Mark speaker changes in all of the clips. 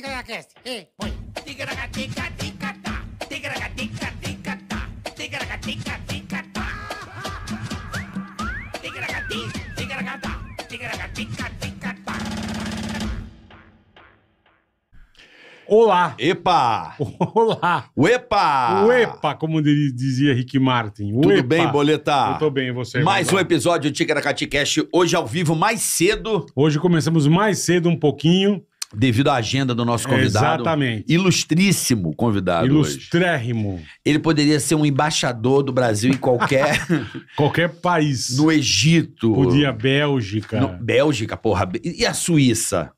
Speaker 1: Tigaracast, e põe. Tigaracatica, ticatá. Tigaracatica, ticatá. Tigaracatica, ticatá. Tigaracati, tigaracatá. Tigaracatica, ticatá.
Speaker 2: Olá. Epa! Olá. Uepa! Uepa, como dizia Rick Martin. Tudo bem, Boleta? Eu tô bem, e você? Mais um
Speaker 1: episódio do Ticaracati Cash, hoje ao vivo, mais cedo.
Speaker 2: Hoje começamos mais cedo um pouquinho devido à agenda do nosso convidado. Exatamente.
Speaker 1: Ilustríssimo convidado Ilustrérrimo. Hoje. Ele poderia ser um embaixador do Brasil em qualquer... qualquer país. No Egito. Podia Bélgica. No, Bélgica, porra. E a Suíça?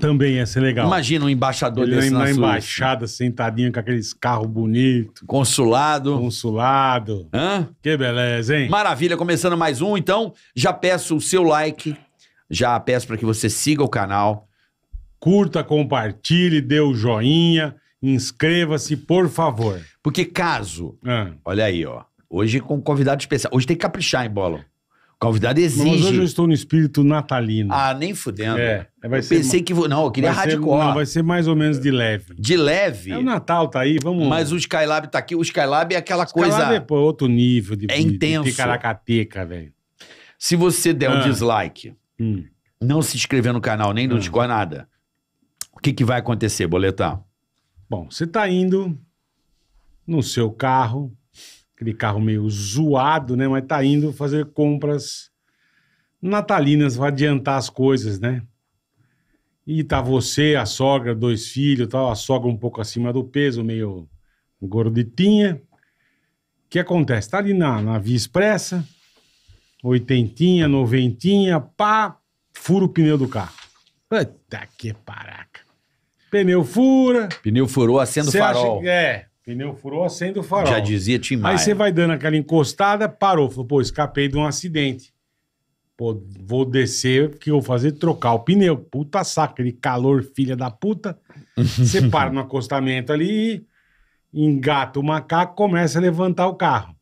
Speaker 2: Também ia ser legal. Imagina um embaixador Ele desse na, na Suíça. embaixada, sentadinho com aqueles carros bonitos. Consulado. Consulado. Hã? Que beleza, hein? Maravilha. Começando mais um, então, já peço o seu
Speaker 1: like. Já peço para que você siga o canal
Speaker 2: curta, compartilhe, dê o joinha, inscreva-se, por favor. Porque caso, ah.
Speaker 1: olha aí, ó, hoje com convidado especial, hoje tem que caprichar, hein, Bola? Convidado exige. Mas hoje eu estou
Speaker 2: no espírito natalino. Ah,
Speaker 1: nem fudendo. É, vai eu ser pensei que... Não, eu queria vai Ser, não, vai
Speaker 2: ser mais ou menos
Speaker 1: de leve. De leve? É, o Natal tá aí, vamos... Mas o Skylab tá aqui. O Skylab é aquela Skylab coisa... Skylab é
Speaker 2: pô, outro nível de... É intenso. De picaracateca, velho. Se você der ah. um
Speaker 1: dislike, hum. não se inscrever no canal, nem no ah. Discord, nada, que, que vai acontecer,
Speaker 2: Boletão? Bom, você está indo no seu carro, aquele carro meio zoado, né? Mas tá indo fazer compras natalinas, vai adiantar as coisas, né? E tá você, a sogra, dois filhos, tal, a sogra um pouco acima do peso, meio gorditinha. O que acontece? Tá ali na, na Via Expressa, oitentinha, noventinha, pá, fura o pneu do carro. Puta que parada. Pneu fura.
Speaker 1: Pneu furou, acendo o farol. Acha,
Speaker 2: é, pneu furou, acendo o farol. Já dizia Tim Maia. Aí você vai dando aquela encostada, parou. Falou, pô, escapei de um acidente. Pô, vou descer, o que eu vou fazer? Trocar o pneu. Puta saca, aquele calor, filha da puta. Você para no acostamento ali, engata o macaco, começa a levantar o carro.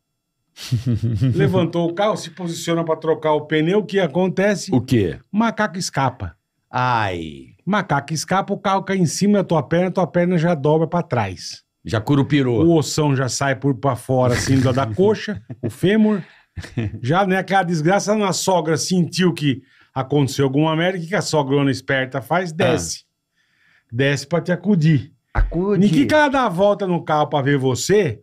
Speaker 2: Levantou o carro, se posiciona para trocar o pneu, o que acontece? O quê? O macaco escapa. Ai. Macaco escapa, o carro cai em cima da tua perna, tua perna já dobra para trás. Já curupirou. O ossão já sai por para fora, assim, da, da coxa, o fêmur. Já, né, aquela desgraça na sogra sentiu que aconteceu alguma merda, o que, a sogrona esperta faz? Desce. Ah. Desce para te acudir. Acude. E que, que ela dá a volta no carro para ver você,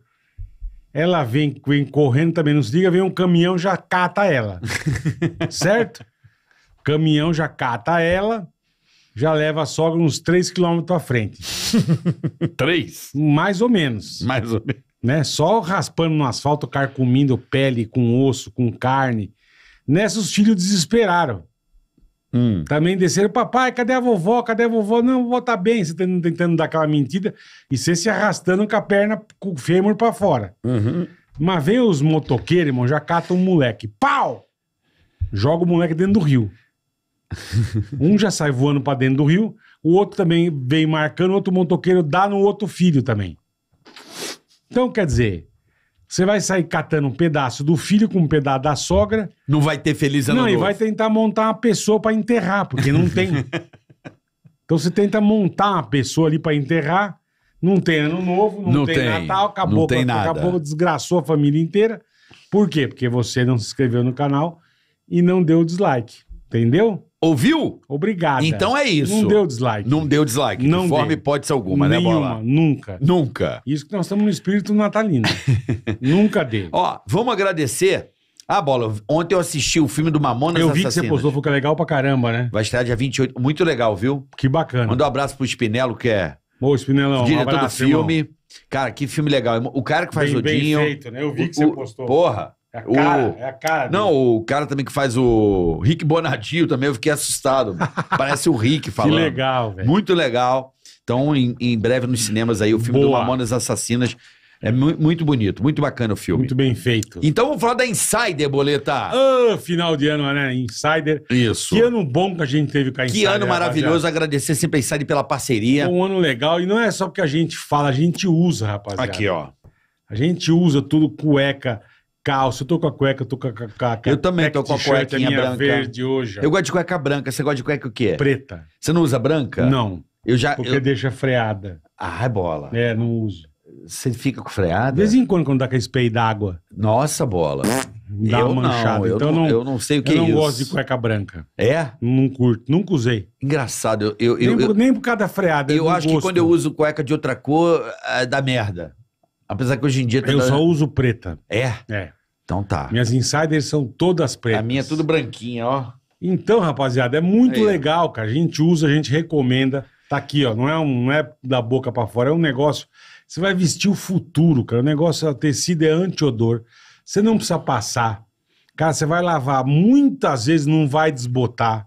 Speaker 2: ela vem, vem correndo também, nos liga, vem um caminhão já cata ela. certo? Caminhão já cata ela, já leva a sogra uns 3 quilômetros à frente. Três? Mais ou menos. Mais ou menos. Né? Só raspando no asfalto, carcomindo pele com osso, com carne. Nessa os filhos desesperaram. Hum. Também desceram, papai, cadê a vovó? Cadê a vovó? Não, a vovó tá bem. Você tá tentando dar aquela mentira e você se arrastando com a perna, com o fêmur pra fora. Uhum. Mas veio os motoqueiros, irmão, já catam um moleque. Pau! Joga o moleque dentro do rio. um já sai voando para dentro do rio, o outro também vem marcando, o outro motoqueiro dá no outro filho também. Então, quer dizer, você vai sair catando um pedaço do filho com um pedaço da sogra. Não vai ter feliz ano Não, novo. e vai tentar montar uma pessoa para enterrar, porque não tem. então você tenta montar uma pessoa ali para enterrar, não tem ano novo, não, não tem, tem, Natal, acabou, não tem nada. acabou, desgraçou a família inteira. Por quê? Porque você não se inscreveu no canal e não deu dislike, entendeu? Ouviu? Obrigado. Então é isso. Não deu dislike.
Speaker 1: Não deu dislike. Não de forma pode ser alguma, né, Nenhuma, né, Bola?
Speaker 2: Nunca. Nunca. Isso que nós estamos no espírito natalino.
Speaker 1: nunca deu. Ó, vamos agradecer. Ah, Bola, ontem eu assisti o filme do Mamonas Eu vi Assassinas. que você postou,
Speaker 2: ficou legal pra caramba, né?
Speaker 1: Vai estar dia 28. Muito legal, viu? Que bacana. Manda um abraço pro Spinello, que é... Ô, Spinelão, Diretor um abraço, do filme. Irmão. Cara, que filme legal. O cara que faz bem, o Dinho... Bem feito, né? Eu vi que você postou. Porra. É a cara, o... é a cara. Não, o cara também que faz o Rick Bonadio também, eu fiquei assustado. Parece o Rick falando. Que legal, velho. Muito legal. Então, em, em, breve nos cinemas aí, o filme Boa. do Mamonas Assassinas. É mu muito bonito, muito bacana o filme.
Speaker 2: Muito bem feito. Então vamos falar da Insider, Boleta. Ah, final de ano, né? Insider. Isso. Que ano bom que a gente teve com a Insider. Que ano maravilhoso. Rapaziada.
Speaker 1: Agradecer sempre a Insider pela parceria. um
Speaker 2: ano legal. E não é só porque a gente fala, a gente usa, rapaziada. Aqui, ó. A gente usa tudo cueca calça, eu tô com a cueca, eu tô com a, com Eu também tô com a cuequinha branca. verde
Speaker 1: hoje. Eu gosto de cueca branca, você gosta de cueca o quê? Preta. Você não usa branca?
Speaker 2: Não. Eu já porque eu... deixa freada. Ah, é bola. É, não uso. Você fica com freada? De vez em quando, quando dá aquele spray d'água. Nossa, bola. Dá eu uma manchada. Não, eu então, não, não, eu não sei o que é isso. Eu não gosto de cueca branca.
Speaker 1: É? Não curto, nunca usei. Engraçado. Eu, eu, nem, eu, nem por
Speaker 2: causa da freada. É eu acho gosto.
Speaker 1: que quando eu uso cueca de outra cor, é, dá merda.
Speaker 2: Apesar que hoje em dia... Tá eu dando... só uso preta. É? É. Então tá. Minhas insiders são todas pretas. A minha é tudo branquinha, ó. Então, rapaziada, é muito Aí, legal, cara. A gente usa, a gente recomenda. Tá aqui, ó. Não é, um, não é da boca para fora, é um negócio. Você vai vestir o futuro, cara. O negócio, o tecido é anti-odor. Você não precisa passar. Cara, você vai lavar muitas vezes, não vai desbotar.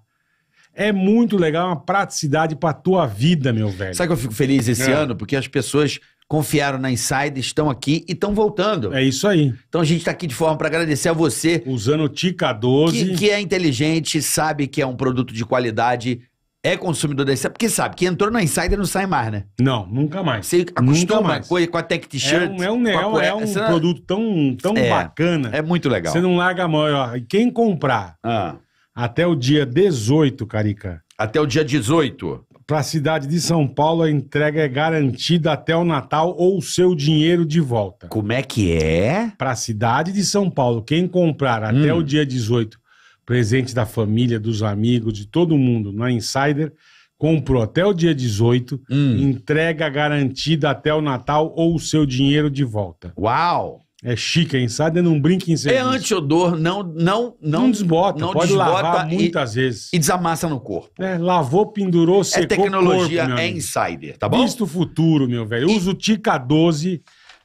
Speaker 2: É muito legal, é uma praticidade pra tua vida, meu velho. Sabe que eu fico feliz esse é. ano? Porque as pessoas confiaram na Insider estão aqui e estão voltando. É isso
Speaker 1: aí. Então a gente está aqui de forma para agradecer a você. Usando o Tica 12. Que, que, é inteligente, sabe que é um produto de qualidade, é consumidor Insider. Porque sabe que entrou na Insider não sai mais,
Speaker 2: né? Não, nunca mais. Você
Speaker 1: acostuma nunca mais. Coisa, com a Tech T-shirt. É um, é um, é, é um não... produto tão,
Speaker 2: tão é, bacana. É muito legal. Você não larga a mão. Ó. E quem comprar ah. até o dia 18, Carica. Até o dia 18. Para a cidade de São Paulo, a entrega é garantida até o Natal ou o seu dinheiro de volta. Como é que é? Para a cidade de São Paulo, quem comprar até hum. o dia 18 presente da família, dos amigos, de todo mundo na é Insider, comprou até o dia 18, hum. entrega garantida até o Natal ou o seu dinheiro de volta. Uau! É chique, é insider não brinca em serviço. É antiodor, não, não, não, não desbota. Não pode desbota lavar muitas vezes. E desamassa no corpo. É, lavou, pendurou, é secou. É tecnologia, corpo, é insider, tá bom? Visto o futuro, meu velho. Usa o Tica 12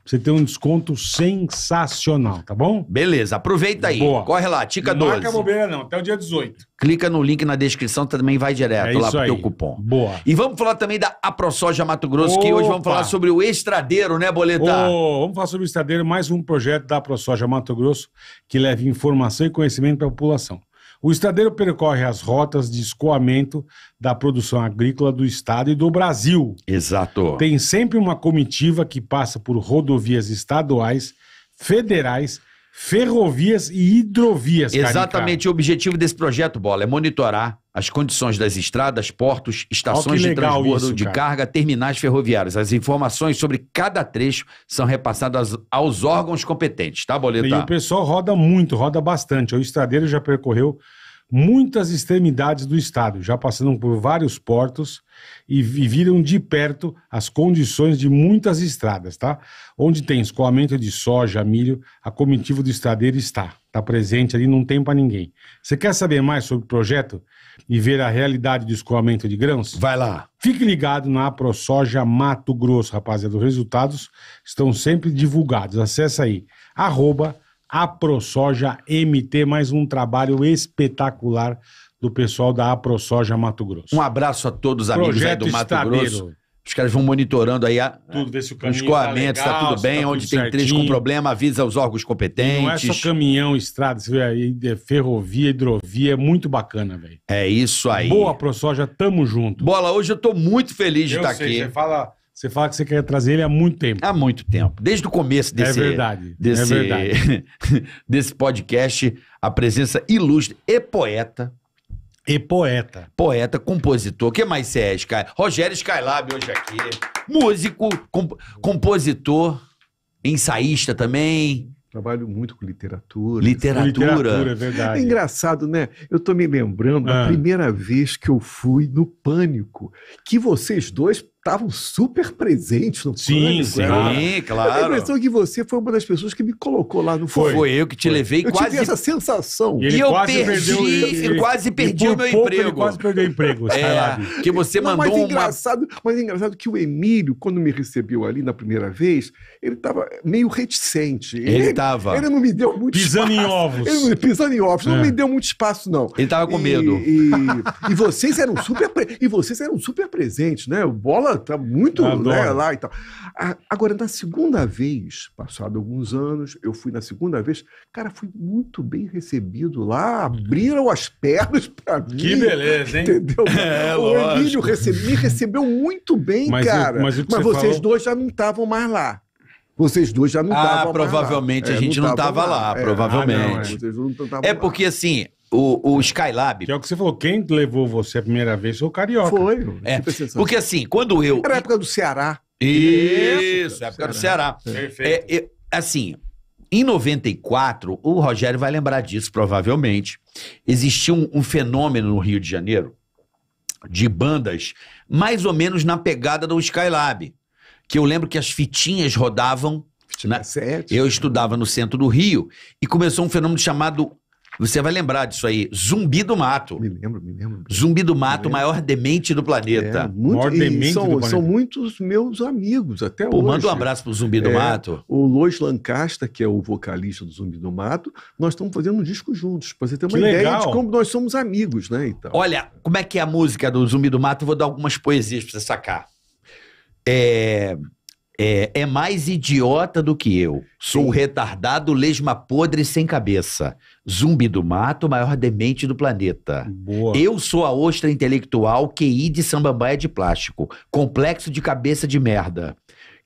Speaker 2: você tem um desconto sensacional, tá bom? Beleza,
Speaker 1: aproveita aí. Boa. Corre lá, Tica não 12. Não marca bobeira não, até o dia 18. Clica no link na descrição, também vai direto é lá pro aí. teu cupom. Boa. E vamos falar também da AproSoja Mato Grosso, Opa. que hoje vamos falar sobre
Speaker 2: o estradeiro, né, Boleta? Oh, vamos falar sobre o estradeiro, mais um projeto da AproSoja Mato Grosso que leva informação e conhecimento para a população. O estadeiro percorre as rotas de escoamento da produção agrícola do estado e do Brasil. Exato. Tem sempre uma comitiva que passa por rodovias estaduais, federais ferrovias e hidrovias. Exatamente
Speaker 1: Carica. o objetivo desse projeto, Bola, é monitorar as condições das estradas, portos, estações de transbordo isso, de carga, terminais ferroviários. As informações sobre cada trecho são repassadas aos órgãos competentes, tá, Boleta? E o
Speaker 2: pessoal roda muito, roda bastante. O estradeiro já percorreu muitas extremidades do estado, já passaram por vários portos e viram de perto as condições de muitas estradas, tá? Onde tem escoamento de soja, milho, a comitiva do estradeiro está, está presente ali, não tem para ninguém. Você quer saber mais sobre o projeto e ver a realidade do escoamento de grãos? Vai lá. Fique ligado na AproSoja Mato Grosso, rapaziada. Os resultados estão sempre divulgados. Acesse aí, arroba AproSoja MT, mais um trabalho espetacular do pessoal da AproSoja Mato Grosso.
Speaker 1: Um abraço a todos os amigos aí do Mato Estadeiro. Grosso.
Speaker 2: Os caras vão monitorando aí a,
Speaker 1: tudo, ver se o, o escoamento, está tá tudo bem, tá onde tudo tem certinho. trecho com problema, avisa os órgãos competentes. E não é só
Speaker 2: caminhão, estrada, você vê aí, é ferrovia, hidrovia, é muito bacana, velho. É isso aí. Boa, ProSoja, tamo junto. Bola,
Speaker 1: hoje eu tô muito feliz de estar tá aqui. Você fala você fala que você quer trazer ele há muito tempo. Há muito tempo. Desde o começo é desse. É verdade. Desse, é verdade. desse podcast, a presença ilustre e poeta. E poeta. Poeta, compositor. O que mais você é, Sky? Rogério Skylab hoje aqui. Músico, comp compositor, ensaísta também.
Speaker 3: Trabalho muito com literatura. Literatura. literatura é verdade. É engraçado, né? Eu tô me lembrando ah. da primeira vez que eu fui no Pânico, que vocês dois estavam super presentes no Sim, sim, claro. Eu tenho a impressão que você foi uma das pessoas que me colocou lá no Foi. Foi eu que te levei eu quase. Eu tive essa sensação. E, e eu quase perdi, perdeu, ele, quase perdi o meu emprego. quase perdeu o
Speaker 2: emprego, é, que você Não, mandou mas é uma... engraçado,
Speaker 3: Mas é engraçado que o Emílio, quando me recebeu ali na primeira vez, ele estava meio reticente. Ele estava. Ele, ele, não me deu muito pisando espaço. Pisando em ovos. Ele, pisando em ovos. É. Não me deu muito espaço, não. Ele estava com e, medo. E, e, vocês eram super... e vocês eram super presentes, né? O Bola tá muito né, lá e tal. Agora, na segunda vez, passado alguns anos, eu fui na segunda vez, cara, fui muito bem recebido lá, abriram as pernas para mim. Que beleza, hein? Entendeu? É, o Emílio recebe, me recebeu muito bem, mas cara. mas, mas você vocês falou... dois já não estavam mais lá. Vocês dois já não ah, estavam. Ah, provavelmente a é, gente não estava lá, é. provavelmente. Ah, é,
Speaker 2: é porque assim, o, o Skylab. Que é o que você falou, quem levou você a primeira vez foi o Carioca. Foi. É, porque assim, quando eu. Era a época do Ceará. Isso, época Ceará. do Ceará. Perfeito. É, é, assim, em
Speaker 1: 94, o Rogério vai lembrar disso, provavelmente. Existia um, um fenômeno no Rio de Janeiro de bandas mais ou menos na pegada do Skylab. Que eu lembro que as fitinhas rodavam na, eu estudava no centro do Rio e começou um fenômeno chamado você vai lembrar disso aí. Zumbi do Mato. Me lembro, me lembro. Zumbi do Mato, maior demente do planeta. É, muito, maior demente são, do planeta. São
Speaker 3: muitos meus amigos até Pô, hoje. Manda um abraço pro Zumbi do é, Mato. O Lois Lancaster, que é o vocalista do Zumbi do Mato, nós estamos fazendo um disco juntos, pra você ter uma que ideia legal. de como nós somos amigos, né? Então.
Speaker 1: Olha, como é que é a música do Zumbi do Mato? Eu vou dar algumas poesias pra você sacar. É é, é, mais idiota do que eu. Sou retardado, lesma podre sem cabeça. Zumbi do mato, maior demente do planeta. Boa. Eu sou a ostra intelectual QI de sambambaia de plástico. Complexo de cabeça de merda.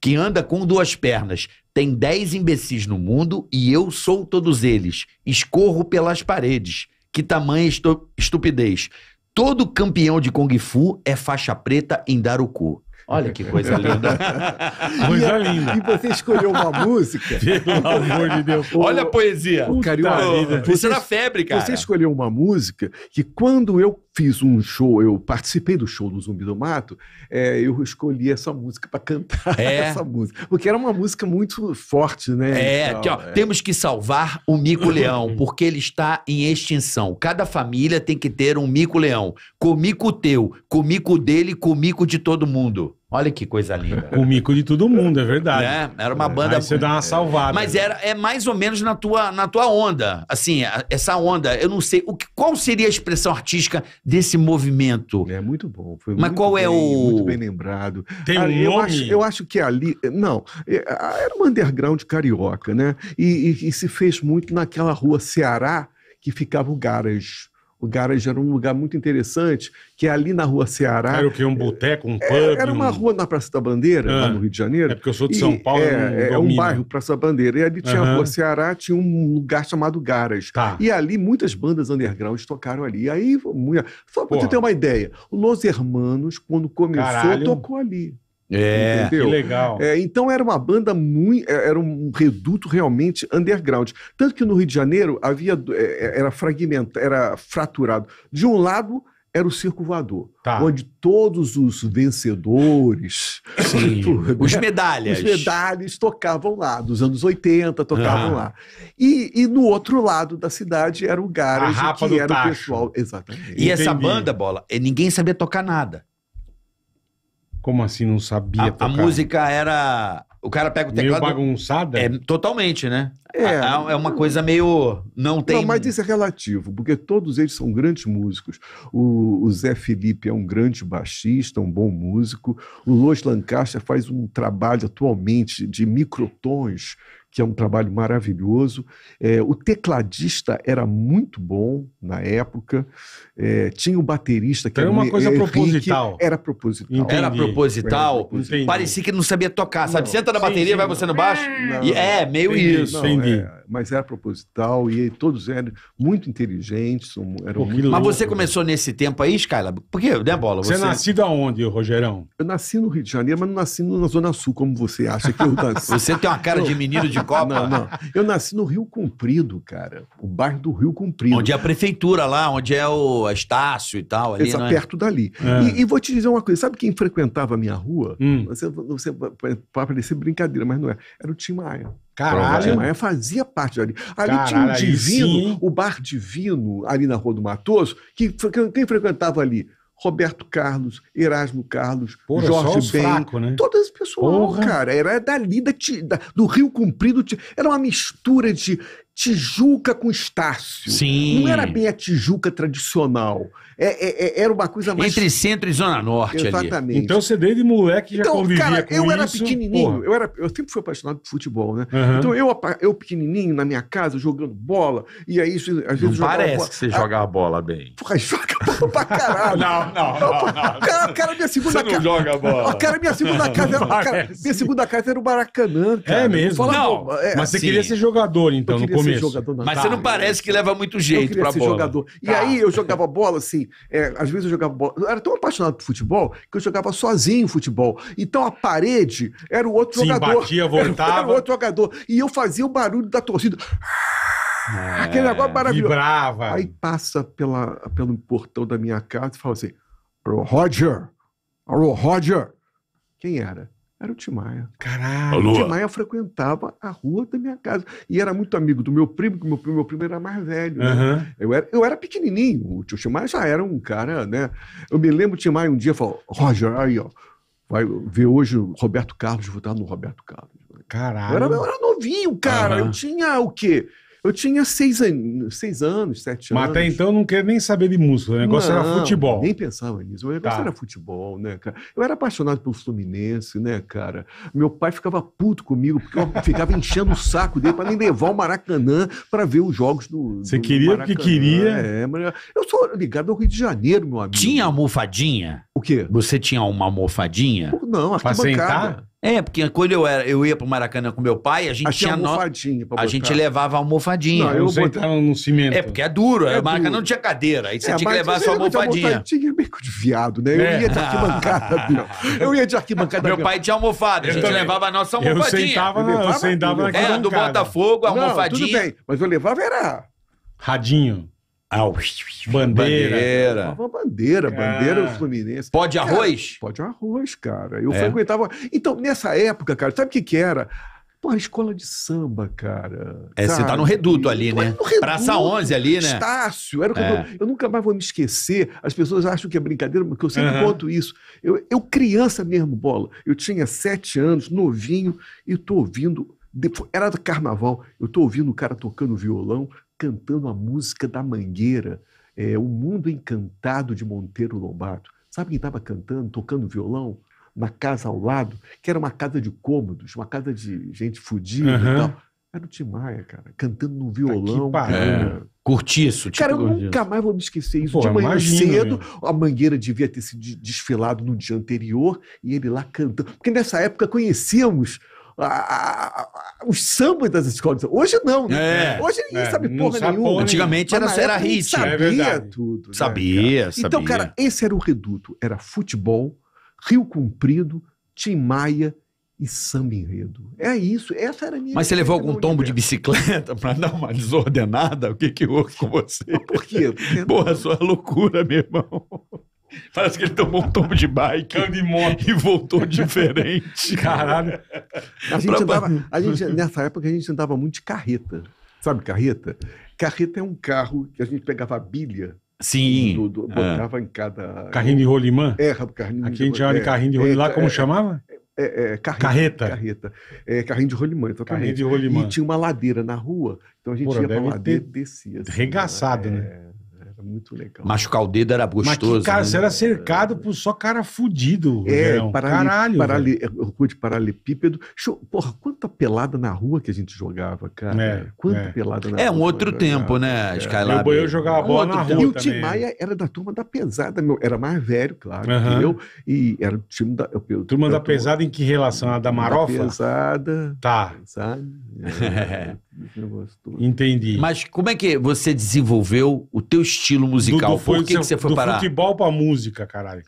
Speaker 1: Que anda com duas pernas. Tem dez imbecis no mundo e eu sou todos eles. Escorro pelas paredes. Que tamanha estu estupidez. Todo campeão de Kung Fu é faixa preta em dar o cu. Olha que coisa
Speaker 3: linda. coisa e, linda. E você escolheu uma música. Pelo amor de Deus. O, Olha a poesia. O Carioca. Você, isso era febre, cara. Você escolheu uma música que quando eu fiz um show, eu participei do show do Zumbi do Mato, é, eu escolhi essa música para cantar é. essa música. Porque era uma música muito forte, né? É, aqui, ó, é. temos
Speaker 1: que salvar o mico-leão, porque ele está em extinção. Cada família tem que ter um mico-leão. Comico teu, comico dele, comico de todo mundo. Olha que coisa
Speaker 2: linda. o mico de todo mundo, é verdade. Né? Era uma banda. Aí você dá uma salvada.
Speaker 1: Mas né? era, é mais ou menos na tua, na tua onda. Assim, a, essa onda, eu não sei. O que, qual seria a expressão artística
Speaker 3: desse movimento? É muito bom. Foi Mas qual é bem, é o. Muito bem lembrado. Tem um eu nome? Acho, eu acho que ali. Não, é, era um underground carioca, né? E, e, e se fez muito naquela rua Ceará que ficava o Garage o garage era um lugar muito interessante, que é ali na Rua Ceará. Era o que? Um
Speaker 2: boteco, um é, pub? era uma um...
Speaker 3: rua na Praça da Bandeira, ah, lá no Rio de Janeiro. É porque eu sou de São Paulo. É, é um bairro, Praça da Bandeira. E ali tinha uhum. a Rua Ceará, tinha um lugar chamado Garas. Tá. E ali muitas bandas underground tocaram ali. Aí, só para você ter uma ideia, Los Hermanos, quando começou, Caralho. tocou ali.
Speaker 2: É, entendeu? que legal.
Speaker 3: É, então era uma banda muito. É, era um reduto realmente underground. Tanto que no Rio de Janeiro havia. É, é, era fragmento, era fraturado. De um lado era o circo voador, tá. onde todos os vencedores, Sim, tudo, né? os medalhas, os medalhas tocavam lá, dos anos 80 tocavam ah. lá. E, e, no outro lado da cidade era o garage que era tacho. o pessoal,
Speaker 2: exatamente. E Entendi. essa banda bola, ninguém sabia tocar nada. Como assim não sabia a, tocar? A música
Speaker 1: era. O cara pega o teclado. Meio bagunçada? É, totalmente, né? É. A, é uma coisa
Speaker 3: meio. Não tem. Não, mas isso é relativo, porque todos eles são grandes músicos. O, o Zé Felipe é um grande baixista, um bom músico. O Los Lancaster faz um trabalho atualmente de microtons que é um trabalho maravilhoso. É, o tecladista era muito bom na época. É, tinha o baterista que então era, era é uma coisa Henrique, proposital. Era proposital. Entendi. Era proposital.
Speaker 1: Parecia que não sabia tocar, sabe? Não, Senta na sim, bateria, sim, vai você no baixo. Não, e é, meio entendi, isso. Não, entendi.
Speaker 3: É, mas era proposital e todos eram muito inteligentes. Eram Pô, muito mas louco, você
Speaker 1: começou né? nesse tempo aí, Skylab? Por quê? Né, Bola? Você, é você é nascido
Speaker 3: aonde, Rogerão? Eu nasci no Rio de Janeiro, mas não nasci na Zona Sul, como você acha que eu nasci. você tem uma cara de menino de de Copa? Não, não. Eu nasci no Rio Comprido, cara. O bairro do Rio Comprido. Onde é a prefeitura lá,
Speaker 1: onde é o Estácio e tal. Ali, é? perto
Speaker 3: dali. É. E, e, vou te dizer uma coisa. Sabe quem frequentava a minha rua? Hum. Você, você vai parecer brincadeira, mas não é. Era o Tim Maia. Caralho. Maia fazia parte ali. Ali Caralho, tinha um Divino, sim. o Bar Divino, ali na Rua do Matoso, que quem frequentava ali? Roberto Carlos, Erasmo Carlos, Porra, Jorge Ben, fraco, né? todas as pessoas, Porra. cara, era dali da, da, do Rio Comprido, era uma mistura de Tijuca com Estácio. Sim. Não era bem a Tijuca tradicional. É, é, é, era uma coisa mais. Entre
Speaker 1: centro e zona norte. Exatamente. Ali. Então
Speaker 3: você desde moleque já então, convivia cara, com eu isso. Era pequenininho, eu era Eu sempre fui apaixonado por futebol, né? Uhum. Então eu, eu pequenininho na minha casa jogando bola, e aí às vezes não Parece bola, que você a...
Speaker 1: joga a bola bem.
Speaker 3: Porra, joga bola
Speaker 2: pra caralho.
Speaker 1: não, não,
Speaker 2: não, não, Cara, cara minha segunda você não casa. joga bola. Cara, minha segunda casa era. Cara,
Speaker 3: minha segunda casa era o Maracanã. É cara. É mesmo. Fala, não,
Speaker 2: é, mas assim, você queria ser
Speaker 3: jogador, então, no começo. mas você não né?
Speaker 1: parece que leva muito jeito eu pra bola. jogador.
Speaker 3: E tá. aí eu jogava bola assim, é, às vezes eu jogava bola. Eu era tão apaixonado por futebol que eu jogava sozinho futebol. Então a parede era o outro Sim, jogador. Batia, voltava. Era, era o outro jogador. E eu fazia o barulho da torcida. É, Aquele negócio maravilhoso. Vibrava. Aí passa pela, pelo portão da minha casa e fala assim: Roger, Roger. Quem era? Era o Tim Maia. Caralho. O Tim Maia frequentava a rua da minha casa. E era muito amigo do meu primo, que meu primo, meu primo era mais velho. Né? Eu, era, eu era pequenininho. O Tim Maia já era um cara, né? Eu me lembro do Tim Maia um dia falou: Roger, aí, ó. Vai ver hoje
Speaker 2: o Roberto Carlos, Vou estar no Roberto Carlos.
Speaker 3: Caralho. Eu era, eu era novinho, cara. Uhum. Eu tinha o quê? Eu tinha seis, an... seis anos, sete Mas anos. Mas até então
Speaker 2: não queria nem saber de música, o negócio não, era futebol. Nem
Speaker 3: pensava nisso. O negócio tá. era futebol, né, cara? Eu era apaixonado pelo Fluminense, né, cara? Meu pai ficava puto comigo, porque eu ficava enchendo o saco dele para nem levar ao Maracanã para ver os jogos do. Você queria o que queria. É, mas eu sou ligado ao Rio de
Speaker 1: Janeiro, meu amigo. Tinha almofadinha? O quê? Você tinha uma almofadinha? Não, arquibancada. que é, porque quando eu, era, eu ia pro Maracanã com meu pai, a gente Achei tinha. Almofadinha no... A gente levava
Speaker 2: almofadinha. Não, eu botava no cimento. É,
Speaker 1: porque é duro. É o Maracanã duro. não tinha cadeira. Aí você é, tinha que levar a sua
Speaker 2: almofadinha.
Speaker 3: tinha é meio de
Speaker 2: viado, né? Eu é. ia de ah. arquibancada, meu.
Speaker 3: Eu ia de arquibancada. meu pai tinha almofada. A gente eu levava a nossa almofadinha. Eu sentava, eu levava, eu sentava Era do Botafogo, a almofadinha. Não, tudo bem, mas eu levava era.
Speaker 2: Radinho bandeira. Bandeira,
Speaker 3: bandeira, bandeira Fluminense. Pode cara, arroz? Pode arroz, cara. Eu é. frequentava. Então, nessa época, cara, sabe o que, que era? Porra, escola de samba, cara. É, você tá no
Speaker 1: reduto ali, né? Reduto, Praça 11 ali, né?
Speaker 3: Estácio, era é. eu, eu nunca mais vou me esquecer. As pessoas acham que é brincadeira, porque eu sempre uhum. conto isso. Eu, eu, criança mesmo, bola. Eu tinha sete anos, novinho, e tô ouvindo. Era carnaval, eu tô ouvindo o cara tocando violão, cantando a música da Mangueira, é, O Mundo Encantado de Monteiro Lobato. Sabe quem estava cantando, tocando violão? Na casa ao lado, que era uma casa de cômodos, uma casa de gente fodida uhum. e tal. Era o Tim Maia, cara, cantando no tá violão. Tá é,
Speaker 1: curtiço, tipo Cara, eu nunca
Speaker 3: mais vou me esquecer isso. Pô, de manhã imagino, cedo, a mangueira devia ter sido desfilado no dia anterior e ele lá cantando. Porque nessa época conhecíamos os sambas das escolas. Hoje não, né? É, Hoje ninguém é, sabe porra sabe nenhuma. Porra Antigamente era, era rico né? é Sabia é
Speaker 1: tudo. Né, sabia, sabia. Então, cara,
Speaker 3: esse era o reduto. Era futebol, Rio Comprido, Tim Maia e samba enredo. É isso, essa era a minha. Mas você levou algum tombo de bicicleta para dar uma desordenada? O que que houve com você? Por quê? Porque Porra, não... sua loucura, meu irmão.
Speaker 2: Parece que ele tomou um tombo de bike de moto. e voltou diferente. Caralho. A gente, pra... andava, a gente, nessa
Speaker 3: época, a gente andava muito de carreta. Sabe carreta? Carreta é um carro que a gente pegava a bilha. Sim. Do, do, é. botava ah. em cada. Carrinho de rolimã? É, carrinho Aqui de... a gente chama é, de carrinho de rolimã. É, Lá como é, chamava? É, é, é, carreta. Carreta. carreta. É, carrinho de rolimã, Carrinho de rolimã. E tinha uma ladeira na rua, então
Speaker 2: a gente Porra, ia pra ladeira e descia. Assim, né? regaçado, né? É.
Speaker 3: É muito legal.
Speaker 1: Machucar o dedo era gostoso. Mas que, cara, né? você era
Speaker 2: cercado por só cara fudido. É, Rogério. parali, caralho. Parali,
Speaker 3: rua de paralelepípedo. Porra, quanta pelada na rua que a gente jogava, cara. É, quanta é. pelada na É um outro né? tempo, né, é. Skylab? Eu, eu jogava um bola na rua E o Tim Maia né? era da turma da pesada, meu. Era mais velho, claro, que eu. E era o time da... Eu, eu, turma da pesada em que
Speaker 2: relação? A da marofa? Da pesada. Tá. Pesada, é.
Speaker 1: Entendi. Mas como é que você desenvolveu o teu estilo musical? Do, do Por que, que você foi do
Speaker 2: parar? Do futebol pra música, caralho.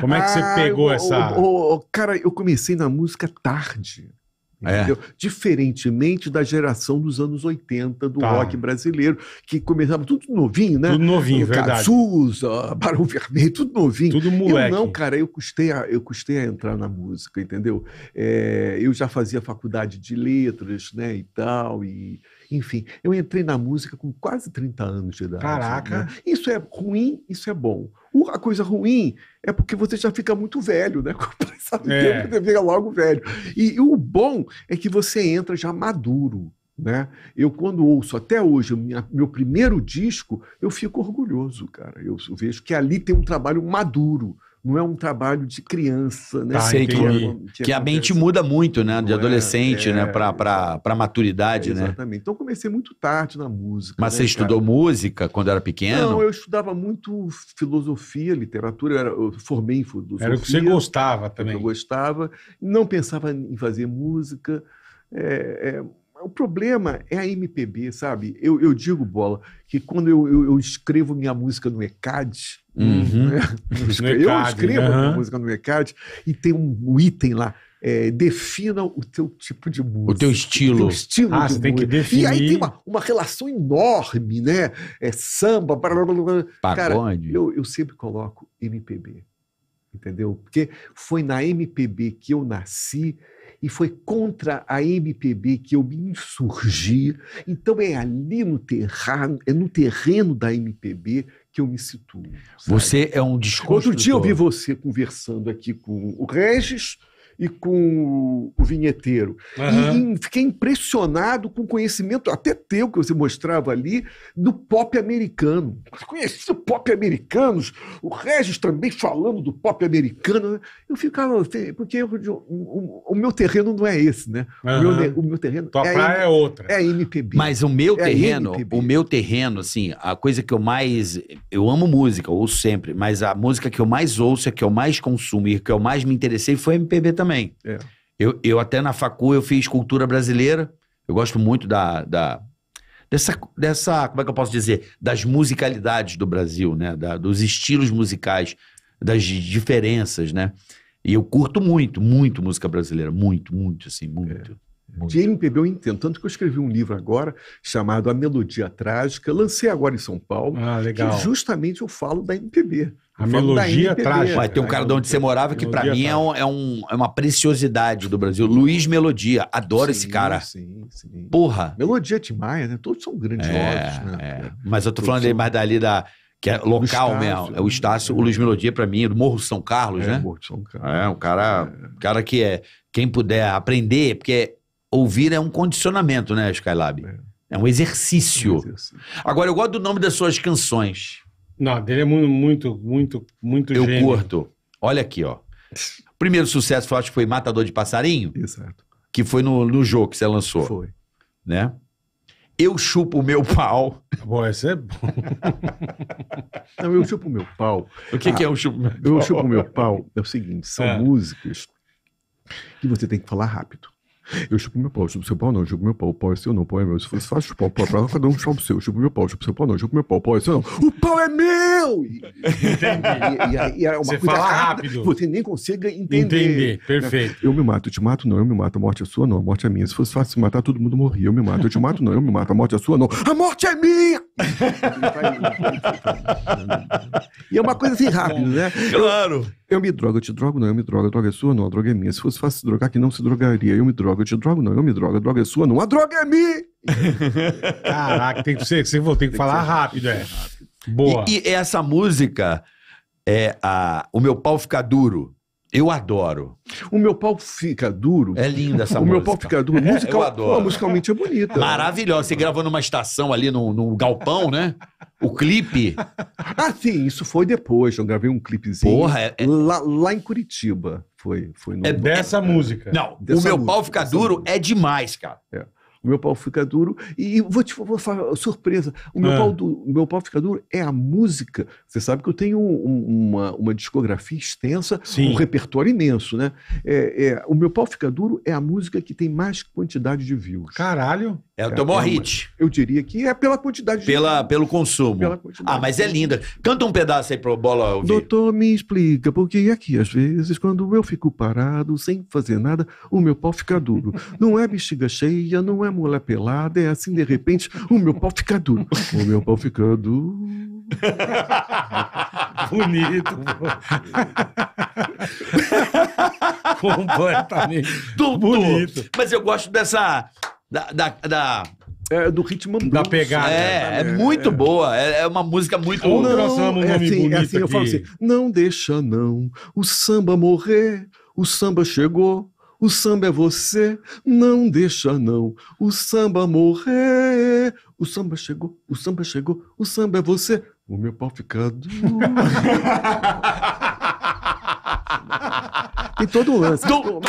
Speaker 2: Como é que ah, você pegou essa... O cara, eu comecei
Speaker 3: na música tarde. É. Entendeu? É. Diferentemente da geração dos anos 80 do tá. rock brasileiro, que começava tudo novinho, né? Tudo novinho, verdade. Cazuza, Barão Vermelho, tudo novinho. Tudo moleque. Eu não, cara, eu custei a, eu custei a entrar na música, entendeu? É, eu já fazia faculdade de letras, né, e tal, e enfim, eu entrei na música com quase 30 anos de idade. Caraca! Né? Isso é ruim, isso é bom. A coisa ruim é porque você já fica muito velho, né? Com o passar do é. tempo, você fica logo velho. E, e o bom é que você entra já maduro. Né? Eu, quando ouço até hoje minha, meu primeiro disco, eu fico orgulhoso, cara. Eu, eu vejo que ali tem um trabalho maduro não é um trabalho de criança, né? sei tá, que, é que, que a
Speaker 1: mente muda muito, né? De não é? adolescente, é, né? Pra, pra, é. pra maturidade, é, exatamente. né?
Speaker 3: Exatamente. Então comecei muito tarde na música. Mas né, você estudou
Speaker 1: cara? música quando era pequeno? Não,
Speaker 3: eu estudava muito filosofia, literatura. Eu, era, eu formei em filosofia. Era o que você gostava também. Eu gostava. Não pensava em fazer música. É, é, o problema é a MPB, sabe? Eu, eu digo, Bola, que quando eu, eu, eu escrevo minha música no ECAD, uhum. né? eu escrevo, uhum. minha música no ECAD e tem um, um item lá, é, defina o teu tipo de música. O teu estilo. O teu estilo ah, você tem que definir. E aí tem uma, uma relação enorme, né? É samba, blá, blá, blá. Pagode. Cara, eu, eu sempre coloco MPB, entendeu? Porque foi na MPB que eu nasci e foi contra a MPB que eu me insurgi. Então é ali no terreno, é no terreno da MPB que eu me situo. Sabe? Você
Speaker 1: é um desconstrutor.
Speaker 3: Outro dia eu vi você conversando aqui com o Regis, e com o vinheteiro. Uhum. E, fiquei impressionado com o conhecimento, até teu, que você mostrava ali, do pop americano. Você conhecia o pop americano, o Regis também falando do pop americano. Né? Eu ficava, porque eu, o, o, meu terreno não é esse, né? Uhum. O, meu, o, meu, terreno. Tua é praia é outra. É MPB.
Speaker 1: Mas o meu é terreno, MPB. o meu terreno, assim, a coisa que eu mais. Eu amo música, ouço sempre, mas a música que eu mais ouço, a que eu mais consumo e que eu mais me interessei foi MPB também também. É. Eu, eu até na facu eu fiz cultura brasileira. Eu gosto muito da, da dessa, dessa, como é que eu posso dizer, das musicalidades do Brasil, né? Da, dos estilos musicais, das diferenças, né? E eu curto muito, muito música
Speaker 3: brasileira, muito, muito, assim, muito. É. De é. MPB eu entendo, tanto que eu escrevi um livro agora chamado A Melodia Trágica, lancei agora em São Paulo, ah, legal. que justamente eu falo da MPB. A melodia trágica. vai tem um cara de onde você morava que para mim é, um,
Speaker 1: é, um, é, uma preciosidade do Brasil. Luiz Melodia, adoro sim, esse cara. Sim, sim.
Speaker 3: Porra. Melodia é de Maia, né? Todos são grandiosos, é, né?
Speaker 1: É. Mas eu tô falando mais dali da que é local Estácio, mesmo. É o né? Estácio, o Luiz Melodia para mim, é do Morro São Carlos, né? Morro São Carlos. É, um cara, cara que é quem puder aprender, porque ouvir é um condicionamento, né, Skylab? É. um exercício. um exercício. Agora eu gosto do nome das suas canções.
Speaker 2: Não, dele é muito, muito, muito, muito Eu gênio. curto.
Speaker 1: Olha aqui, ó. Primeiro sucesso, eu acho que foi Matador de Passarinho. Exato. Que foi no, no jogo que você lançou. Foi. Né? Eu
Speaker 2: chupo o meu pau. Bom, esse é bom.
Speaker 3: Não, eu chupo o meu pau. O que, ah, que é o chupo meu pau? Eu chupo o meu pau é o seguinte, são é. músicas que você tem que falar rápido. Eu chupo meu pau, chupo seu pau, não, chupo meu pau, o pau é seu, não, o pau é meu. Se fosse fácil chupar o pau é pra lá, cada um chupa o seu, chupo meu pau, chupo seu pau, não, chupo meu pau, o pau é seu, não. O pau é meu! E, e, e, e é uma Você coisa fala rápido. Você nem consegue entender. Entender, né? perfeito. Eu me mato, eu te mato, não, eu me mato, a morte é sua, não, a morte é minha. Se fosse fácil se matar, todo mundo morria. Eu me mato, eu te mato, não, eu me mato, a morte é sua, não. A morte é minha! E é uma coisa assim rápida, né? Claro! Eu me drogo, eu te drogo, não, eu me drogo, a droga é sua, não, a droga é minha. Se fosse fácil se drogar, que não se drogaria. Eu me drogo, eu te drogo, não, eu me drogo, a droga é sua, não, a droga é minha! Caraca, tem que ser, você tem que falar rápido, é. Boa. E,
Speaker 1: e, essa música é a O Meu Pau Fica Duro. Eu adoro. O
Speaker 3: meu pau fica
Speaker 1: duro. É linda essa o música. O meu pau fica duro. É, Musical, eu adoro. Pô, musicalmente é bonita. Maravilhosa. Você gravou numa
Speaker 3: estação ali, no galpão, né? O clipe. Ah, sim, isso foi depois. Eu gravei um clipezinho. Porra, é, é... Lá, lá, em Curitiba. Foi, foi no... É dessa música. Não, dessa o meu música, pau
Speaker 1: fica duro música. é demais, cara.
Speaker 3: É. O meu pau fica duro. E vou te vou falar, surpresa: o meu, é. pau do, o meu pau fica duro é a música. Você sabe que eu tenho uma, uma discografia extensa, Sim. um repertório imenso, né? É, é, o meu pau fica duro é a música que tem mais quantidade de views. Caralho! é, o é, teu é uma, hit. Eu
Speaker 1: diria que é pela quantidade pela, de... Pelo consumo. Pela quantidade ah, mas é linda. Canta um pedaço aí pro Bola
Speaker 3: ouvir. Doutor, me explica, porque aqui, às vezes, quando eu fico parado, sem fazer nada, o meu pau fica duro. Não é bexiga cheia, não é mulher pelada, é assim, de repente, o meu pau fica duro. O meu pau fica duro.
Speaker 2: Bonito. Completamente.
Speaker 3: Doutor, Bonito.
Speaker 1: Mas eu gosto dessa da, da, da
Speaker 3: é do ritmo blues. Da pegada. É,
Speaker 1: é, é muito é. boa. É, é, uma música muito boa. Não, não, não, é assim, é assim eu falo assim,
Speaker 3: não deixa não o samba morrer, o samba chegou, o samba é você, não deixa não o samba morrer, o samba chegou, o samba chegou, o samba é você, o meu pau fica
Speaker 2: tem todo o lance. Doutor,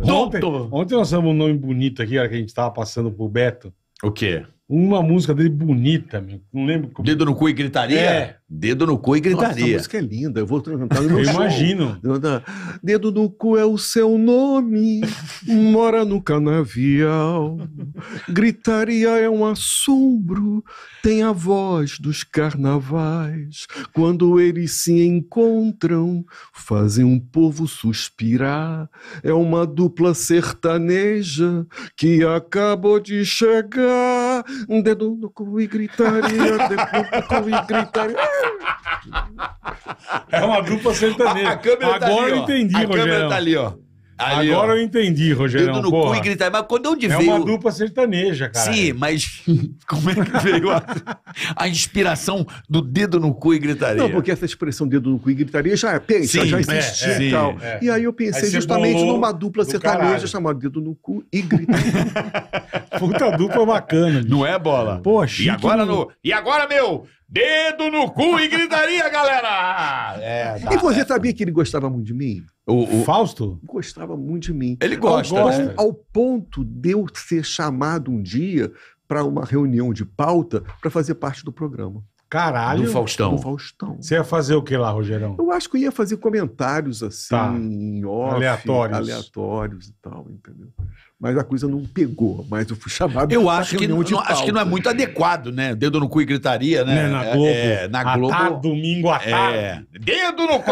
Speaker 2: Ontem, ontem nós temos um nome bonito aqui, que a gente tava passando pro Beto. O quê? Uma música dele bonita, meu. não lembro como. Dedo no cu e gritaria? É. Dedo no cu e gritaria. Nossa, essa música
Speaker 3: é linda, eu vou cantar no meu Eu show. imagino. Dedo no cu é o seu nome, mora no canavial. Gritaria é um assombro, tem a voz dos carnavais. Quando eles se encontram, fazem um povo suspirar. É uma dupla sertaneja que acabou de chegar um dedo no cu e gritaria, um dedo no cu e gritar.
Speaker 2: É uma grupa sertaneja. A, a câmera tá Agora tá ali, eu entendi, A Rogério. câmera tá ali, ó. Ali, Agora ó, eu entendi, Rogério. Dedo no porra. cu e gritar. Mas quando onde é veio... É uma dupla sertaneja, cara. Sim, mas
Speaker 1: como é que veio a, a, inspiração do dedo no cu e gritaria? Não, porque
Speaker 3: essa expressão dedo no cu e gritaria já, pensa, sim, já é, existia é, e tal. É, e aí eu pensei aí justamente numa dupla sertaneja caralho. chamada dedo no cu e gritaria.
Speaker 2: Puta dupla bacana. Bicho. Não é, Bola? Poxa. E agora, no...
Speaker 1: e agora, meu... Dedo no cu e gritaria,
Speaker 3: galera! É, dá, e você é. sabia que ele gostava muito de mim? O, o, Fausto? Gostava muito de mim. Ele gosta. Ao, né? ao ponto de eu ser chamado um dia para uma reunião de pauta para fazer parte do programa. Caralho. Do Faustão. Do Faustão. Você ia fazer o que lá, Rogerão? Eu acho que ia fazer comentários assim, tá. off, aleatórios. aleatórios e tal, entendeu? mas a coisa não pegou. Mas eu fui chamado Eu acho que, não, acho que não é muito
Speaker 1: adequado, né? Dedo no cu e gritaria, né? né na é, Globo. É, na Globo. Atá,
Speaker 2: domingo à tarde. É, dedo no cu.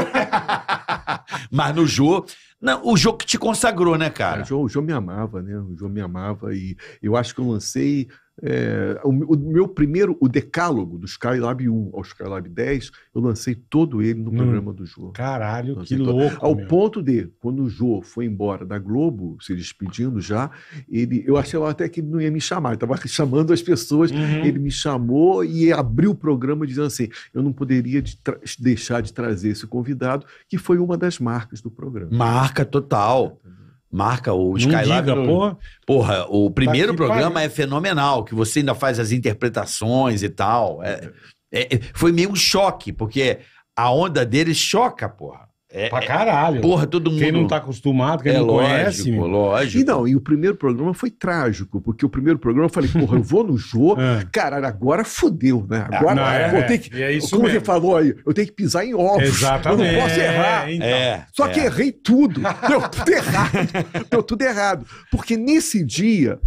Speaker 3: mas no Jô. Não, o Jô que te consagrou, né, cara? O Jô, o Jô me amava, né? O Jô me amava e eu acho que eu lancei é, o, o, meu primeiro, o decálogo do Skylab 1 ao Skylab 10, eu lancei todo ele no hum, programa do Jô.
Speaker 2: Caralho,
Speaker 3: lancei que todo. louco! Ao meu. ponto de, quando o Jô foi embora da Globo, se despedindo já, ele, eu achei até que ele não ia me chamar, ele estava chamando as pessoas, uhum. ele me chamou e abriu o programa dizendo assim: eu não poderia de deixar de trazer esse convidado, que foi uma das marcas do programa. Marca total. É. Marca o Skylab. porra. porra, o tá primeiro tá programa
Speaker 1: é fenomenal, que você ainda faz as interpretações e tal. É, é, foi meio um choque, porque a onda deles choca, porra.
Speaker 2: É, pra é caralho. Porra, todo mundo. Quem não tá acostumado, quem é não lógico,
Speaker 1: conhece. Meu.
Speaker 3: Lógico. E não, e o primeiro programa foi trágico, porque o primeiro programa eu falei, porra, eu vou no jogo. É. Caralho, agora fodeu, né? Ah, agora não, é, pô, que. É isso como mesmo. você falou aí, eu tenho que pisar em ovos. Exatamente. Eu não posso errar. É, então. Só que errei tudo. Deu tudo errado. Deu tudo errado. Porque nesse dia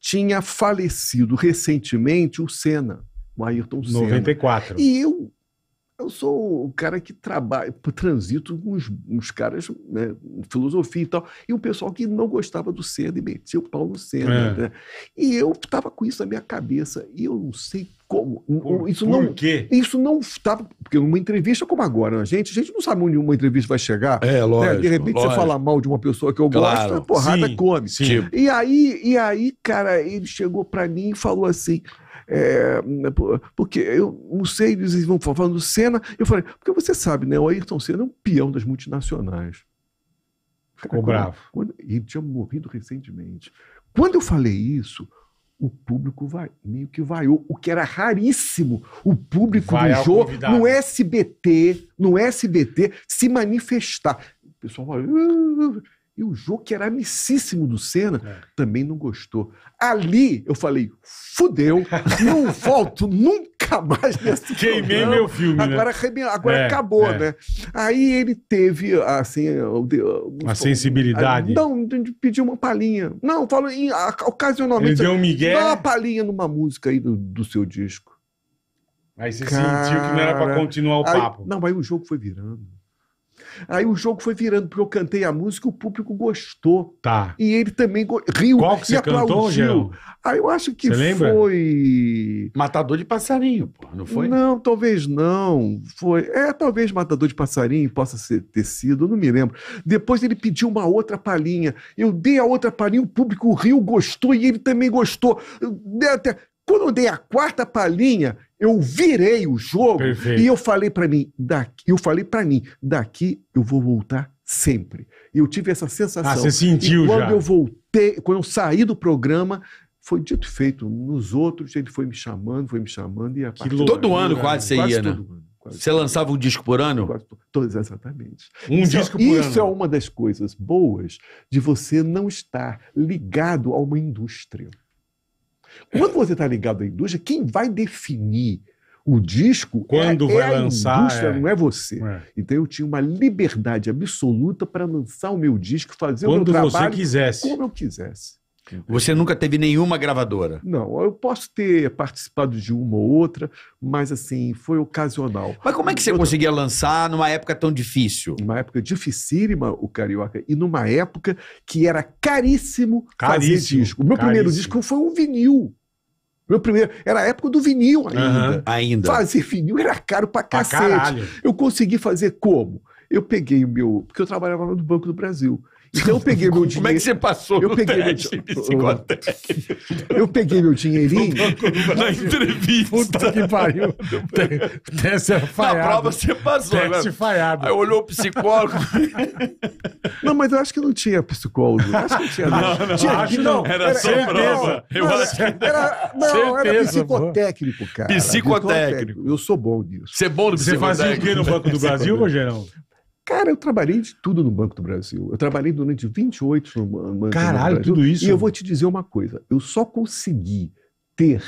Speaker 3: tinha falecido recentemente o Senna o Ayrton Senna. 94. E eu eu sou o cara que trabalha, transito com os, os caras, né, filosofia e tal, e o pessoal que não gostava do Senna e metia o pau no Senna. É. Né? E eu estava com isso na minha cabeça, e eu não sei como. Por, isso por não, quê? Isso não estava. Porque numa entrevista como agora, a gente, a gente não sabe onde uma entrevista vai chegar. É, lógico. Né? De repente lógico. você fala mal de uma pessoa que eu claro. gosto, porrada sim, come. Sim. Tipo. E, aí, e aí, cara, ele chegou para mim e falou assim. É, porque eu não sei, eles vão falando do Senna. Eu falei, porque você sabe, né? O Ayrton Senna é um peão das multinacionais. Ficou bravo. Quando, ele tinha morrido recentemente. Quando eu falei isso, o público vai, meio que vaiou, o que era raríssimo. O público vai do no SBT, no SBT, se manifestar. O pessoal vai. Uh, e o Jô, que era amicíssimo do Senna, é. também não gostou. Ali eu falei: fudeu, não volto nunca mais nesse Queimei programa. meu filme. Né? Agora, né? agora é, acabou, é. né? Aí ele teve, assim. A sensibilidade. Não, pediu uma palhinha. Não, falou em, ocasionalmente. Ele deu um migué. Dá uma palhinha numa música aí do, do seu disco.
Speaker 2: Aí você Cara... sentiu que não era para continuar o papo.
Speaker 3: não, mas o jogo foi virando. Aí o jogo foi virando, porque eu cantei a música, o público gostou. Tá. E ele também go... riu Qual que e você aplaudiu. Cantou, Aí eu acho que foi. Matador de passarinho, pô, não foi? Não, talvez não. Foi. É, talvez Matador de Passarinho possa ser, ter sido, não me lembro. Depois ele pediu uma outra palhinha. Eu dei a outra palhinha, o público riu, gostou e ele também gostou. Até quando eu dei a quarta palhinha, eu virei o jogo Perfeito. e eu falei para mim, daqui, eu falei para mim, daqui eu vou voltar sempre. E eu tive essa sensação. Ah, você sentiu e quando já. eu voltei, quando eu saí do programa, foi dito e feito. Nos outros, ele foi me chamando, foi me chamando. E a que né? né? todo ano quase você ia, né? você lançava um disco por ano? todos, exatamente. Um isso, é disco por isso é ano. Isso é uma das coisas boas de você não estar ligado a uma indústria. Quando você está ligado à indústria, quem vai definir o disco é quando é, vai é a lançar, indústria, é. não é você. É. Então eu tinha uma liberdade absoluta para lançar o meu disco, fazer quando o meu trabalho quando você quisesse.
Speaker 1: como eu quisesse. Você nunca teve nenhuma gravadora?
Speaker 3: Não, eu posso ter participado de uma ou outra, mas assim, foi ocasional. Mas como é que você conseguia lançar numa época tão difícil? Numa época dificílima, o Carioca, e numa época que era caríssimo, caríssimo fazer disco. O meu caríssimo. primeiro disco foi um vinil. Meu primeiro, era a época do vinil ainda. Uhum, ainda. Fazer vinil era caro pra, cacete. Caralho. Eu consegui fazer como? Eu peguei o meu, porque eu trabalhava no Banco do Brasil. Então eu peguei meu dinheiro. Como é que você passou eu peguei teste, meu... Eu peguei meu dinheirinho.
Speaker 2: Na entrevista. Puta que pariu. Teste é falhado. Na prova você passou. Né? Teste né? falhado. Aí olhou o psicólogo.
Speaker 3: Não, mas eu acho que não tinha psicólogo. acho que não tinha. Não, não, tinha, acho não. Era, era só era, prova. Não, acho era, não, certeza, era psicotécnico, cara. Psicotécnico. Eu sou bom nisso. Você é bom do psicotécnico? Você fazia o quê no Banco do Brasil, Rogério? Cara, eu trabalhei de tudo no Banco do Brasil. Eu trabalhei durante 28 no Banco Caralho, do Brasil. tudo isso. E eu vou te dizer uma coisa: eu só consegui ter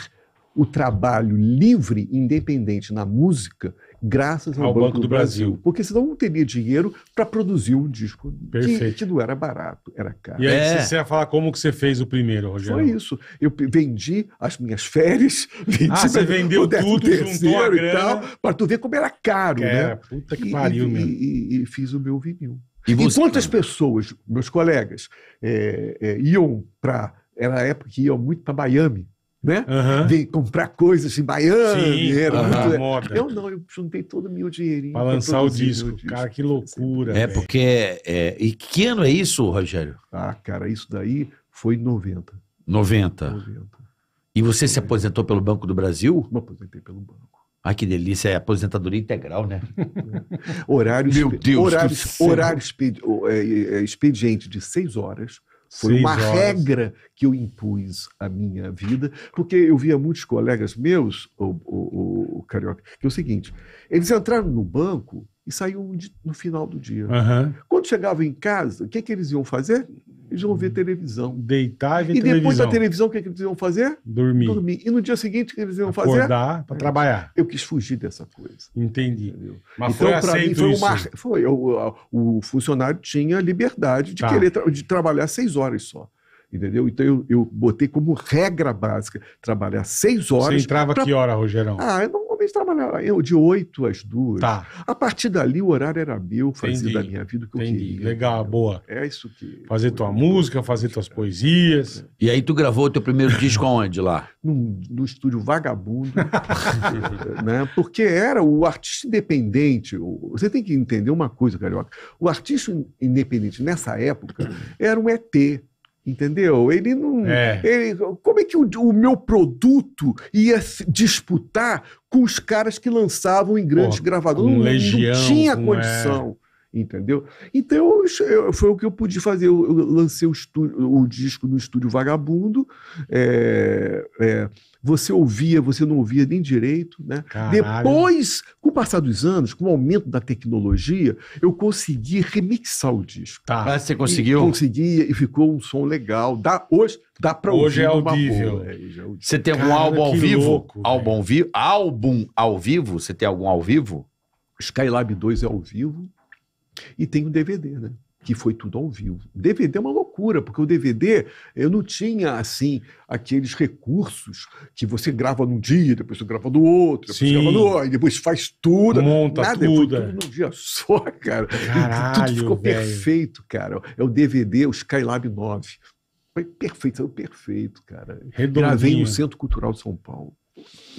Speaker 3: o trabalho livre independente na música graças ao, ao Banco, Banco, do Brasil. Brasil. Porque senão não teria dinheiro para produzir um disco Perfeito. Que, não era barato, era caro. E aí é. você
Speaker 2: ia falar como que você fez o primeiro, Rogério? Foi isso. Eu vendi as minhas
Speaker 3: férias, vendi ah, você vendeu o tudo, juntou e tal, para tu ver como era caro, é, né? Puta que e, pariu, mesmo. E, e, e, fiz o meu vinil. E, você... quantas pessoas, meus colegas, é, é, iam para... Era a época que iam muito para Miami, né? Uhum. Vem comprar coisas em Miami. Sim, era é uhum. muito... Moda. É. Eu não, eu juntei todo meu dinheirinho. Pra lançar o disco. disco. Cara, que loucura. É, porque.
Speaker 1: É, é... E que ano é isso, Rogério?
Speaker 3: Ah, cara, isso daí foi em 90.
Speaker 1: 90. 90. E você 90. se aposentou pelo Banco do Brasil? Me
Speaker 3: aposentei pelo
Speaker 1: banco. Ai, que delícia, é aposentadoria integral, né?
Speaker 3: horário Meu Deus horário, horário expediente de seis horas foi Seis uma horas. regra que eu impus à minha vida, porque eu via muitos colegas meus, o, o, o, o Carioca, que é o seguinte: eles entraram no banco e saíam no final do dia. Uhum. Quando chegavam em casa, o que, é que eles iam fazer? Eles iam ver televisão. Deitar e ver e televisão. E depois da televisão, o que, é que eles iam fazer? Dormir. Dormir. E no dia seguinte, o que eles iam Acordar fazer? Acordar para trabalhar. Eu quis fugir dessa coisa. Entendi. Entendeu? Mas então, para mim, foi isso? Uma, foi, o, o, funcionário tinha liberdade de tá. querer tra de trabalhar seis horas só entendeu? Então eu, eu botei como regra básica trabalhar seis horas. Você entrava pra... que hora, Rogerão? Ah, eu não gente trabalhava eu, de 8 às 2. Tá.
Speaker 2: A partir dali o horário era meu, fazia Entendi. da minha vida o que Entendi. eu queria. Legal, boa. É isso que. Fazer tua música, fazer tuas poesias.
Speaker 1: E aí tu gravou o teu primeiro disco aonde lá?
Speaker 2: No, no estúdio Vagabundo.
Speaker 3: né?
Speaker 2: Porque era o artista independente.
Speaker 3: Você tem que entender uma coisa, Carioca. O artista independente nessa época era um ET. Entendeu? Ele não. É. Ele, como é que o, o, meu produto ia disputar com os caras que lançavam em grandes gravadores? gravadoras? Não, não tinha é. condição. É entendeu? Então eu, foi o que eu pude fazer. Eu, eu lancei o, estúdio, o, disco no estúdio Vagabundo, é, é, você ouvia, você não ouvia nem direito. Né? Caralho. Depois, com o passar dos anos, com o aumento da tecnologia, eu consegui remixar o disco. Tá. Ah, você conseguiu? E e ficou um som legal. Dá, hoje dá para ouvir. É é, hoje é audível. é audível. Você tem algum Cara, álbum ao vivo? Louco, álbum, vi álbum ao vivo? Você tem algum ao vivo? Skylab 2 é ao vivo. E tem o um DVD, né? que foi tudo ao vivo. DVD é uma loucura, porque o DVD eu não tinha assim aqueles recursos que você grava num dia, depois você grava no outro, depois grava no outro, depois faz tudo, monta nada, tudo, foi tudo é. num dia só, cara. Caralho, tudo ficou véio. perfeito, cara. É o DVD, o Skylab 9. Foi perfeito, saiu perfeito, cara. Gravei no Centro Cultural de São Paulo.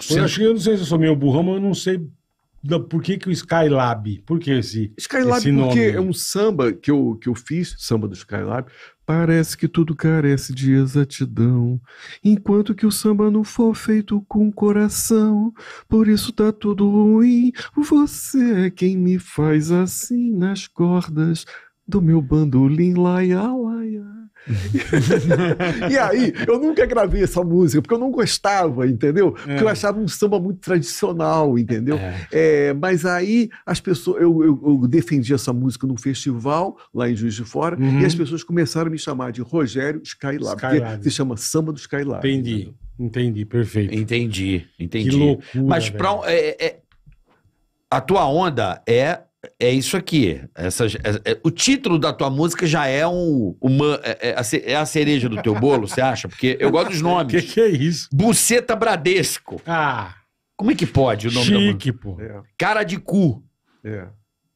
Speaker 2: Eu acho que eu não sei se eu sou meio burrão, mas eu não sei não, por que, que o Skylab? Por que esse Skylab esse nome? porque é um
Speaker 3: samba que eu, que eu fiz, samba do Skylab. Parece que tudo carece de exatidão, enquanto que o samba não for feito com coração. Por isso tá tudo ruim. Você é quem me faz assim nas cordas do meu bandolim laia laia. e aí, eu nunca gravei essa música, porque eu não gostava, entendeu? Porque é. eu achava um samba muito tradicional, entendeu? É. É, mas aí as pessoas. Eu, eu, eu, defendi essa música num festival lá em Juiz de Fora, uhum. e as uhum. pessoas começaram a me chamar de Rogério Skylab, Skylab. porque se chama Samba do Skylab. Entendi.
Speaker 2: Entendeu? Entendi, perfeito.
Speaker 1: Entendi, entendi. Que loucura, mas pra, é, é, a tua onda é é isso aqui. Essa, é, é, o título da tua música já é um. Uma, é, é a é cereja do teu bolo, você acha? Porque eu gosto dos nomes. O que, que, é isso? Buceta Bradesco. Ah. Como é que pode o nome chique, da
Speaker 2: música? pô. É.
Speaker 1: Cara de cu.
Speaker 2: É.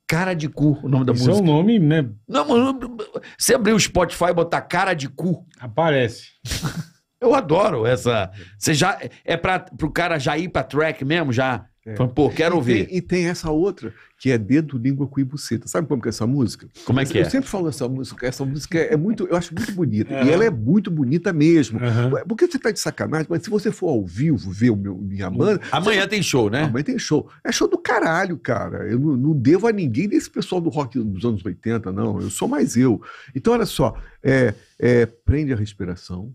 Speaker 2: Cara de cu, o nome da isso é música. Isso é o nome, né?
Speaker 1: Não, mas você abrir o Spotify e botar cara de cu. Aparece. eu adoro essa. Você já. É para pro cara já ir pra track mesmo, já. É. pô, quero ouvir. E,
Speaker 3: e tem, essa outra, que é dedo, língua, Cui e buceta. Sabe como que é essa música? Como é que eu, é? Eu sempre falo essa música, essa música é, muito, eu acho muito bonita. E ela é muito bonita mesmo. Uhum. Porque você tá de sacanagem, mas se você for ao vivo ver o meu, minha mãe... Hum. Amanhã você... tem show, né? Amanhã tem show. É show do caralho, cara. Eu não, não, devo a ninguém desse pessoal do rock dos anos 80, não. Eu sou mais eu. Então, olha só, é, é prende a respiração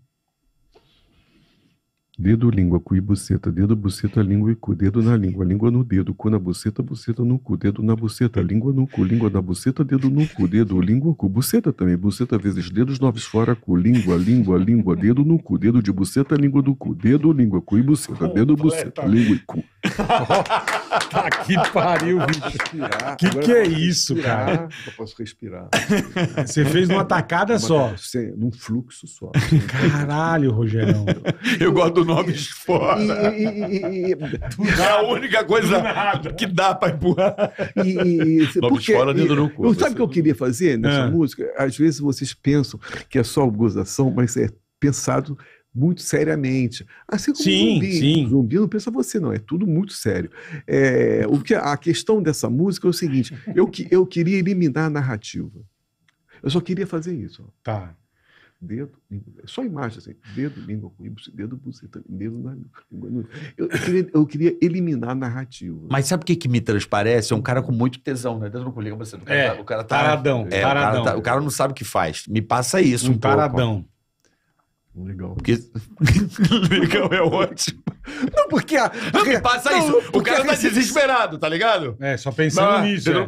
Speaker 3: Dedo, língua, cu e buceta, dedo, buceta, língua e cu, dedo na língua, língua no dedo, cu na buceta, buceta no cu, dedo na buceta, língua no cu, língua na buceta, dedo no cu, dedo, língua, cu, buceta também, buceta vezes dedos, novos fora, cu, língua, língua, língua, dedo no cu, dedo de buceta, língua do cu, dedo, língua, cu e buceta, dedo, buceta, língua e cu.
Speaker 2: tá que pariu, bicho.
Speaker 3: Que que é isso, respirar, cara? Eu posso respirar.
Speaker 2: Você fez numa tacada só.
Speaker 3: num fluxo
Speaker 2: só. Caralho, Rogerão. Eu gosto
Speaker 3: do nomes fora. E, e, e, é a única coisa que dá para empurrar. E, e, nomes fora, dedo no cu. Sabe o que eu queria fazer nessa é. música? Às vezes vocês pensam que é só gozação, mas é pensado muito seriamente. Assim como sim, zumbi. Sim. Zumbi não pensa você, não. É tudo muito sério. É, o que, a questão dessa música é o seguinte: eu, eu queria eliminar a narrativa. Eu só queria fazer isso. Tá dedo, língua, só imagens, assim, dedo, língua, cúbice, dedo, buceta, dedo, nariz, língua, língua. Eu, eu, queria, eu queria eliminar a narrativa.
Speaker 1: Mas sabe o que, que me transparece? É um cara com muito tesão, né? Deus não liga você. O cara, é, tá, o cara tá, taradão, é, taradão. O cara, tá, o cara não sabe o que faz. Me passa isso um, um taradão. Pouco. Legal. Porque...
Speaker 2: legal é ótimo. Não, porque a. Porque... Não, passa não, isso. o cara tá resistência... desesperado, tá ligado? É, só pensando na...
Speaker 1: nisso. É. Não,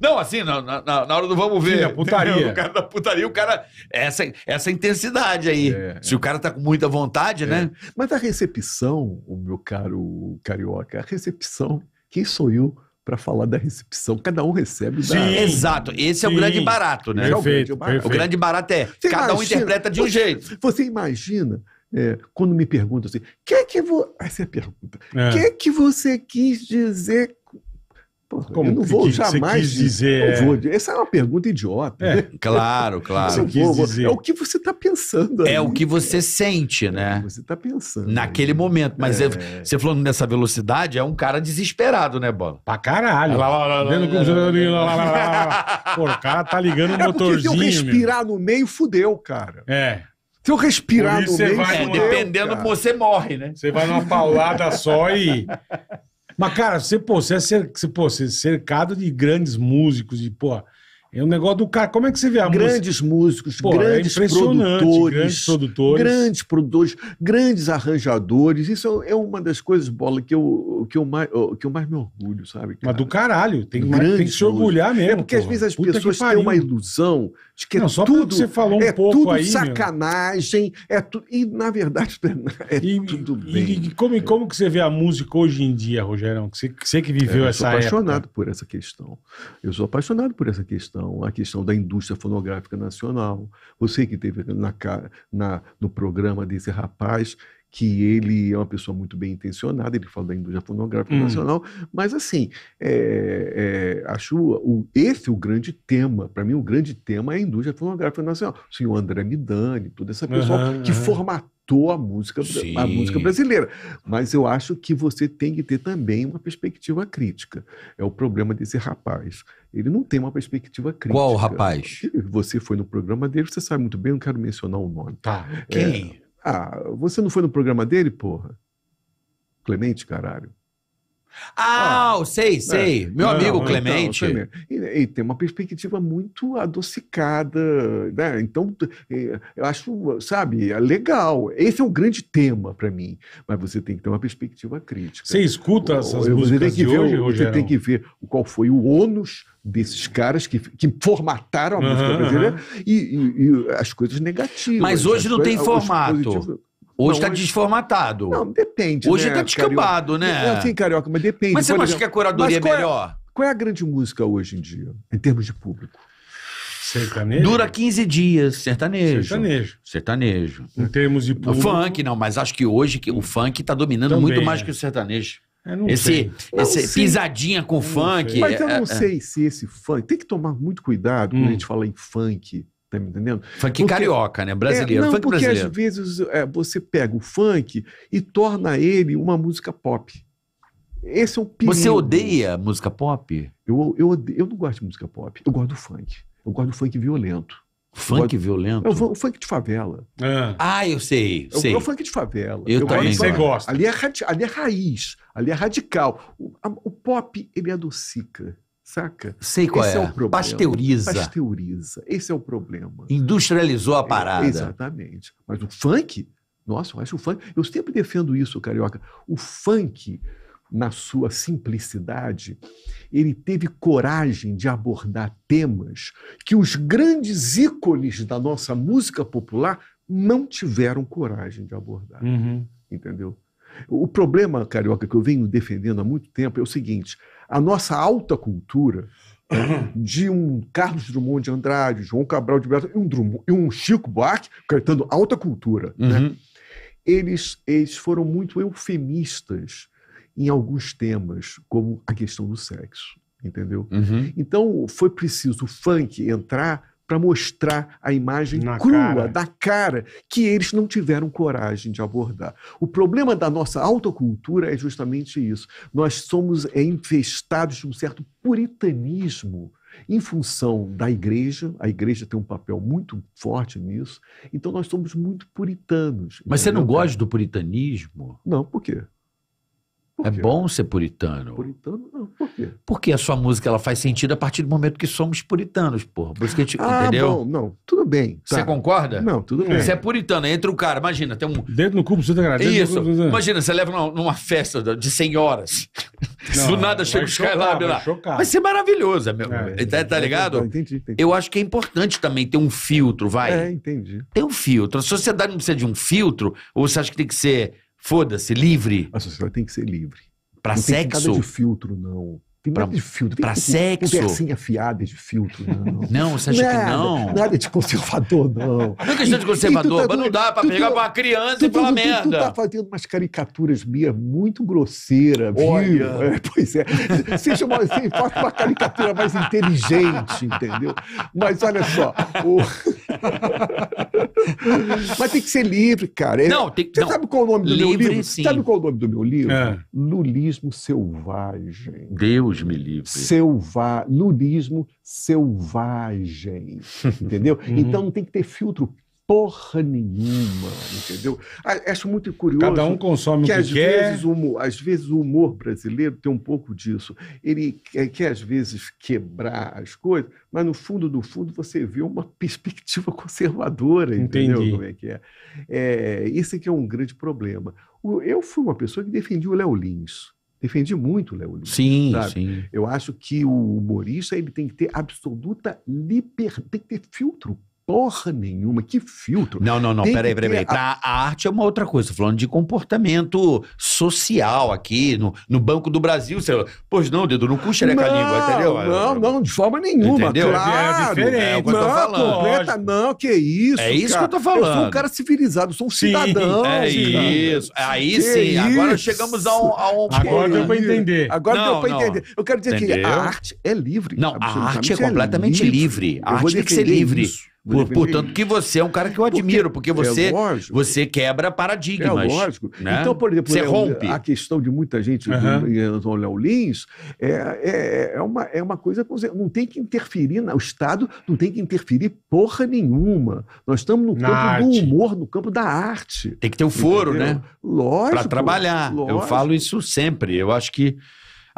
Speaker 1: não, assim, na, na, na, hora do vamos ver. Sim, a putaria. O cara da putaria, o cara. Essa, essa intensidade aí. É, é.
Speaker 3: Se é. o cara tá com muita vontade, é. né? Mas a recepção, o meu caro carioca, a recepção, quem sou eu para falar da recepção. Cada um recebe da... exato. Esse Sim. é o grande barato, né? Perfeito, é o, grande barato. o grande barato é você cada imagina, um interpreta de um você, jeito. Você imagina é, quando me perguntam assim, que é que vo... essa é a pergunta, o é. que é que você quis dizer Porra, Como, eu não vou que, jamais. Quis dizer, não vou, Essa é uma pergunta idiota. É, né? Claro, claro. Não vou, dizer. É o que você está pensando. É o que
Speaker 1: você sente, é né? É você está pensando. Naquele momento. Mas é. você falando nessa velocidade, é um cara desesperado, né, Bola? Pra caralho. Lá, lá, lá, lá,
Speaker 2: Pô, o cara tá ligando é o motorzinho. Se eu respirar
Speaker 3: meu. no meio, fudeu, cara.
Speaker 2: É. Se eu respirar no meio, vai, é, fudeu, dependendo, cara. você morre, né? Você vai numa paulada só e. Mas, cara, você, pô, você é cer... pô, você é cercado de grandes músicos, de, pô, é um negócio do cara. Como é que você vê a Grandes música? músicos, Pô, é grandes, é produtores, grandes produtores. Grandes produtores, grandes arranjadores. Isso
Speaker 3: é uma das coisas, bola, que eu, que eu, mais, que eu mais me orgulho, sabe? Cara? Mas do caralho, tem, mais, tem que se orgulhar é mesmo. É porque porra. às vezes as Puta pessoas têm uma ilusão de que não, é só tudo você falou um é pouco tudo aí, sacanagem, meu. é tudo e na verdade é e, tudo
Speaker 2: bem. E, e como, é. como que você vê a música hoje em dia, Rogério? Você, você que viveu é, essa época. Eu sou apaixonado época. por essa questão.
Speaker 3: Eu sou apaixonado por essa questão, a questão da indústria fonográfica nacional. Você que teve na, na no programa desse rapaz que ele é uma pessoa muito bem intencionada, ele fala da indústria pornográfica hum. nacional, mas assim, é, é, acho o, esse o grande tema, para mim o grande tema é a indústria pornográfica nacional. O senhor André Midani, toda essa pessoa uhum, que uhum. formatou a música, a música brasileira. Mas eu acho que você tem que ter também uma perspectiva crítica. É o problema desse rapaz. Ele não tem uma perspectiva crítica. Qual rapaz? Você foi no programa dele, você sabe muito bem, não quero mencionar o nome. Tá. Quem? É, ah, você não foi no programa dele, porra? Clemente, caralho.
Speaker 1: Ah, ah sei, é. sei. Meu não, ah, amigo não, Clemente. Então,
Speaker 3: e, e, tem uma perspectiva muito adocicada. Né? Então, eu acho, sabe, é legal. Esse é um grande tema para mim. Mas você tem que ter uma perspectiva crítica. Você escuta essas músicas de ver, hoje, Você tem que ver qual foi o ônus desses caras que, que formataram a uhum, música brasileira uhum. e, e, e, as coisas negativas. Mas hoje não coisas, tem formato. Hoje está hoje...
Speaker 1: desformatado. Não, depende. Hoje está né, tá descambado, né? É, sim,
Speaker 3: carioca, mas depende. Mas você acha que a curadoria é, é melhor? É, qual é a grande música hoje em dia, em termos de público? Sertanejo? Dura 15 dias, sertanejo.
Speaker 1: Sertanejo. Sertanejo. Em termos de público. O funk, não, mas acho que hoje o funk está dominando Também, muito mais é. que o sertanejo. É, esse, esse não pisadinha com não funk. Sei. Mas eu é, não sei
Speaker 3: se esse funk. Tem que tomar muito cuidado quando hum. a gente fala em funk Tá me entendendo? Funk porque, carioca, né? Brasileiro. É, não, funk porque brasileiro. às vezes é, você pega o funk e torna ele uma música pop. Esse é o perigo. Você odeia música pop? Eu, eu, odeio, eu não gosto de música pop. Eu gosto do funk. Eu gosto do funk violento. Funk gosto, violento? É o, o, funk de favela. É. Ah, eu sei, sei. É o funk de favela. Eu, eu também você gosta. Ali é, ali é raiz, ali é radical. O, a, o pop, ele adocica. É Saca? Sei qual Esse é. é o problema. Pasteuriza. Pasteuriza. Esse é o problema. Industrializou a é, parada. É, exatamente. Mas o funk, nossa, eu acho o funk. Eu sempre defendo isso, carioca. O funk, na sua simplicidade, ele teve coragem de abordar temas que os grandes ícones da nossa música popular não tiveram coragem de abordar. Uhum. Entendeu? O problema, carioca, que eu venho defendendo há muito tempo é o seguinte: a nossa alta cultura né, uhum. de um Carlos Drummond de Andrade, João Cabral de Brás e um, Drummond, e um Chico Buarque, cantando alta cultura, né, uhum. né? eles, eles foram muito eufemistas em alguns temas, como a questão do sexo, entendeu? Uhum. Então foi preciso o funk entrar para mostrar a imagem Na crua, cara. da cara, que eles não tiveram coragem de abordar. O problema da nossa autocultura é justamente isso. Nós somos é, infestados de um certo puritanismo em função da igreja, a igreja tem um papel muito forte nisso, então nós somos muito puritanos. Mas entendeu? você não gosta do puritanismo? Não, por quê?
Speaker 1: É bom ser puritano. Puritano? Não, por quê? Porque a sua música ela faz sentido a partir do momento que somos puritanos, porra. Por isso que a gente, ah, entendeu? Bom,
Speaker 3: não, tudo bem. Tá. Você concorda?
Speaker 1: Não, tudo bem. Você é puritano, entra um cara, imagina, tem um.
Speaker 2: Dentro no cubo, você tá Isso. Imagina,
Speaker 1: você leva numa, numa festa de senhoras. Não, do nada chega o Skylab lá. Vai, vai
Speaker 2: ser maravilhoso,
Speaker 1: é meu. É, tá, tá ligado? Entendi, entendi, Eu acho que é importante também ter um filtro, vai. É, entendi. Tem um filtro. A sociedade não precisa de um filtro, ou você acha que tem que ser Foda-se, livre.
Speaker 3: A sociedade tem que ser livre. Para sexo? Não tem nada de filtro, não pra, nada de filtro. Para sexo. Conversinha afiada de filtro, não. Não, você acha nada, que não? Nada de conservador, não. Não é questão de conservador, tá, mas não dá para pegar tá, uma criança e falar tu, merda. Tu, tu tá fazendo umas caricaturas minhas muito grosseiras, viu? É, pois é. Seja uma, assim, faça uma caricatura mais inteligente, entendeu? Mas olha só. O... mas tem que ser livre, cara. É, não, tem que... Você sabe qual é o nome do livre, meu livro? Sim. Sabe qual é o nome do meu livro? É. Lulismo Selvagem. Deus Deus me livre. Selva... Nudismo selvagem, entendeu? Uhum. Então não tem que ter filtro porra nenhuma, entendeu? Acho muito curioso. Cada um consome que o que às quer. Vezes, humor, às vezes o humor brasileiro tem um pouco disso. Ele quer, quer, às vezes, quebrar as coisas, mas no fundo do fundo você vê uma perspectiva conservadora, Entendi. entendeu? Como é que é? é esse que é um grande problema. Eu fui uma pessoa que defendia o Léo Lins defendi muito Léo Lins. Sim, sabe? sim. Eu acho que o humorista ele tem que ter absoluta liberdade, tem que ter filtro porra nenhuma, que filtro. Não, não, não, Tem peraí, peraí, peraí. A...
Speaker 1: a... arte é uma outra coisa, Estou falando de comportamento social aqui, no, no Banco do Brasil, você... pois não, dedo, não puxa ele com a língua, entendeu? Não,
Speaker 3: não, de forma nenhuma, entendeu? claro. É diferente, é o que eu tô né? falando. Completa, não, que é isso, É isso cara. que eu tô falando. Eu sou um cara civilizado, sou um sim, cidadão. É cara. isso, é aí que sim, isso. agora chegamos a um... A um... Agora deu pra entender. Agora não, deu pra não. entender. Eu quero dizer entendeu? que a arte é livre. Não, a arte é completamente livre. livre. A arte tem que ser livre. Isso. Por, portanto,
Speaker 1: que você é um cara que eu admiro, porque, porque é você, é lógico, você quebra paradigmas. É lógico. Né? Então, por exemplo, você rompe. a
Speaker 3: questão de muita gente, uhum. do Léo Lins, é, é, é, uma, é uma coisa. Não tem que interferir, o Estado não tem que interferir porra nenhuma. Nós estamos no Na campo arte. do humor, no campo da arte.
Speaker 1: Tem que ter um foro, entendeu? né? Lógico. Para trabalhar. Lógico. Eu falo isso sempre. Eu acho que.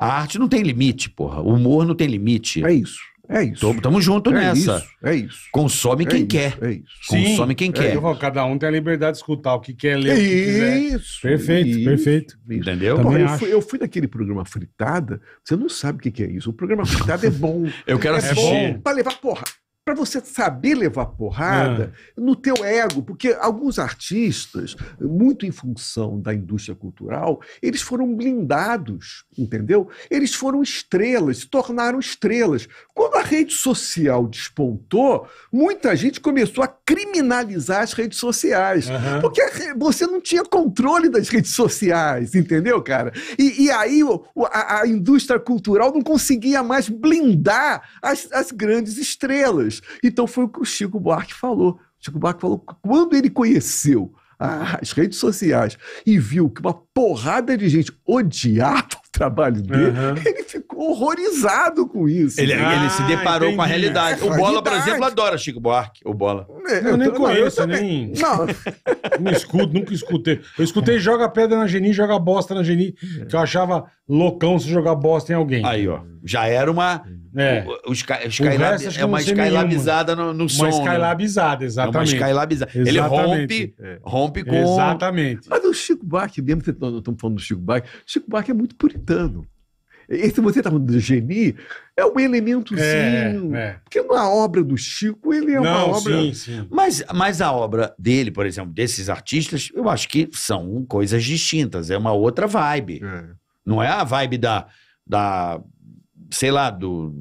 Speaker 1: A arte não tem limite, porra. O humor não tem limite.
Speaker 2: É isso. É isso. tamo juntos é nessa. Isso, é isso. Consome é quem isso, quer. É isso. Consome Sim, quem quer. É, eu cada um tem a liberdade de escutar o que quer ler. É isso. Perfeito, isso, perfeito.
Speaker 3: Entendeu? Porra, eu, fui, eu, fui, naquele programa Fritada, você não sabe o que, é isso. O programa Fritada é bom. eu quero é assistir. Bom pra levar porra para você saber levar porrada é. no teu ego, porque alguns artistas, muito em função da indústria cultural, eles foram blindados, entendeu? Eles foram estrelas, se tornaram estrelas. Quando a rede social despontou, muita gente começou a criminalizar as redes sociais, uhum. porque você não tinha controle das redes sociais, entendeu, cara? E, e aí a, a, indústria cultural não conseguia mais blindar as, as grandes estrelas isso. Então foi o que o Chico Buarque falou. O Chico Buarque falou quando ele conheceu as redes sociais e viu que uma porrada de gente odiava o trabalho dele, uhum. ele ficou horrorizado com isso. Ele, ele ah, se deparou entendi. com a realidade. o
Speaker 1: é Bola, por exemplo, adora Chico Buarque, o Bola.
Speaker 3: eu, é,
Speaker 2: eu, nem conheço, eu nem... Não. não escuto, nunca escutei. Eu escutei joga pedra na Geni, joga bosta na Geni, que eu achava loucão se jogar bosta em alguém. Aí, ó. Já era uma
Speaker 1: é. O, o, Sky, o Skylab o é uma Skylabizada no, no uma som. Uma né? Skylabizada, exatamente. É uma Skylabizada. Ele rompe, é. rompe com...
Speaker 3: Exatamente. Mas o Chico Buarque, mesmo que vocês estão falando do Chico Buarque, Chico Buarque é muito puritano. Esse você está falando do Geni, é um elementozinho. É, é. Porque na obra do Chico, ele é Não, uma obra. Sim, sim. Mas, mas
Speaker 1: a obra dele, por exemplo, desses artistas, eu acho que são coisas distintas. É uma outra vibe. É. Não é a vibe da, da sei lá, do.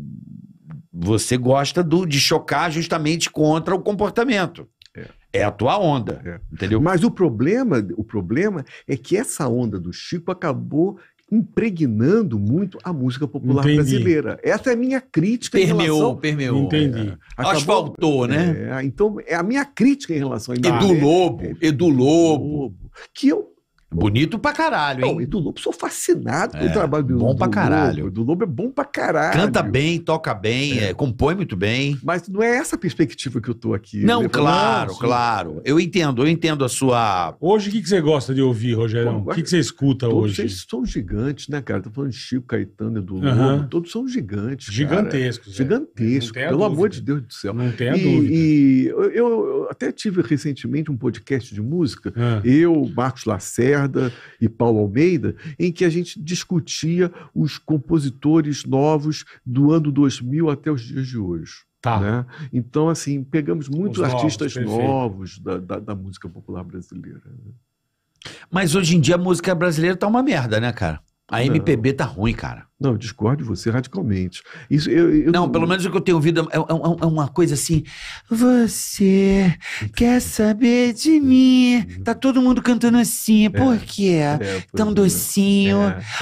Speaker 1: Você gosta do, de chocar justamente contra o comportamento.
Speaker 3: É, é a tua onda, é. entendeu? Mas o problema, o problema é que essa onda do Chico acabou impregnando muito a música popular Entendi. brasileira. Essa é a minha crítica permeou, em relação... Permeou, Entendi. É. acabou... Asfaltou, né? É, então, é a minha crítica em
Speaker 1: relação a... Edu Lobo, é, Edu Lobo. Lobo. Que eu Bonito pra caralho, hein? Não,
Speaker 3: Edu Lobo, sou fascinado com o é, trabalho do Lobo. Bom pra caralho. Lobo. Edu Lobo é bom pra caralho.
Speaker 1: Canta bem, toca bem, é. É, compõe muito bem. Mas não é essa a perspectiva que eu tô aqui. Não, claro, claro. Eu entendo, eu entendo a sua.
Speaker 2: Hoje, o que, que você gosta de ouvir, Rogério? O que, que você escuta todos hoje? Todos são gigantes, né, cara? Tô falando de Chico, Caetano, e Edu Lobo. Todos são gigantes. Gigantescos.
Speaker 3: É. Gigantescos. Pelo amor de Deus do céu. Não tem a e, dúvida. E eu, eu, até tive recentemente um podcast de música. Ah. Eu, Marcos Lacerda, Lacerda e Paulo Almeida, em que a gente discutia os compositores novos do ano 2000 até os dias de hoje. Tá. Né? Então, assim, pegamos muitos artistas novos, da, da, da música popular brasileira. Né? Mas hoje em dia a música brasileira está uma merda, né, cara? A MPB não. tá ruim, cara. Não, discordo de você radicalmente. Isso, eu,
Speaker 1: eu não, não, pelo menos o que eu tenho ouvido é, é, é, é uma coisa assim. Você quer saber de mim? Uhum. Tá todo mundo cantando assim. É. Por é, quê? Tão é. docinho.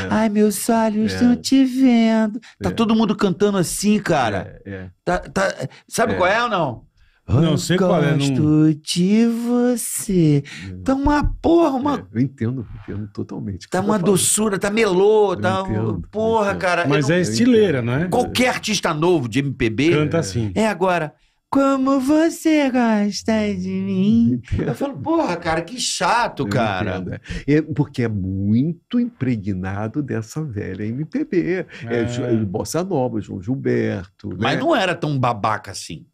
Speaker 1: Ai, meus olhos estão te vendo. Tá todo mundo cantando assim, cara. Tá, tá, sabe qual é ou não? Não sei qual é. Gosto
Speaker 3: não... de você. É. Tá uma porra, uma. É, eu entendo, eu entendo totalmente. Tá, tá uma doçura, tá melô, tá. Entendo,
Speaker 1: porra, cara. Mas é não... é estileira, não é? Qualquer artista novo de MPB. Canta assim. É agora. Como você gosta de hum, mim?
Speaker 3: Entendo. Eu falo, porra, cara, que chato, cara. Entendo. É porque é muito impregnado dessa velha MPB. É, é Bossa Nova, João Gilberto. Mas né? não
Speaker 1: era tão babaca assim.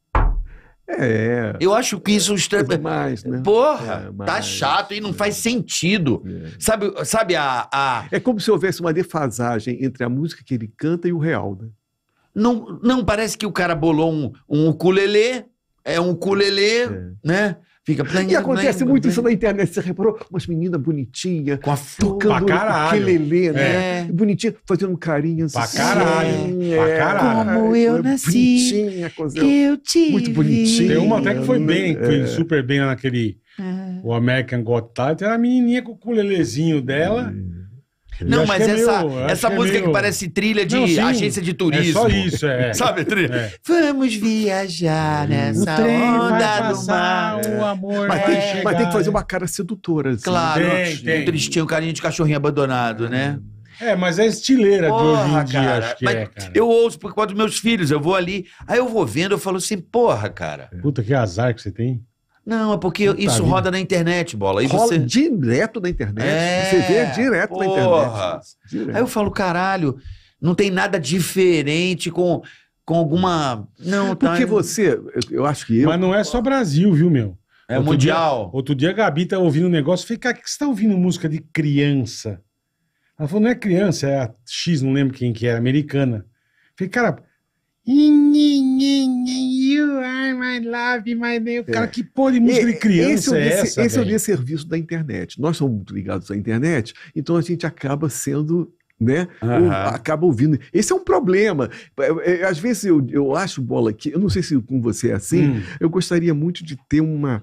Speaker 3: É. Eu acho que isso. É, mais, né? Porra, é, mais, tá chato e não é. faz sentido. É. Sabe, sabe a, a, É como se houvesse uma defasagem entre a música que ele canta e o real, né? Não, não parece que o cara bolou um, um ukulele, é um ukulele, é. né? Fica bling, E acontece muito isso na internet. Você reparou? Umas meninas bonitinhas. Com a tocando quelelê, né? É. Bonitinha, fazendo um carinho assim. Pra caralho. É. Pra caralho. Como eu nasci. Bonitinha, coisa. Eu tive. Muito
Speaker 2: bonitinha. Tem uma até que foi bem, né? foi é. super bem naquele. É. O American Got Talent. Era a menininha com o culelezinho dela. É. Não, mas é essa, essa é música é que parece trilha de não, agência de turismo. É só isso, é. Sabe,
Speaker 1: trilha? É. Vamos viajar é. nessa o onda
Speaker 2: do mar. O é. amor mas, tem, chegar, mas tem que fazer uma cara sedutora. Assim. Claro, tem, tem. Um
Speaker 1: tristinho, carinho de cachorrinho abandonado, né?
Speaker 2: É, mas é estileira porra, de hoje em dia, cara, acho que é, cara.
Speaker 1: Eu ouço por causa dos meus filhos, eu vou ali, aí eu vou vendo, eu falo assim, porra, cara.
Speaker 2: Puta, que azar que você tem. Não,
Speaker 3: é
Speaker 1: porque isso roda na internet, bola. Aí rola você...
Speaker 2: direto na internet. É, você vê direto porra. na internet. Direto. Aí eu
Speaker 1: falo, caralho, não tem nada diferente com, com
Speaker 2: alguma. Não, tá. Porque você, eu, acho que eu... Mas não é só Brasil, viu, meu? É outro mundial. Dia, outro dia a Gabi tá ouvindo um negócio. falei, cara, que você tá ouvindo música de criança? Ela falou, não é criança, é a X, não lembro quem que era, é, americana. falei, cara, You are my love, my name. É. Cara, que porra de música de é, criança esse é, é esse, essa? Esse é o
Speaker 3: desserviço da internet. Nós somos muito ligados à internet, então a gente acaba sendo né? Uhum. acaba ouvindo. Esse é um problema. É, às vezes eu, eu acho, Bola, que eu não sei se com você é assim, hum. eu gostaria muito de ter uma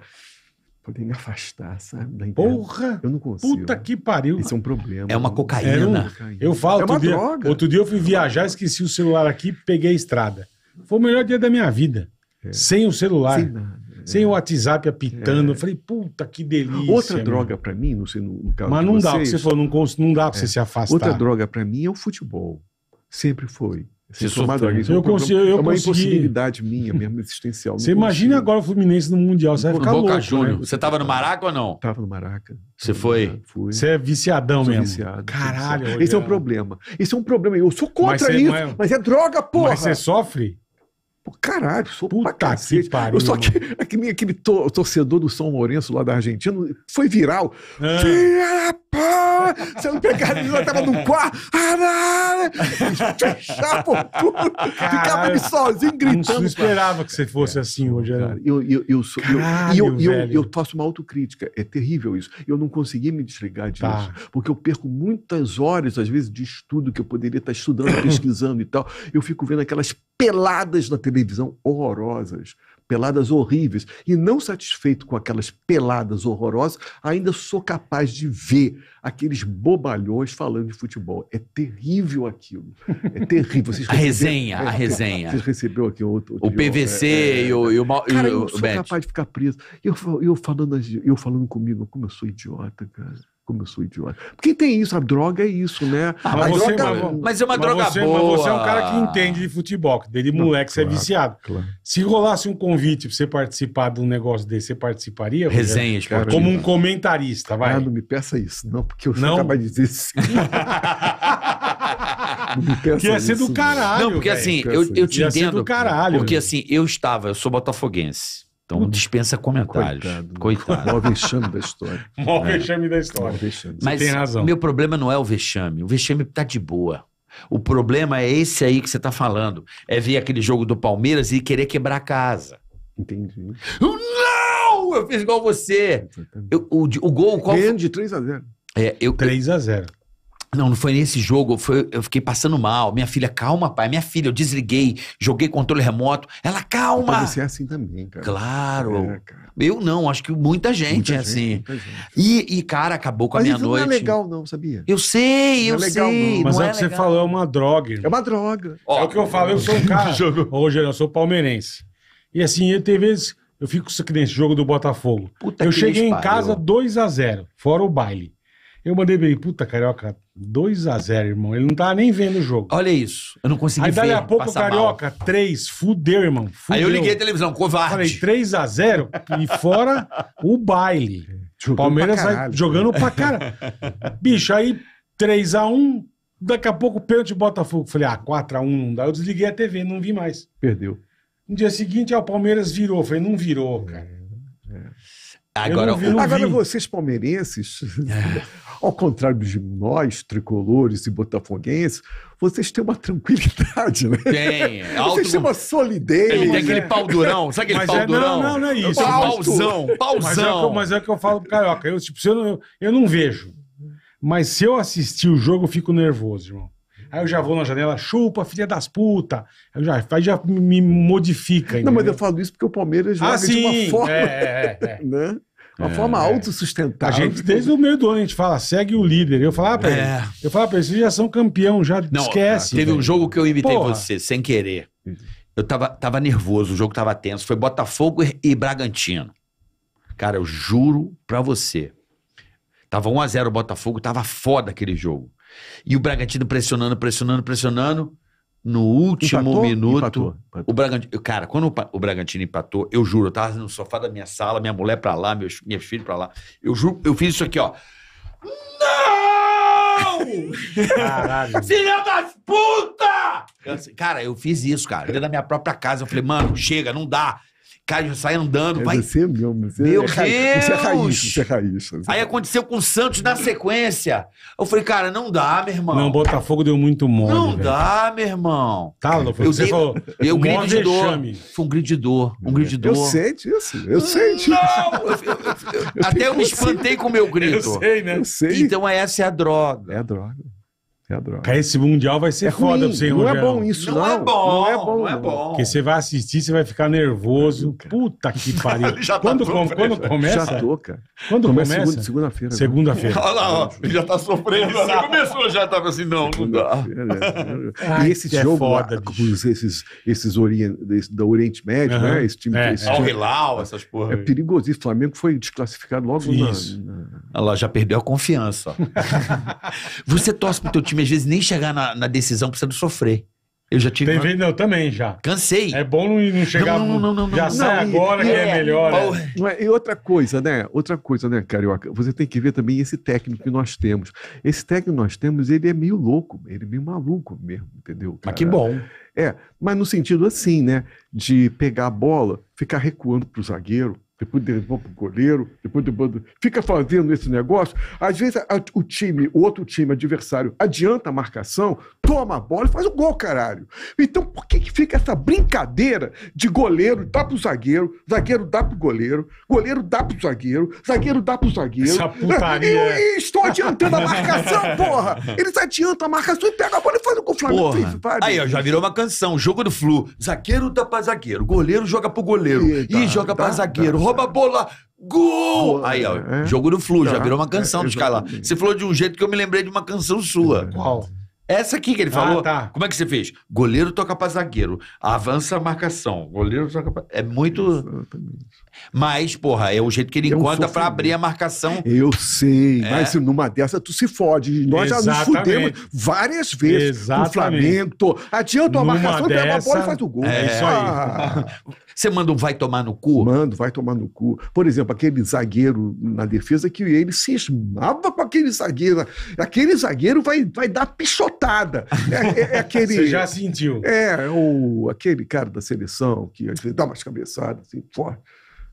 Speaker 2: poder me afastar, sabe? Da Porra! Eu não consigo. Puta que pariu. Isso é um problema. É uma cocaína. É um... Eu falo, é outro, dia, droga. outro dia eu fui viajar, esqueci o celular aqui, peguei a estrada. Foi o melhor dia da minha vida. É. Sem o celular. Sem nada. É. Sem o WhatsApp apitando. É. Eu falei, puta, que delícia. Outra mano. droga
Speaker 3: pra mim, não sei no, no caso Mas não dá, vocês, você falou,
Speaker 2: não, não dá pra é. você se afastar. Outra
Speaker 3: droga pra mim é o futebol. Sempre foi. Se é somador. Isso eu é, consigo, eu é uma consegui... impossibilidade minha mesmo, existencial. Você imagina
Speaker 2: agora o Fluminense no Mundial. Você vai ficar Boca louco, Júnior. Né?
Speaker 3: Você tava no Maraca ou não? Tava no Maraca. Você foi? Fui. Você é viciadão mesmo. Viciado, Caralho. Esse é um problema. Esse é um problema. Eu sou contra mas é isso, é... mas é droga, porra. Mas você sofre? Pô, caralho, sou Puta pra cacete. Pariu, eu sou que aquele, aquele to, torcedor do São Lourenço lá da Argentina foi viral. Ah. ah não pá! ele, pecadinho, tava no quarto. Ah, né? Fechar tudo. Caralho. Ficava ali sozinho gritando. Eu não esperava que você fosse é, assim hoje. Cara, né? eu, eu, eu, sou, caralho, eu, eu, eu, eu, faço uma autocrítica. É terrível isso. Eu não consegui me desligar disso. Tá. Porque eu perco muitas horas, às vezes, de estudo que eu poderia estar estudando, pesquisando e tal. Eu fico vendo aquelas peladas na televisão horrorosas, peladas horríveis, e não satisfeito com aquelas peladas horrorosas, ainda sou capaz de ver aqueles bobalhões falando de futebol. É terrível aquilo. É terrível. Vocês a resenha, é, a resenha. Vocês recebeu aqui outro, outro o PVC é, é, e o e o mal... o eu sou o capaz de ficar preso. Eu, eu falando eu falando comigo, como eu sou idiota, cara. Como eu sou idiota. Porque tem isso, a droga é
Speaker 2: isso, né? Ah, mas, você, droga, é mas, mas, é uma mas droga você, boa. Mas você é um cara que ah. entende de futebol, dele moleque claro, você é viciado. Claro. Se rolasse um convite pra você participar de um negócio desse, você participaria? Resenhas, cara. Como um comentarista, vai. Ah, não me peça isso, não, porque eu não acaba de dizer isso. que ia ser do caralho. Não, porque véio. assim, eu, eu te ia entendo. Ser do caralho, porque
Speaker 1: assim, eu estava, eu sou botafoguense. Então Putz, dispensa comentários. Coitado. coitado. Mó vexame da história. Mó é.
Speaker 2: vexame da história. Vexame. Mas tem razão. meu
Speaker 1: problema não é o vexame. O vexame tá de boa. O problema é esse aí que você está falando. É ver aquele jogo do Palmeiras e querer quebrar a casa. Entendi. Não! Eu fiz igual
Speaker 3: você. Eu, o, o gol. Qual... Ganhando de 3 a 0
Speaker 1: é, eu, 3 a 0 não, não foi nesse jogo, foi, eu fiquei passando mal. Minha filha, calma, pai. Minha filha, eu desliguei, joguei controle remoto. Ela, calma! Você é assim também, cara. Claro. É, cara. Eu não, acho que muita gente muita é assim. gente. E, e, cara, acabou com mas a minha noite. Não é
Speaker 3: legal, não, sabia? Eu
Speaker 1: sei,
Speaker 3: não é eu é legal, sei. Não. Mas não é, é o que legal. você falou,
Speaker 2: é uma droga. Irmão. É uma droga.
Speaker 3: Ó, é o que eu falo, eu sou um cara.
Speaker 2: Hoje eu sou palmeirense. E assim, eu teve vezes. Eu fico nesse jogo do Botafogo. Puta eu cheguei em casa 2 a 0 fora o baile. Eu mandei bem, puta carioca, 2x0, irmão. Ele não tava nem vendo o jogo. Olha isso. Eu não consegui Aí ver. Aí dali a pouco, carioca, 3, fudeu, irmão. Fudeu. Aí eu liguei a televisão, covarde. Falei, 3x0 e fora o baile. Jogando Palmeiras pra vai jogando pra cara. Bicho, aí 3x1, daqui a pouco pênalti Botafogo. Falei, ah, 4x1 não dá. Eu desliguei a TV, não vi mais. Perdeu. No dia seguinte, ah, o Palmeiras virou. Falei, não virou, cara. É, é. Agora, eu vi, não agora vocês
Speaker 3: palmeirenses, é. Ao contrário de nós, tricolores e botafoguenses, vocês têm uma tranquilidade, né? Tem. Alto... Vocês têm uma solidez. Ele tem né? aquele pau durão. Sabe aquele mas pau é, durão? Não,
Speaker 1: não, não é, é isso. Pauzão. Pauzão. Mas é,
Speaker 2: mas é o que eu falo pro Carioca. Eu, tipo, eu, não, eu não vejo. Mas se eu assistir o jogo, eu fico nervoso, irmão. Aí eu já vou na janela, chupa, filha das puta. Aí já, aí já me modifica. Entendeu? Não, mas eu falo isso porque o Palmeiras joga ah, sim, de uma forma. É, é, é. é. né? Uma é, forma autossustentável. A gente, desde o meio do ano, a gente fala, segue o líder. Eu falava ah, pra é. ele, eu falava pra eles, vocês já são campeão, já Não, esquece. Teve velho. um jogo que eu imitei Porra. você,
Speaker 1: sem querer. Eu tava, tava nervoso, o jogo tava tenso. Foi Botafogo e Bragantino. Cara, eu juro pra você. Tava 1x0 o Botafogo, tava foda aquele jogo. E o Bragantino pressionando, pressionando, pressionando. No último empatou? minuto, empatou, empatou. o Bragantino. Cara, quando o Bragantino empatou, eu juro, eu tava no sofá da minha sala, minha mulher pra lá, meus, meus filhos pra lá. Eu juro, eu fiz isso aqui, ó.
Speaker 3: Não!
Speaker 1: Caralho. Filha das puta! cara, eu fiz isso, cara. Dentro da minha própria casa, eu falei, mano, chega, não dá cai, sai andando. Vai... Você
Speaker 3: é mesmo. Você Meu é Deus! Isso
Speaker 1: é raiz,
Speaker 2: você é raiz. É é
Speaker 1: Aí aconteceu com o Santos na sequência. Eu falei, cara, não dá, meu irmão. Não,
Speaker 2: Botafogo deu muito mole. Não velho.
Speaker 1: dá, meu irmão. Tá, Lofo, eu você dei, falou. Eu um grito de dor. Chame.
Speaker 3: Foi um grito de dor. Um grito de
Speaker 2: dor. Eu
Speaker 1: sente
Speaker 3: isso, Eu sei disso. Não! Eu, eu,
Speaker 1: eu, até eu me espantei assim. com o meu grito. Eu sei, né? Eu sei. Então essa é a droga.
Speaker 2: É a droga. É a droga. esse mundial vai ser é foda ruim. pra você, Não é bom
Speaker 3: isso, não. Não é bom, não é bom. Não é bom.
Speaker 2: Porque você vai assistir, você vai ficar nervoso. Puta que pariu. Ele já tá quando, sofrendo. quando começa? Já tô, cara. Quando começa? começa? Segunda-feira. Segunda-feira. Olha lá,
Speaker 1: ó, ele já tá
Speaker 3: sofrendo. Já né? começou,
Speaker 1: já tava assim, não, não dá. Né?
Speaker 3: Ai, e esse é jogo é foda, lá, com esses, esses orien... da Oriente Médio, uhum. né? Esse time... É, esse time, Al Hilal, essas porra. É perigosíssimo. O Flamengo foi desclassificado logo na, na, ela já perdeu a confiança. você
Speaker 1: torce pro teu time, às vezes, nem chegar na, na decisão precisando sofrer. Eu já tive. Tem uma... também já. Cansei.
Speaker 2: É bom não, não chegar. Não, não, não, não, já não, sai não, agora e, que é, é melhor.
Speaker 3: É. E outra coisa, né? Outra coisa, né, Carioca? Você tem que ver também esse técnico que nós temos. Esse técnico que nós temos, ele é meio louco, ele é meio maluco mesmo, entendeu? Cara? Mas que bom. É, mas no sentido assim, né? De pegar a bola, ficar recuando pro zagueiro, depois derrubou para o goleiro, depois derrubou... Fica fazendo esse negócio. Às vezes a, o time, o outro time adversário, adianta a marcação, toma a bola e faz o gol, caralho. Então por que, que fica essa brincadeira de goleiro dá para o zagueiro, zagueiro dá para o goleiro, goleiro dá para o zagueiro, zagueiro dá para o zagueiro. Essa E, e estou adiantando a marcação, porra! Eles adiantam a marcação e pegam a bola e fazem o gol. Flamengo porra. Fez,
Speaker 1: Aí, ó, já virou uma canção, jogo do flu. Zagueiro dá para zagueiro, goleiro joga para o goleiro. E, dá, joga para zagueiro. Dá rouba bola. Gol! Aí, ó, é. jogo do Flu, já tá. virou uma canção é, dos caras lá. Você falou de um jeito que eu me lembrei de uma canção sua. Qual? Essa aqui que ele ah, falou. Ah, tá. Como é que você fez? Goleiro toca pra zagueiro. Avança a marcação. Goleiro toca pra... É muito. Mas, porra, é o jeito que ele eu encontra pra abrir a marcação.
Speaker 3: Eu sei, é. mas numa dessa tu se fode. Nós Exatamente. já nos fudemos várias vezes. Exatamente. O Flamengo. Adianta a marcação, dessa... pega a bola e faz o gol. É, é isso aí. Ah. Você manda um vai tomar no cu? Mando, vai tomar no cu. Por exemplo, aquele zagueiro na defesa que ele cismava com aquele zagueiro. Aquele zagueiro vai, vai dar pichotada é,
Speaker 2: é, é aquele. Você já sentiu. É,
Speaker 3: o, aquele cara da seleção que às vezes dá umas cabeçadas assim, forte.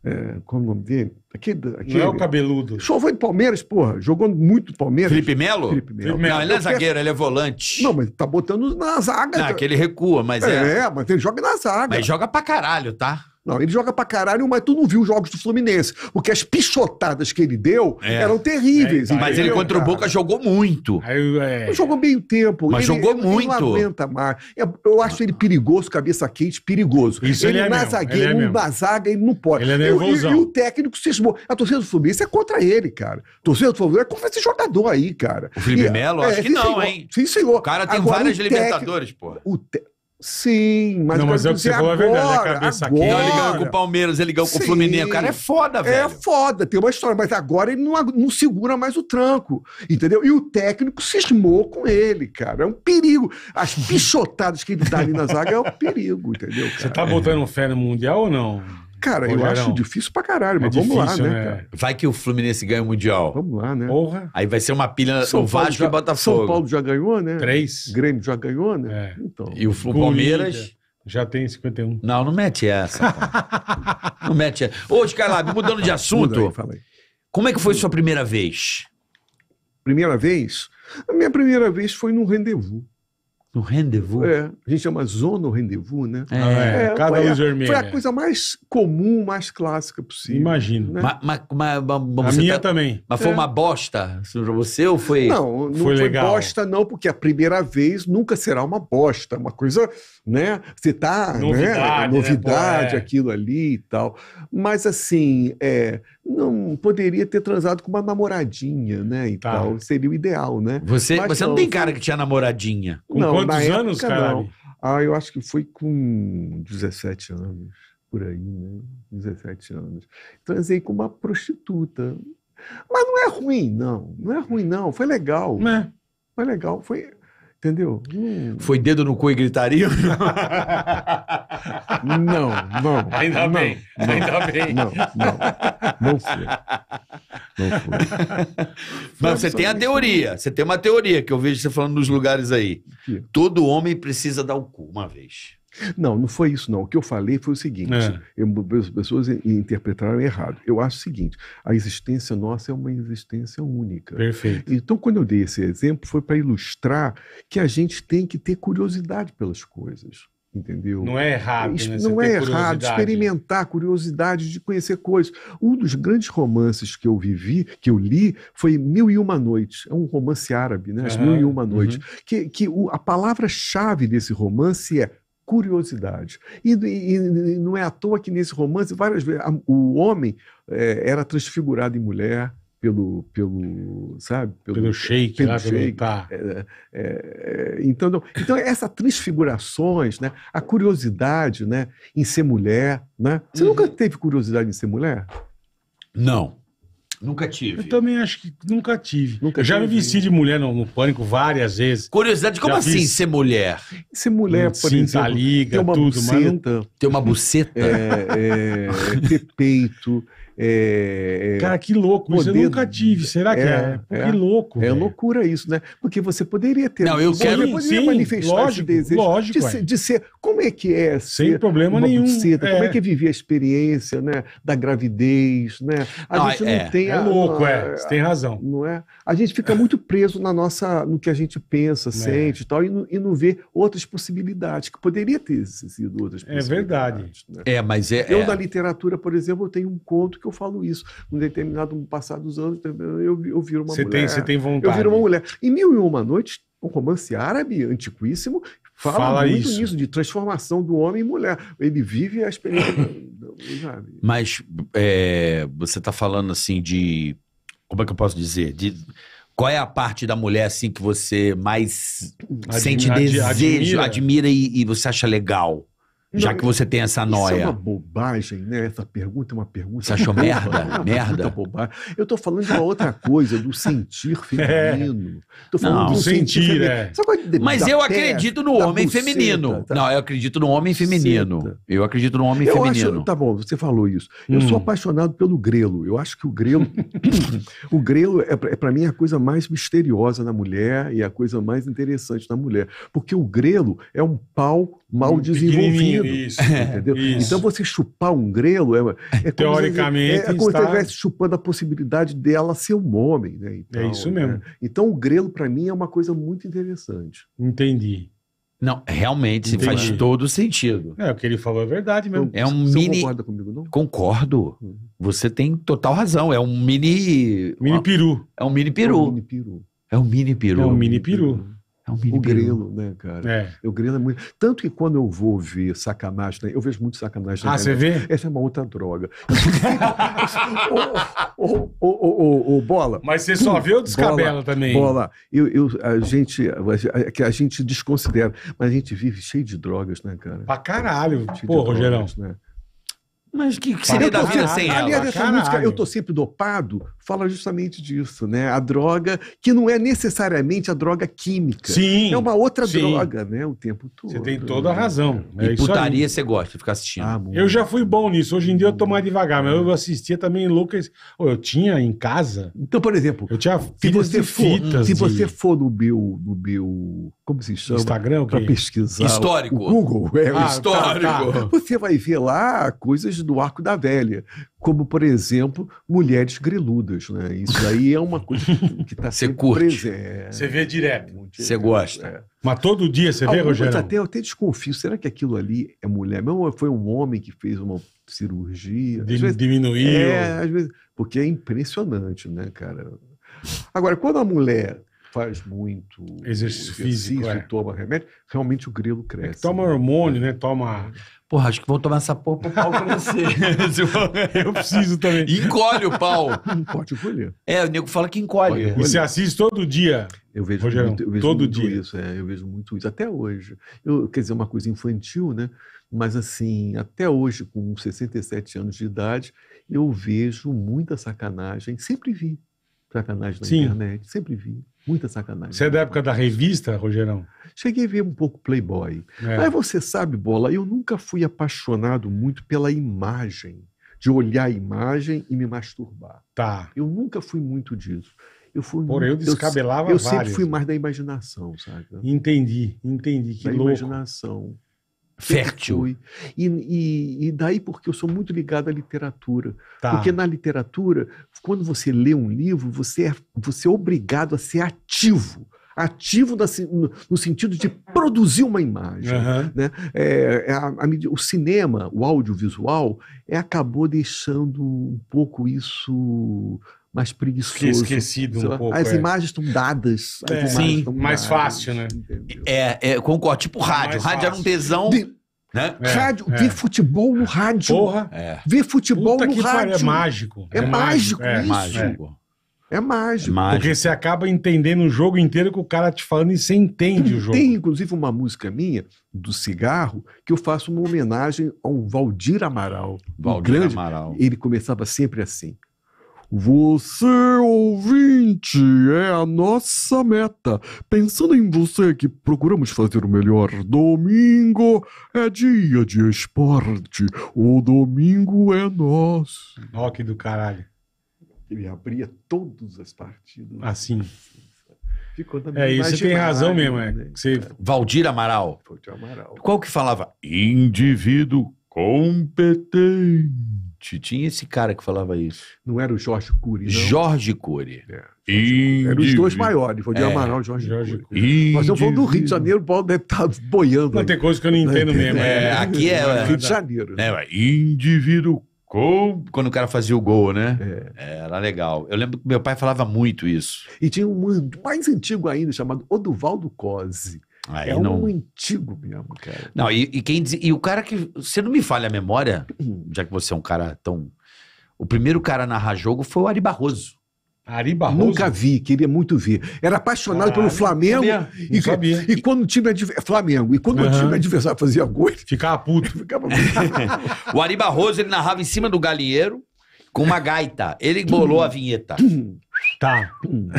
Speaker 3: É, como é o nome dele? Aquele, aquele... Não é o cabeludo. Chovou em Palmeiras, porra. Jogou muito Palmeiras. Felipe Melo? Felipe Melo. Não, ele não é zagueiro, ele é volante. Não, mas tá botando na zaga. Não, é que ele recua, mas é. É, mas ele joga na zaga.
Speaker 2: Mas joga pra caralho, tá?
Speaker 3: Não, ele joga pra caralho, mas tu não viu os jogos do Fluminense. Porque as pichotadas que ele deu é. eram terríveis. É, mas ele contra o Boca jogou muito.
Speaker 2: É.
Speaker 3: Jogou meio tempo. Mas ele, jogou ele, muito. Ele não aguenta mais. É, eu acho ele perigoso, cabeça quente, perigoso. Isso ele, ele é na zagueira, ele é na zaga, ele não pode. Ele é nervoso. E, e, o técnico se esmou. A torcida do Fluminense é contra ele, cara. A torcida do Fluminense é contra esse jogador aí, cara. O Felipe e, Melo? É, acho que não, senhor, hein? Sim, senhor. O cara tem Agora, várias Libertadores, pô. O técnico... Sim, mas. Não, mas é o que você é agora, falou a verdade, a cabeça agora, aqui. Ele ligou com o Palmeiras, ele ligou com o Fluminense. O cara é foda, é velho. É foda, tem uma história, mas agora ele não, não segura mais o tranco, entendeu? E o técnico cismou com ele, cara. É um perigo. As pichotadas que ele dá ali na zaga é um perigo, entendeu? Cara? Você tá botando
Speaker 2: fé no Mundial ou não? Cara, Ô, eu acho difícil pra caralho, mas é vamos difícil, lá, né? né? cara?
Speaker 1: Vai que o Fluminense ganha o Mundial. Vamos lá, né? Porra. Aí vai ser uma pilha São o Paulo Vasco já, e Botafogo. São Paulo
Speaker 2: já ganhou, né? Três. Grêmio já ganhou, né? É. Então. E o, Palmeiras... Já tem 51. Não, não mete essa.
Speaker 3: não mete essa. Ô, Skylab, mudando de assunto. Muda aí, Como é que foi sua primeira vez? Primeira vez? A minha primeira vez foi num rendezvous. No rendezvous? É, a gente chama zona rendezvous, né? É, ah, é, é cada luz vermelha. Foi a coisa mais comum, mais clássica possível. Imagino. Né? Ma,
Speaker 1: a minha tá, também. Mas foi é. uma bosta pra você ou foi. Não, não foi, foi legal. bosta,
Speaker 3: não, porque a primeira vez nunca será uma bosta. Uma coisa, né? Você tá. Novidade, né? Novidade né? É. aquilo ali e tal. Mas assim, é não poderia ter transado com uma namoradinha, né? E tá. tal. Seria o ideal, né? Você, Mas, você não, não tem
Speaker 1: cara que tinha namoradinha.
Speaker 3: Com não, quantos na anos, cara? Ah, eu acho que foi com 17 anos, por aí, né? 17 anos. Transei com uma prostituta. Mas não é ruim, não. Não é ruim, não. Foi legal. É. Foi legal. Foi, Entendeu? Hum.
Speaker 1: Foi dedo no cu e gritaria?
Speaker 3: não, não. Ainda não, bem. Não, ainda bem. Não,
Speaker 1: não. Não foi.
Speaker 3: Não foi. Mas você tem a teoria.
Speaker 1: Você tem uma teoria que eu vejo você falando nos lugares aí. Todo homem precisa dar o cu uma vez.
Speaker 3: Não, não foi isso, não. O que eu falei foi o seguinte: é. eu, as pessoas interpretaram errado. Eu acho o seguinte: a existência nossa é uma existência única. Perfeito. Então, quando eu dei esse exemplo, foi para ilustrar que a gente tem que ter curiosidade pelas coisas entendeu? Não é errado, né? Não é errado experimentar curiosidade de conhecer coisas. Um dos grandes romances que eu vivi, que eu li, foi Mil e Uma Noites. É um romance árabe, né? As uhum, Mil e Uma Noites. Uhum. Que, que o, a palavra-chave desse romance é curiosidade. E, e, e, não é à toa que nesse romance, várias vezes, a, o homem é, era transfigurado em mulher pelo, pelo sabe? Pelo, pelo shake, pelo lá, shake. Tá. É, é, então, então, essas transfigurações, né? a curiosidade né? em ser mulher. Né? Você uhum. nunca teve curiosidade em ser mulher?
Speaker 2: Não. Nunca tive. Eu também acho que nunca tive. Nunca já tive. me venci de mulher no, no, pânico várias vezes. Curiosidade, como já assim fiz... ser mulher? Ser mulher, hum, por Sim, exemplo. Tá liga, uma tudo, buceta.
Speaker 3: Mas... Ter uma buceta. É, é, ter peito. É, é, Cara, que
Speaker 2: louco, poder... isso eu nunca tive. Será que é? é? é. Que
Speaker 3: louco. É véio. loucura isso, né? Porque você poderia ter. Não, eu você quero poderia sim, manifestar lógico, esse desejo lógico, de, ser, de, ser, Como é que é? Sem ser problema uma nenhum. Buceta, Como é. é que é viver a experiência né, da gravidez, né? A não, ah, gente não tem. É louco, a, é. Ah, você tem razão. Não é? A gente fica muito preso na nossa, no que a gente pensa, sente e tal, e não, e não vê outras possibilidades, que poderia ter sido outras possibilidades. É verdade. Né? É, mas é. Eu, da literatura, por exemplo, eu tenho um conto que que eu falo isso. Um determinado passado dos anos, eu, eu viro uma cê mulher. Você tem vontade. Eu viro uma mulher. Em Mil e Uma noites um romance árabe antiquíssimo, fala, fala muito isso. nisso, de transformação do homem em mulher. Ele vive a experiência.
Speaker 1: Mas é, você está falando assim de. Como é que eu posso dizer? De. Qual é a parte da mulher assim que você mais
Speaker 2: sente desejo, admira,
Speaker 1: admira e, e você acha legal? já não, que você tem essa noia. Isso é uma
Speaker 3: bobagem, né? Essa pergunta é uma pergunta. Você achou merda? merda. Bobagem. Eu tô falando de uma outra coisa, do sentir é. feminino. Estou falando não, do sentir, sentir é. é Mas eu acredito no homem feminino. Tá?
Speaker 1: Não, eu acredito no homem feminino. Eu acredito no homem eu feminino. Acho, tá
Speaker 3: bom, você falou isso. Eu hum. sou apaixonado pelo grelo. Eu acho que o grelo. o grelo é, é para mim, a coisa mais misteriosa na mulher e a coisa mais interessante na mulher. Porque o grelo é um pau mal hum, desenvolvido. Isso, entendeu? Isso. Então você chupar um grelo é, é Teoricamente, como se, é, é como está... se estivesse chupando a possibilidade dela ser um homem. Né? Então, é isso né? mesmo. Né? Então o grelo, para mim, é uma coisa muito interessante.
Speaker 1: Entendi. Não, realmente Entendi. faz todo sentido. É, o que ele falou é verdade mesmo. É um você mini... não concorda comigo, não? Concordo. Uhum. Você tem total razão. É um
Speaker 3: mini. Mini peru. É um mini peru. É um mini peru. É um mini peru. É um mini peru. É um mini peru. É um o Grilo, né, cara? É. O Grilo é muito. Tanto que quando eu vou ver sacanagem, né, eu vejo muito sacanagem. Ah, você vê? Essa é uma outra droga. ô, ô, ô, ô, bola. Mas você só vê o descabelo também. Bola, eu, eu, a gente. É que a gente desconsidera. Mas a gente vive cheio de drogas, né, cara? Pra caralho. Cheio Pô, Rogerão. Drogas, né? Mas que, que seria da vida sem ela? Aliás, essa música Eu Tô Sempre Dopado fala justamente disso, né? A droga que não é necessariamente a droga química. Sim. É uma outra sim. droga, né? O tempo todo. Você tem toda a razão. É e putaria você gosta de ficar assistindo. Ah,
Speaker 2: eu já fui bom nisso. Hoje em dia eu tô mais devagar, mas eu assistia também loucas. Eu tinha em casa. Então, por exemplo. Eu tinha se você for, fitas. Se de... você
Speaker 3: for no meu, no meu como se chama? Instagram, para pesquisar. Histórico. O Google. É, ah, tá, histórico. Tá, tá. Você vai ver lá coisas do Arco da Velha, como, por exemplo, mulheres griludas, Né? Isso aí é uma coisa que está sempre curte. Você é,
Speaker 2: vê direto. Você gosta. É. Mas todo dia você vê, Rogério? Até,
Speaker 3: eu até desconfio. Será que aquilo ali é mulher? Mesmo foi um homem que fez uma cirurgia. Às vezes, diminuiu. É, às vezes, porque é impressionante, né, cara? Agora, quando a mulher faz muito exercício, exercício físico, é. toma remédio, realmente o grilo é cresce. É toma né? hormônio, né? Toma. Porra, acho
Speaker 2: que vou tomar essa porra para o pau crescer. eu preciso também. encolhe o pau.
Speaker 1: Pode encolher. É, o nego fala que encolhe. E você
Speaker 3: assiste
Speaker 2: todo dia. Eu vejo Rogerão, muito, eu vejo todo
Speaker 3: muito dia. isso, é, eu vejo muito isso, até hoje. Eu, quer dizer, é uma coisa infantil, né? Mas assim, até hoje, com 67 anos de idade, eu vejo muita sacanagem, sempre vi sacanagem na Sim. internet. Sempre vi. Muita sacanagem. Você é da
Speaker 2: época da revista,
Speaker 3: Rogerão? Cheguei a ver um pouco Playboy. É. Mas você sabe, Bola, eu nunca fui apaixonado muito pela imagem, de olhar a imagem e me masturbar. Tá. Eu nunca fui muito disso. Eu fui Porém, eu descabelava Eu, eu sempre fui mais da imaginação, sabe?
Speaker 2: Entendi, entendi. Que da louco.
Speaker 3: imaginação.
Speaker 2: Fértil.
Speaker 3: E, e, e, daí porque eu sou muito ligado à literatura. Tá. Porque na literatura, quando você lê um livro, você é, você é obrigado a ser ativo ativo da, no, no, sentido de produzir uma imagem. Uhum. Né? É, é, a, a, o cinema, o audiovisual, é, acabou deixando um pouco isso mais preguiçoso. Esquecido um lá. pouco. As é. imagens estão dadas. É. Sim, mais dadas, fácil,
Speaker 1: né? É, é, concordo. Tipo é rádio. rádio fácil. era um tesão. De... Né? É, rádio, é. ver
Speaker 3: futebol no rádio. Porra. É.
Speaker 2: Ver futebol Puta no é rádio. É, é mágico. É, mágico, é mágico. É mágico. Porque você acaba entendendo o jogo inteiro que o cara tá te falando e você entende Tem, o jogo. Tem, inclusive, uma música minha, do Cigarro, que eu faço uma homenagem
Speaker 3: ao Valdir Amaral. Valdir um grande, Amaral. Ele começava sempre assim. Você, ouvinte, é a nossa meta. Pensando em você que procuramos fazer o melhor, domingo é dia de esporte.
Speaker 2: O domingo é nosso. Rock do caralho.
Speaker 3: Ele abria todas as partidas. Assim. Ficou da É, isso tem razão mesmo. Né? É.
Speaker 1: Você... Valdir Amaral. Valdir Amaral. Qual que falava? Indivíduo competente. Tinha esse cara que falava isso. Não era o Jorge Cury,
Speaker 3: não. Jorge Cury. É. Eram os dois maiores, foi de é. Amaral e Jorge, Jorge Cury. Mas eu vou do Rio de Janeiro, o Paulo deve estar tá boiando. Não, tem coisa que eu não entendo é, mesmo. É, aqui é... Rio é. de Janeiro. Né?
Speaker 1: É, indivíduo com... Quando o cara fazia o gol, né? É. é. Era legal. Eu lembro que meu pai falava muito isso. E tinha um mais antigo ainda, chamado Oduvaldo Cosi. Aí é não... um
Speaker 3: antigo mesmo, cara.
Speaker 1: Não, e, e quem diz... e o cara que. Você não me falha a memória, já que você é um cara tão. O primeiro cara a narrar jogo foi o Ari
Speaker 3: Barroso. Ari Barroso? Nunca vi, queria muito ver. Era apaixonado ah, pelo Flamengo. Sabia, e, sabia. e quando o time adversário. Flamengo. E quando uhum. o time adversário fazia gol. Ele... Ficava puto. Ficava puto.
Speaker 1: o Ari Barroso ele narrava em cima do galinheiro com uma gaita. Ele bolou a vinheta.
Speaker 2: Tá. Né?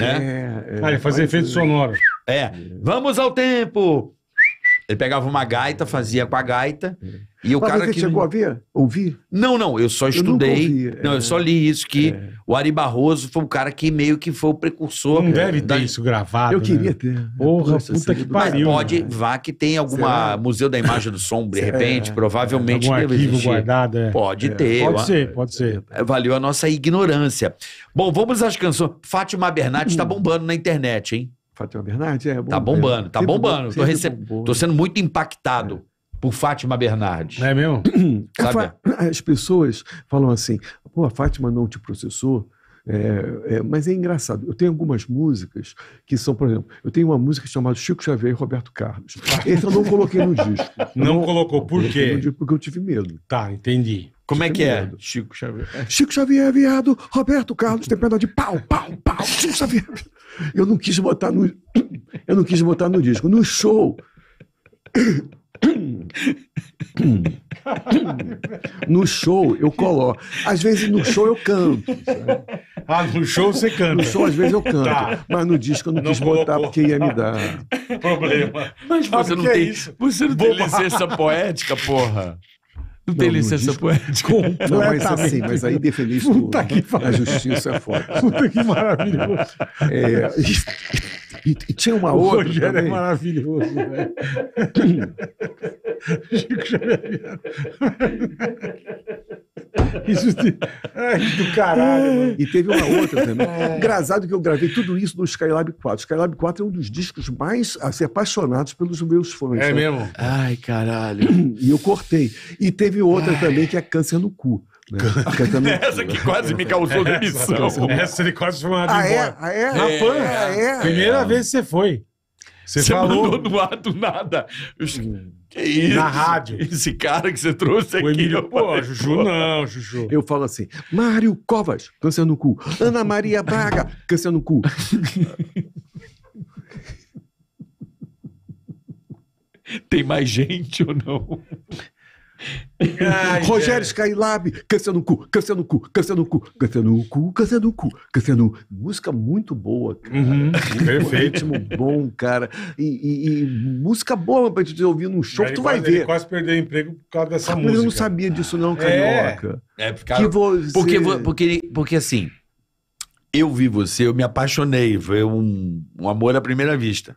Speaker 2: É, é, ah, ele
Speaker 1: É. Vamos ao tempo! Ele pegava uma gaita, fazia com a gaita. É. E o Mas cara você que chegou
Speaker 3: a ver? Ouvir? Não, não, eu
Speaker 1: só estudei. Eu ouvi, não, é. eu só li isso que é. o Ari Barroso foi o cara que meio que foi o precursor. Não deve da... ter isso gravado. Eu né? queria
Speaker 3: ter. Porra, puta,
Speaker 2: puta
Speaker 1: que pariu. Mas pode, né? vá que tem alguma Museu da Imagem do Som, de repente, provavelmente algum deve arquivo existir. guardado, é. Pode é. ter. Pode ser, pode ser. É, valeu a nossa ignorância. Bom, vamos às canções. Fátima Bernardes está bombando na internet, hein? Fátima
Speaker 2: Bernardes? É, bom. Tá bombando,
Speaker 1: tá bombando. Tô, rece... Tô, sendo muito impactado é. por Fátima Bernardes. Não
Speaker 3: é mesmo? Sabe? As pessoas falam assim, pô, a Fátima não te processou, é, é, mas é engraçado. Eu tenho algumas músicas que são, por exemplo, eu tenho uma música chamada Chico Xavier e Roberto Carlos. Essa eu não coloquei no disco. Não, não colocou, por quê? porque eu tive
Speaker 2: medo. Tá, entendi. Como é que é? Chico Xavier.
Speaker 3: Chico Xavier, viado, Roberto Carlos tem perna de pau, pau, pau, Chico Xavier. Eu não quis botar no, eu não quis botar no disco. No show. No show eu coloco. Às vezes no show eu canto. Sabe? Ah, no show você canta. No show às vezes eu canto. Tá. Mas no disco eu não, não quis colocou. botar porque ia me dar.
Speaker 2: Problema. Mas é você não, é tem, você não tem, você não tem licença poética, porra.
Speaker 1: Não, tem licença disco, poética. Completamente. Não, é mas assim, assim, mas aí defender isso, Puta que a justiça é foda.
Speaker 3: Puta que maravilhoso. É... E, e tinha uma o outra. Rogério também. é
Speaker 2: maravilhoso, velho né? Chico Xavier. Isso de... Ai, do caralho. E teve uma
Speaker 3: outra também. É. Engraçado que eu gravei tudo isso no Skylab 4. Skylab 4 é um dos discos mais assim, apaixonados pelos meus fãs. É né? mesmo? Ai, caralho. E eu cortei. E teve outra Ai. É. também que é Câncer no Cu. Né?
Speaker 1: Essa que quase me
Speaker 2: causou é. demissão. Essa, ele quase foi mandado ah, embora. É? Ah, é? Na é. PAN. Ah, é? Primeira é. vez que você foi. Você, você falou... mandou no ar do nada. Hum. Que isso? Na rádio. Esse cara que você trouxe aqui. Emílio, pô, Juju não,
Speaker 3: Juju. Eu falo assim, Mário Covas, câncer no cu. Ana Maria Braga, câncer no cu.
Speaker 1: Tem mais gente ou não?
Speaker 3: Ai, Rogério Skylab, câncer no cu, câncer no cu, câncer no cu, câncer no cu, câncer no cu, câncer no Música muito boa, cara. Uhum, perfeito. Um ritmo bom, cara. E, e, e música boa pra gente ouvir num show, aí, tu vai ver. Ele quase perdeu o emprego por causa dessa ah, música. eu não sabia disso não, é. Carioca. É,
Speaker 1: é porque, que você... porque, porque, porque assim, eu vi você, eu me apaixonei, foi um, um amor à primeira vista.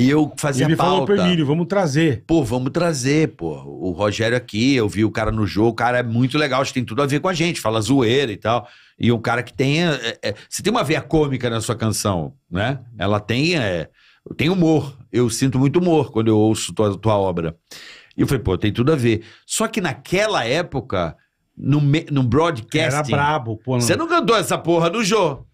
Speaker 1: E eu fazia e ele pauta. falou pro Emílio, vamos trazer. Pô, vamos trazer, pô. O Rogério aqui, eu vi o cara no jogo, o cara é muito legal, acho que tem tudo a ver com a gente, fala zoeira e tal. E um cara que tem... É, é, é você tem uma veia cômica na sua canção, né? Ela tem... É, tem humor. Eu sinto muito humor quando eu ouço tua, tua obra. E eu falei, pô, tem tudo a ver. Só que naquela época, no, no broadcast Era brabo, pô. Não. Você não cantou essa porra do Jô.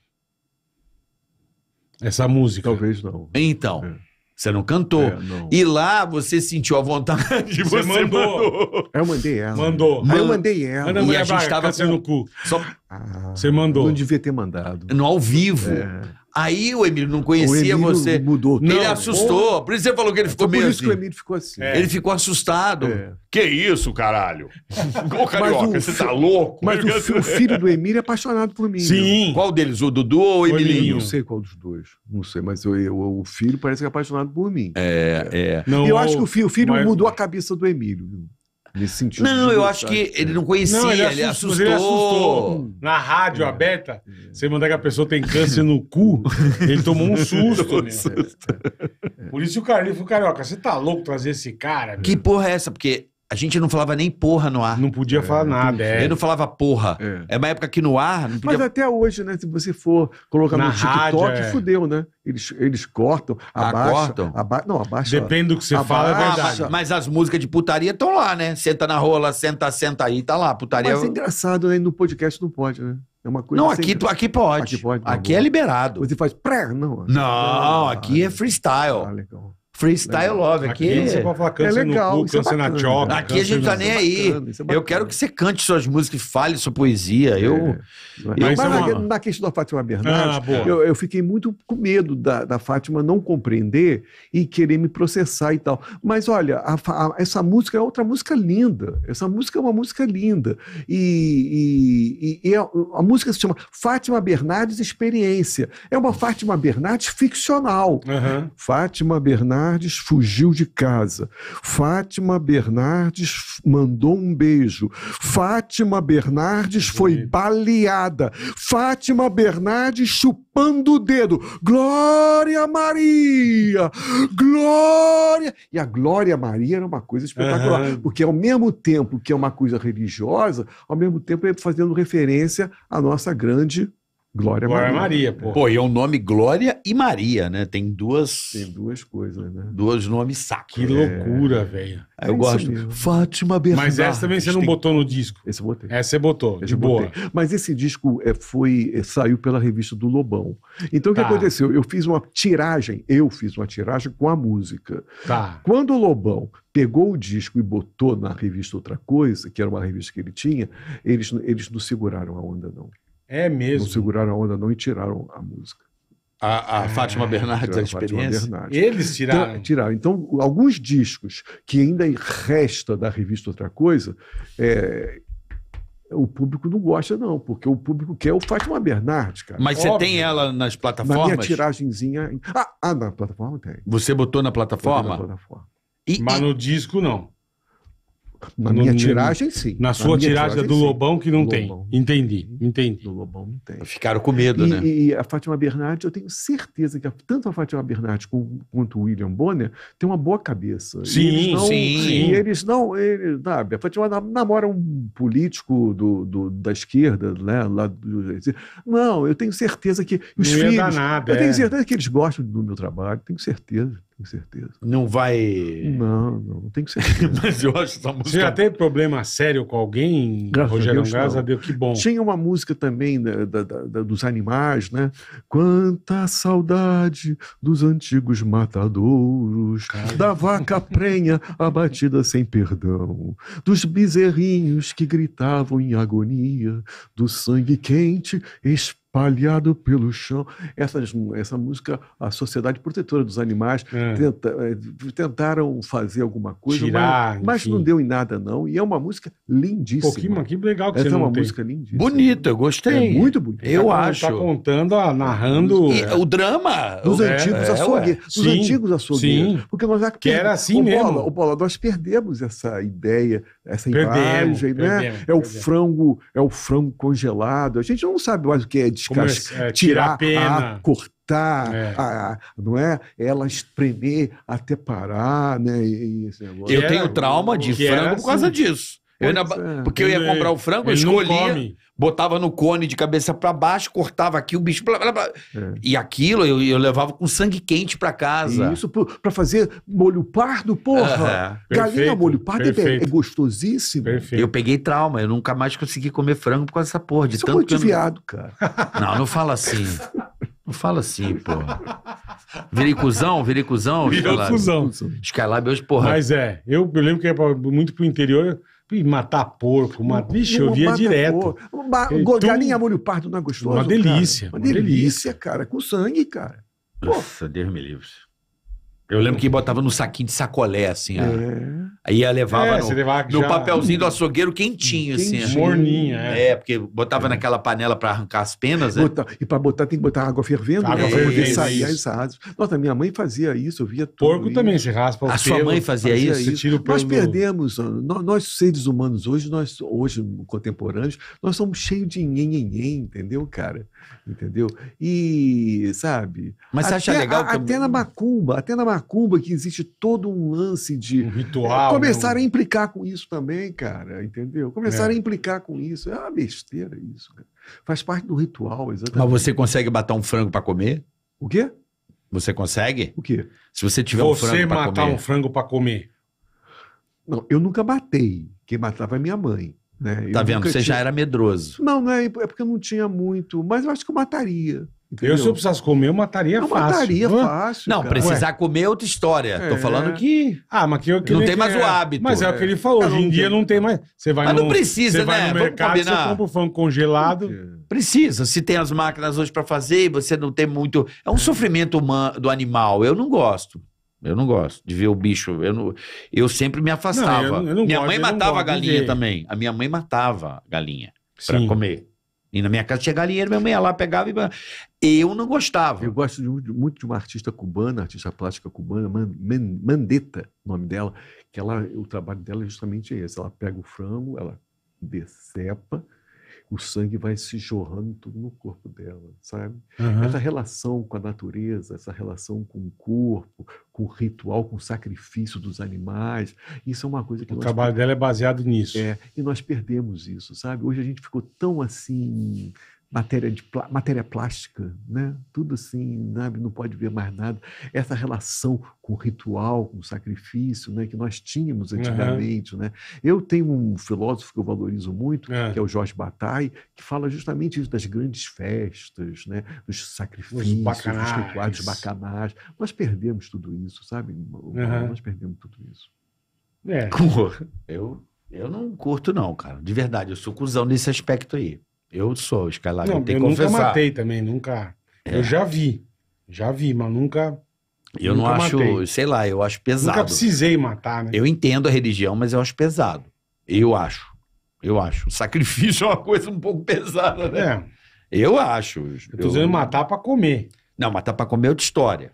Speaker 2: Essa música. Talvez não. Então... É. Você
Speaker 1: não cantou. É, não. E lá você sentiu a vontade, você, você mandou.
Speaker 3: mandou. Eu mandei ela. Mandou. Man... Ah, eu mandei ela. e a gente estava assim com... no cu. Só... Ah, você mandou. Não devia ter mandado. No ao vivo. É. Aí
Speaker 1: o Emílio não conhecia você. Mudou. Ele assustou. Ou... Por isso você falou que ele é, ficou meio. Por isso assim. que o assim. Emílio ficou assim. É. Ele ficou assustado. É. Que isso, caralho?
Speaker 3: Ô, carioca, o... você tá louco? Mas o, fi... o, filho do Emílio é apaixonado por mim. Sim. Qual deles? O Dudu ou o Emilinho? Eu não sei qual dos dois. Não sei, mas eu, eu, o filho parece que é apaixonado por
Speaker 2: mim. É, é. é. Não, eu acho que o filho, o filho mas...
Speaker 3: mudou a cabeça do Emílio.
Speaker 2: Ele sentiu. Não, eu acho que ele não conhecia, não, ele, ele, assustou, ele, assustou, Na rádio é. aberta, é. você mandar que a pessoa tem câncer no cu, ele tomou um susto. né? Por isso o cara, ele falou, carioca, você tá louco trazer esse cara?
Speaker 1: Que meu? porra é essa? Porque a gente não falava nem porra no ar. Não podia é, falar nada. É. Eu não falava porra. É. é uma época que no ar. Podia... Mas
Speaker 2: até hoje, né? Se
Speaker 3: você for colocar Na no TikTok, rádio, é. fudeu, né? Eles, eles cortam, ah, abaixam. Cortam? Aba... Não, abaixa.
Speaker 1: Depende do que você abaixa. fala, é verdade. Ah, mas, as músicas de putaria estão lá, né? Senta na rola, senta, senta aí, tá lá. Putaria. Mas é
Speaker 3: engraçado, né? No podcast não pode, né? É uma coisa. Não, assim aqui, sempre... aqui pode. Aqui, pode, tá aqui é liberado. Você faz pré? Não.
Speaker 1: Não, ah, aqui é freestyle. Ah, legal. Freestyle Love. Aqui, aqui você pode falar câncer é legal, no cu, câncer é na choca. Aqui a gente tá nem aí. É eu quero que você cante suas músicas, e fale sua poesia. É. Eu, mas é
Speaker 3: na questão da Fátima Bernardes, ah, eu, eu, fiquei muito com medo da, da Fátima não compreender e querer me processar e tal. Mas olha, a, a, essa música é outra música linda. Essa música é uma música linda. E, e, e a, é a, música se chama Fátima Bernardes Experiência. É uma Fátima Bernardes ficcional. Uhum. Fátima Bernardes Bernardes fugiu de casa. Fátima Bernardes mandou um beijo. Fátima Bernardes foi baleada. Fátima Bernardes chupando o dedo. Glória Maria! Glória! E a Glória Maria era uma coisa espetacular, uhum. porque ao mesmo tempo que é uma coisa religiosa, ao mesmo tempo é fazendo referência à nossa grande Glória, Glória Maria. Maria né? pô. pô,
Speaker 1: e é o um nome Glória e Maria, né? Tem duas. Tem duas coisas, né?
Speaker 3: Dois nomes sacos. Que loucura, é... velho. eu é gosto. Fátima Bernardes. Mas essa também você não tem...
Speaker 2: botou no disco. Esse eu botei. Essa você botou, de boa. Botei.
Speaker 3: Mas esse disco é, foi, é, saiu pela revista do Lobão. Então o que tá. aconteceu? Eu fiz uma tiragem, eu fiz uma tiragem com a música. Tá. Quando o Lobão pegou o disco e botou na revista outra coisa, que era uma revista que ele tinha, eles, eles não seguraram a onda, não. É mesmo. Não seguraram a onda, não, e tiraram a música.
Speaker 2: A, a ah, é, Fátima Bernardes, a, experiência. Bernardes. Eles então, tiraram. Então,
Speaker 3: tiraram. Então, alguns discos que ainda resta da revista Outra Coisa, é, o público não gosta, não, porque o público quer o Fátima Bernardes, cara.
Speaker 1: Mas Óbvio. você tem ela nas plataformas? Na minha
Speaker 2: tiragenzinha. Ah, ah na plataforma tem.
Speaker 1: Você botou na plataforma? Botou na
Speaker 2: plataforma. E, Mas e... no disco, não. Na no, minha tiragem, sim. Na sua na tiragem, tiragem, do sim. Lobão que não Lobão. tem. Entendi, entendi. Do Lobão não tem. Ficaram com medo, e, né?
Speaker 3: E a Fátima Bernardes, eu tenho certeza que a, tanto a Fátima Bernardes quanto o William Bonner têm uma boa cabeça. Sim, não, sim. E eles não. Eles, sabe, a Fátima namora um político do, do da esquerda, né? Lá do, não, eu tenho certeza que. Os não filhos, nada, eu é. tenho certeza que eles gostam do meu trabalho, tenho certeza tenho certeza.
Speaker 2: Não vai. Não, não, não que ser
Speaker 1: Mas eu acho essa música. Você já
Speaker 2: teve problema sério com alguém, Graças Rogério? A Deus, que bom. Tinha uma música também né, da, da, da, dos animais, né?
Speaker 3: Quanta saudade dos antigos matadouros, Caramba. da vaca prenha abatida sem perdão, dos bezerrinhos que gritavam em agonia, do sangue quente espalhado espalhado pelo chão. Essa, essa música, a Sociedade Protetora dos Animais, é. tenta, eh, tentaram fazer alguma coisa, Tirar, mas, mas não deu em nada, não. E é uma música
Speaker 2: lindíssima. Pouquinho, que legal que essa você é uma tem. música lindíssima. Bonita, gostei. É muito bonita. Eu tá, tá acho. Está contando, ó, narrando. E, é. O
Speaker 1: drama.
Speaker 2: Dos é, antigos é, açougueiros. Dos sim, antigos açougueiros.
Speaker 3: Porque nós já Que era assim o mesmo. Bola, o paulo nós perdemos essa ideia, essa perdemos, imagem, perdemos, né? Perdemos, é o frango, é o frango congelado. A gente não sabe mais o que é de é, é tirar, a pena. A, cortar, é. A, não é? Ela espremer até parar, né? E, e Eu tenho é trauma de é frango assim. por causa assim.
Speaker 1: disso. Eu é. porque eu ia comprar o frango, eu escolhia, botava no cone de cabeça para baixo, cortava aqui o bicho. Blá, blá, blá. É. E aquilo eu, eu, levava com sangue quente para casa. Isso, para fazer
Speaker 3: molho pardo, porra. Uh -huh. Galinha, Perfeito. molho pardo é, é, gostosíssimo. Perfeito. Eu
Speaker 1: peguei trauma, eu nunca mais consegui comer frango por causa dessa porra. De é tanto viado, cara. Não, não fala assim. Não fala assim, porra. Virei cuzão, virei cuzão. Virei cuzão. Escalab hoje,
Speaker 2: porra. Mas é, eu, eu lembro que ia é muito pro interior e matar porco, mata... Vixe, eu via direto. Ba... Então, Galinha
Speaker 3: molho pardo não é gostoso? Uma delícia. Cara. Uma, delícia, delícia, cara. Com sangue, cara.
Speaker 1: Nossa, Pô. Deus me livre. Eu lembro que botava no saquinho de sacolé, assim. É. Aí ia levava é, no, levava no já... papelzinho do açougueiro quentinho, assim, quentinho assim. Morninha, é. é porque botava é. naquela panela pra arrancar as penas, né? Botar,
Speaker 3: e pra botar tem que botar água fervendo, água né? fervendo, poder sair as raspas. Nossa, minha mãe fazia isso, eu via tudo. Porco isso. também se raspa o A sua mãe fazia, fazia isso? isso. Tira o nós perdemos, nós, nós, seres humanos hoje, nós hoje contemporâneos, nós somos cheios de nhenhenhen, entendeu, cara? Entendeu? E, sabe? Mas até, você acha legal? A, também? Até na macumba, até na macumba macumba que existe todo um lance de. Um ritual. É, começar né? a implicar com isso também, cara, entendeu? Começar é. a implicar com isso. É uma besteira isso, cara. Faz parte do ritual, exatamente. Mas você
Speaker 1: consegue matar um frango para comer? O quê? Você consegue? O quê? Se você tiver você um frango
Speaker 3: para comer. Você matar um frango para comer. Não, eu nunca matei. Quem matava é minha mãe.
Speaker 2: Né? Tá eu vendo? Você tinha... já era medroso.
Speaker 3: Não, não é, é porque eu não tinha muito. Mas eu acho que eu mataria.
Speaker 2: Entendeu? Eu, se eu precisasse comer, eu mataria eu fácil. Mataria não, fácil. Não, cara. precisar Ué.
Speaker 1: comer é outra história. É. Tô falando
Speaker 2: que. Ah, mas que eu Não tem que mais é. o é. hábito. Mas é o que né? ele falou. Hoje em dia não tem mais. Você vai mas né? no, não precisa, você né? Vai no mercado, você compra o frango congelado. Precisa. Se tem as máquinas hoje
Speaker 1: para fazer e você não tem muito. É um é. sofrimento humano, do animal. Eu não gosto. Eu não gosto de ver o bicho. Eu, não, eu sempre me afastava. Não, eu, eu minha gosto, mãe matava a galinha também. A minha mãe matava a galinha para comer. E na minha casa tinha galinheiro, minha mãe ia lá, pegava
Speaker 3: e. Eu não gostava. Eu gosto de, muito de uma artista cubana, artista plástica cubana, Man, Man, nome dela, que ela, o trabalho dela é justamente esse. Ela pega o frango, ela decepa, o sangue vai se jorrando tudo no corpo dela, sabe? Uhum. Essa relação com a natureza, essa relação com o corpo, com o ritual, com o sacrifício dos animais, isso é uma coisa que o trabalho dela é baseado nisso. É, e nós perdemos isso, sabe? Hoje a gente ficou tão assim matéria, de, matéria plástica, né? tudo assim, sabe? não pode ver mais nada. Essa relação com o ritual, com o sacrifício né? que nós tínhamos antigamente. Uhum. Né? Eu tenho um filósofo que eu valorizo muito, uhum. que é o Jorge Bataille, que fala justamente isso, das grandes festas, né? dos sacrifícios, dos rituais, dos bacanais. Nós perdemos tudo isso, sabe? Uhum. Nós perdemos tudo isso.
Speaker 1: É. Eu, eu não curto, não,
Speaker 2: cara. De verdade, eu sou cuzão nesse aspecto aí. Eu sou escalado, não, eu tenho eu confessar. nunca matei também, nunca. É. Eu já vi, já vi, mas nunca. Eu nunca não acho, matei.
Speaker 1: sei lá, eu acho pesado. Nunca precisei matar, né? Eu entendo a religião, mas eu acho pesado. Eu acho. Eu acho. O sacrifício é uma coisa um pouco pesada, né? É. Eu acho. Eu tô dizendo matar para comer. Não, matar para comer é outra história.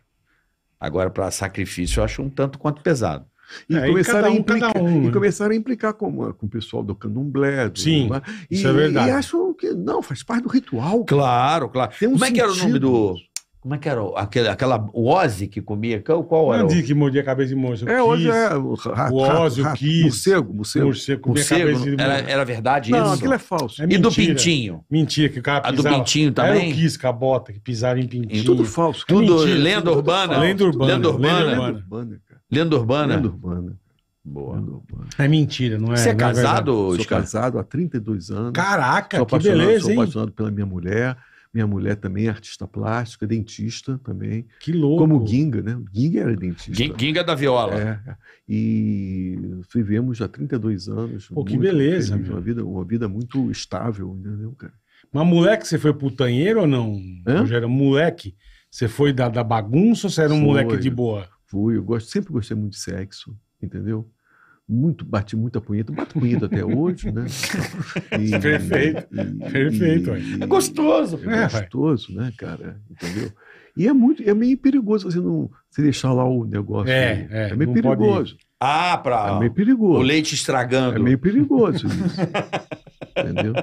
Speaker 1: Agora, para sacrifício, eu acho um tanto quanto pesado.
Speaker 3: E, é, começaram, um, a implicar, um, e né? começaram a implicar com, com o pessoal do candomblé. Do, Sim, e, isso é verdade. E acho não, faz parte do ritual. Claro, claro. Tem um Como
Speaker 1: é que era o nome do. Como é que era aquele, aquela o Ozzy que comia Qual era? Não o...
Speaker 2: que mordia a cabeça de monstro. É, hoje é o, rato, o Ozzy, o Kiss. Morcego, morcego. Morcego, morcego cabeça de era, era verdade não, isso? Não, aquilo é falso. É e mentira. do Pintinho? Mentira, que o cara pisava. A do Pintinho também? Era o Kiss, cabota, que pisaram em Pintinho. E é tudo falso. Tudo, é mentira, lenda, tudo urbana, lenda urbana. Lenda urbana. Lenda urbana. Lenda urbana.
Speaker 3: Lenda urbana. Lenda urbana. Boa. É mentira, não é? Você é casado, é casado, Sou casado há 32 anos. Caraca, sou que beleza, hein? Sou apaixonado pela minha mulher. Minha mulher também é artista plástica, dentista também. Que louco. Como Ginga, né? Ginga era dentista.
Speaker 1: Ginga da viola. É.
Speaker 3: E vivemos há 32 anos. Pô, que beleza.
Speaker 2: uma, vida, uma vida muito estável, entendeu, cara? Mas moleque, você foi putanheiro ou não? Hã? era moleque. Você foi da, da bagunça ou você era um foi, moleque de boa? Fui, eu gosto,
Speaker 3: sempre gostei muito de sexo, entendeu? muito, bati muita punheta, bato punheta até hoje, né? E, perfeito, e, perfeito. E, é gostoso. É, né, gostoso, né, cara? Entendeu? E é muito, é meio perigoso você não se deixar lá o negócio. É, aí. é, é meio
Speaker 1: perigoso. Pode... Ah, para. É meio perigoso. O leite estragando. É meio perigoso isso.
Speaker 3: Entendeu?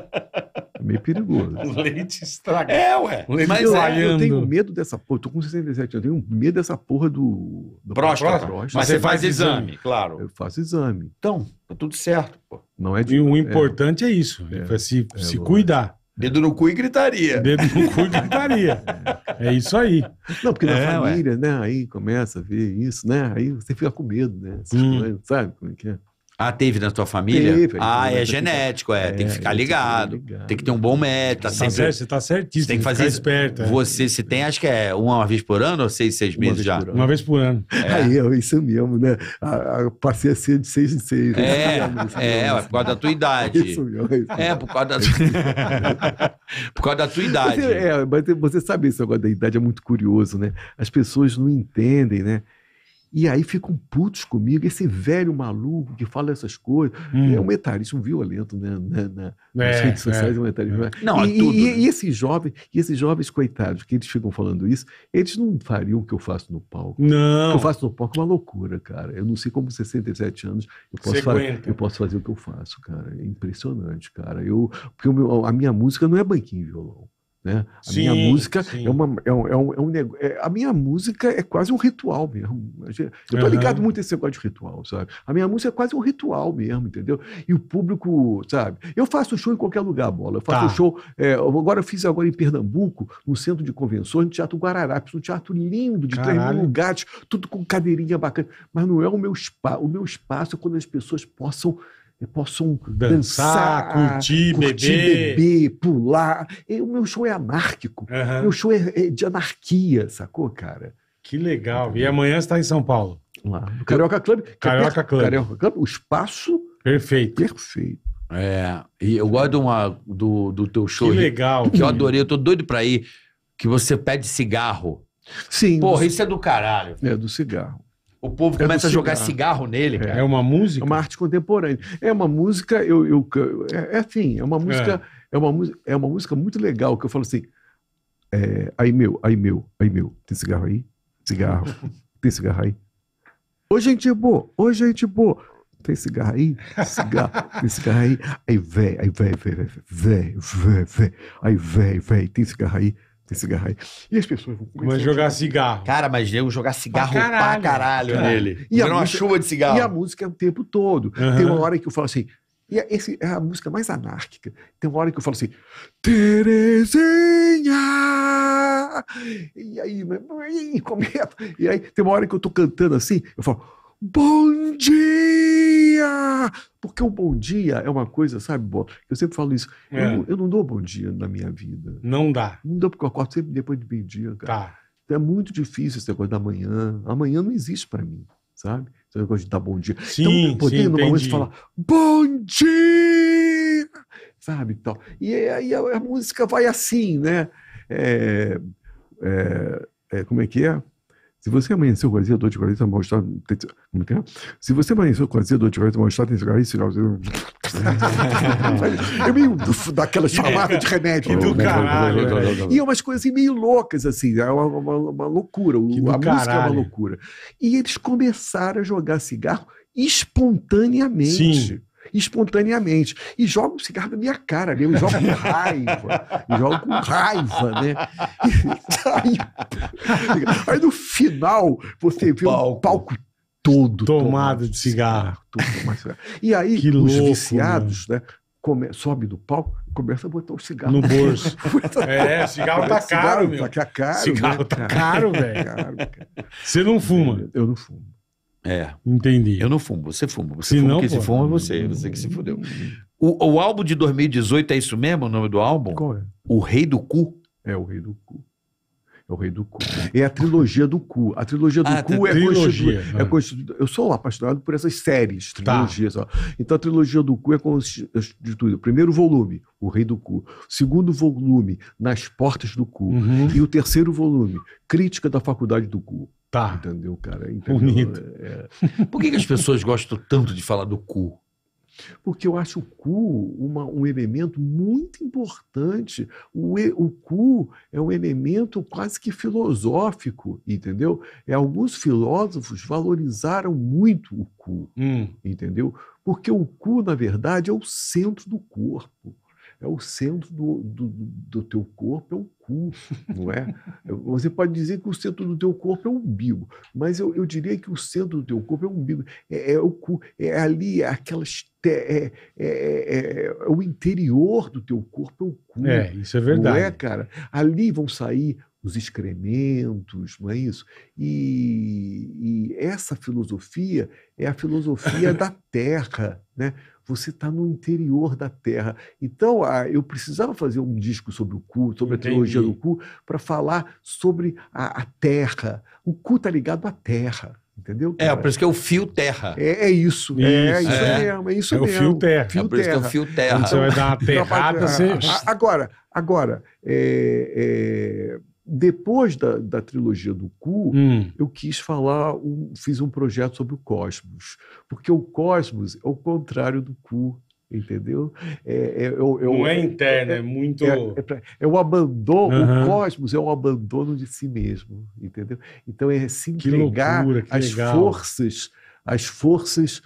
Speaker 3: É meio perigoso. O
Speaker 2: leite estragando. É, ué.
Speaker 3: O leite Mas estragando. É, eu tenho medo dessa porra. Estou tô com 67 anos. Eu tenho medo dessa porra do. do próstata. próstata. Mas você faz, faz exame, exame,
Speaker 2: claro. Eu faço exame. Então, tá tudo certo, pô. Não é de... E o é, importante é, é isso. É, é se, é, se cuidar. Dedo no cu e gritaria. Dedo no cu e gritaria. é isso aí. Não, porque na é, família, ué. né? Aí começa a ver isso, né? Aí
Speaker 3: você fica com medo, né? hum. coisas, sabe como é que é?
Speaker 1: Ah, teve na tua família? Teve, ah, é genético, é. é. Tem que ficar ligado, ligado, Tem que ter um bom médico. Tá você, tá sempre... certo, você
Speaker 2: tá certíssimo. Você tem que fazer. Esperto, é.
Speaker 1: Você se tem, acho que é uma vez por ano ou seis, seis meses já? Uma
Speaker 2: vez por ano. É. Aí, eu, isso
Speaker 3: mesmo, né? A, a passei a ser de seis em seis. Né? É, é, é, é, por
Speaker 1: causa da tua idade. Isso mesmo. Isso. É, por causa da tua... por causa da tua idade. Você, é,
Speaker 3: é, mas você sabe isso agora da idade é muito curioso, né? As pessoas não entendem, né? E aí ficam putos comigo, esse velho maluco que fala essas coisas. Hum. É um etarismo violento né? na, né? na, né? nas é, redes sociais. É, é um etarismo. violento é. Não, e, tudo, e, né? e, esses jovens, e esses jovens, coitados, que eles ficam falando isso, eles não fariam o que eu faço no palco. Não. O que eu faço no palco é uma loucura, cara. Eu não sei como 67 anos eu posso, fazer, eu posso fazer o que eu faço, cara. É impressionante, cara. Eu, porque meu, a minha música não é banquinho e violão. Né? A sim, minha música sim. é, uma, é, um, é, um, é um negócio. É, a minha música é quase um ritual mesmo. Eu tô ligado muito nesse negócio de ritual, sabe? A minha música é quase um ritual mesmo, entendeu? E o público, sabe? Eu faço show em qualquer lugar, bola. Eu faço tá. show. É, agora eu fiz agora em Pernambuco, no centro de convenções, no Teatro Guararapes, um teatro lindo, de três mil lugares, tudo com cadeirinha bacana. Mas não é o meu espaço. O meu espaço é quando as pessoas possam posso dançar, dançar curtir, curtir beber. beber. pular. E o meu show é anárquico. Uhum. Meu show é, é de anarquia, sacou, cara? Que legal. E amanhã você está em São Paulo? Lá, no Carioca Club. É Carioca Club. Carioca Club, o espaço...
Speaker 2: Perfeito. Perfeito.
Speaker 1: É, e eu gosto uma, do, do teu show. Que legal. Que eu adorei, eu tô doido para ir. Que você pede cigarro. Sim. Porra, do... isso é do caralho. É, do cigarro. O povo é começa a jogar cigarro nele, é, cara. É uma
Speaker 3: música? É uma arte contemporânea. É uma música, eu, eu é, é assim, é uma é. música, é. é. uma, é uma música muito legal, que eu falo assim, é, aí meu, aí meu, aí meu, tem cigarro aí? Cigarro, tem cigarro aí? Ô gente boa, ô gente boa, tem cigarro aí? Cigarro, tem cigarro aí? Aí véi, aí véi, véi, véi, véi, véi, véi, aí véi, véi, tem cigarro aí? cigarro aí. E as pessoas vão
Speaker 1: começar Mas a jogar cigarro. Cara, mas eu jogar cigarro pra caralho, caralho cara. nele. E Era uma chuva de cigarro. E a
Speaker 3: música é o tempo todo. Uhum. Tem uma hora que eu falo assim. E é esse é a música mais anárquica. Tem uma hora que eu falo assim, Terezinha! E aí, e começa. E aí tem uma hora que eu tô cantando assim, eu falo, Bom dia! Porque o bom dia é uma coisa, sabe, Bob? Eu sempre falo isso. É. Eu, não, eu, não dou bom dia na minha vida. Não dá. Não dá, porque eu acordo sempre depois de meio-dia, cara. Tá. Então é muito difícil esse negócio da manhã. Amanhã não existe para mim, sabe? Esse negócio de dar bom dia. Sim, então, eu sim, numa música falar bom dia! Sabe, tal. E aí a, a música vai assim, né? É, é, é como é que é? Se você amanheceu com a dor de cabeça, mal-estar. Como é é? Se você amanheceu com a dor de cabeça, mal-estar, tem cigarro, cigarro. eu meio daquela chamada de remédio. Que do caralho. É. E umas coisas meio loucas, assim. É uma, loucura. a música é uma loucura. E eles começaram a jogar cigarro espontaneamente. Sim espontaneamente. E joga o cigarro na minha cara, mesmo, Joga com raiva,
Speaker 2: joga com raiva, né? Aí,
Speaker 3: aí, no final, você o vê palco. um palco todo tomado de cigarro. cigarro tomado. E aí, que os louco, viciados, mano. Né? né? Come, sobe do palco, começa a botar o cigarro no bolso.
Speaker 2: é, cigarro tá caro, cigarro,
Speaker 3: meu. Tá caro, cigarro né, tá caro, velho. Você não fuma? Eu não fumo.
Speaker 1: É. Entendi. Eu não fumo, você fuma. Você se fuma, não, se fuma é você, você que se hum. fudeu. O, o, álbum de 2018 é isso mesmo, o nome do álbum?
Speaker 3: Qual é? O Rei do Cu. É, o Rei do Cu. É o Rei do Cu. É a trilogia do Cu. A trilogia do ah, Cu tá, é trilogia, é, é constituída. Eu sou apaixonado por essas séries, tá. trilogias. Tá. Então a trilogia do Cu é constituída. Primeiro volume, O Rei do Cu. Segundo volume, Nas Portas do Cu. Uhum. E o terceiro volume, Crítica da Faculdade do Cu. Tá. Entendeu, cara? Entendeu? Bonito. É, é. Por que, que, as pessoas gostam tanto de falar do cu? Porque eu acho o cu uma, um elemento muito importante. O, o cu é um elemento quase que filosófico, entendeu? É, alguns filósofos valorizaram muito o cu, hum. entendeu? Porque o cu, na verdade, é o centro do corpo é o centro do, do, do teu corpo, é o cu, não é? Você pode dizer que o centro do teu corpo é o umbigo, mas eu, eu diria que o centro do teu corpo é o umbigo, é, é o cu, é ali, é aquelas. É é, é, é, é, o interior do teu corpo, é o cu. É, isso é verdade. Não é, cara? Ali vão sair os excrementos, não é isso? E, e essa filosofia é a filosofia da terra, né? Você está no interior da terra. Então, ah, eu precisava fazer um disco sobre o cu, sobre Entendi. a teologia do cu, para falar sobre a, a terra. O cu está ligado à terra. Entendeu? É, cara? É, por isso que é o fio terra. É, é isso, é, isso. É, isso é. mesmo, é isso é mesmo. É o fio terra. Fio é por terra. isso que é o fio terra. Então, você vai dar uma terrada, ah, você... Ah, agora, agora, é, é depois da, da trilogia do Cu, hum. eu quis falar, um, fiz um projeto sobre o cosmos, porque o cosmos é o contrário do Cu, entendeu? É, é, é, é não é, é interno, é, é muito. É, o abandono, uhum. o cosmos é o abandono de si mesmo, entendeu? Então é se entregar as às forças, as forças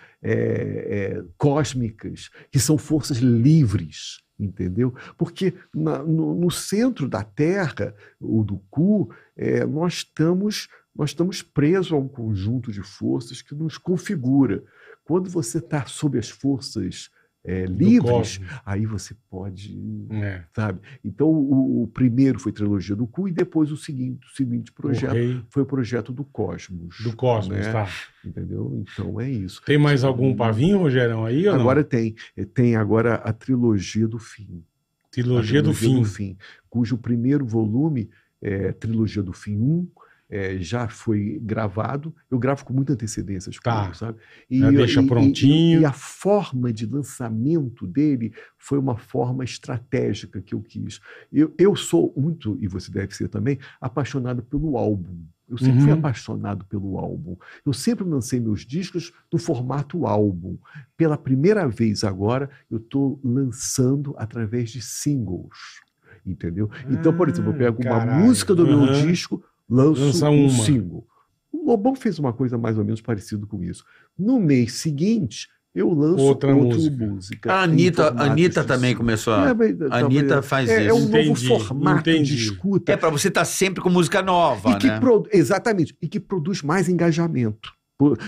Speaker 3: cósmicas, que são forças livres entendeu? Porque na, no, no, centro da Terra, ou do cu, é, nós estamos nós estamos presos a um conjunto de forças que nos configura. Quando você está sob as forças é, livres, aí você pode, é. sabe? Então, o, o, primeiro foi Trilogia do Cu e depois o seguinte, o seguinte projeto o foi o projeto do Cosmos. Do Cosmos, né? tá. Entendeu? Então, é isso. Tem mais algum pavinho,
Speaker 2: Rogerão, aí Agora não?
Speaker 3: tem. É, tem agora a Trilogia do Fim. Trilogia, trilogia do, do, fim. do Fim. Cujo primeiro volume é Trilogia do Fim 1, é, já foi gravado. Eu gravo com muita antecedência as tá. coisas, sabe? E, já deixa e, prontinho. E, e, a forma de lançamento dele foi uma forma estratégica que eu quis. Eu, eu sou muito, e você deve ser também, apaixonado pelo álbum. Eu sempre uhum. fui apaixonado pelo álbum. Eu sempre lancei meus discos no formato álbum. Pela primeira vez agora, eu estou lançando através de singles. Entendeu? então, por exemplo, eu hum, pego caralho. uma música do uhum. meu disco, lanço Lança um single. O Lobão fez uma coisa mais ou menos parecida com isso. No mês seguinte, eu lanço outra, outra música. música. A Anitta, Anitta
Speaker 1: também começou a. É, mas, Anitta é. faz é, isso. É um entendi, novo formato
Speaker 3: entendi. de escuta. É para você estar tá
Speaker 1: sempre com música nova. E né? Pro,
Speaker 3: exatamente. E que produz mais engajamento.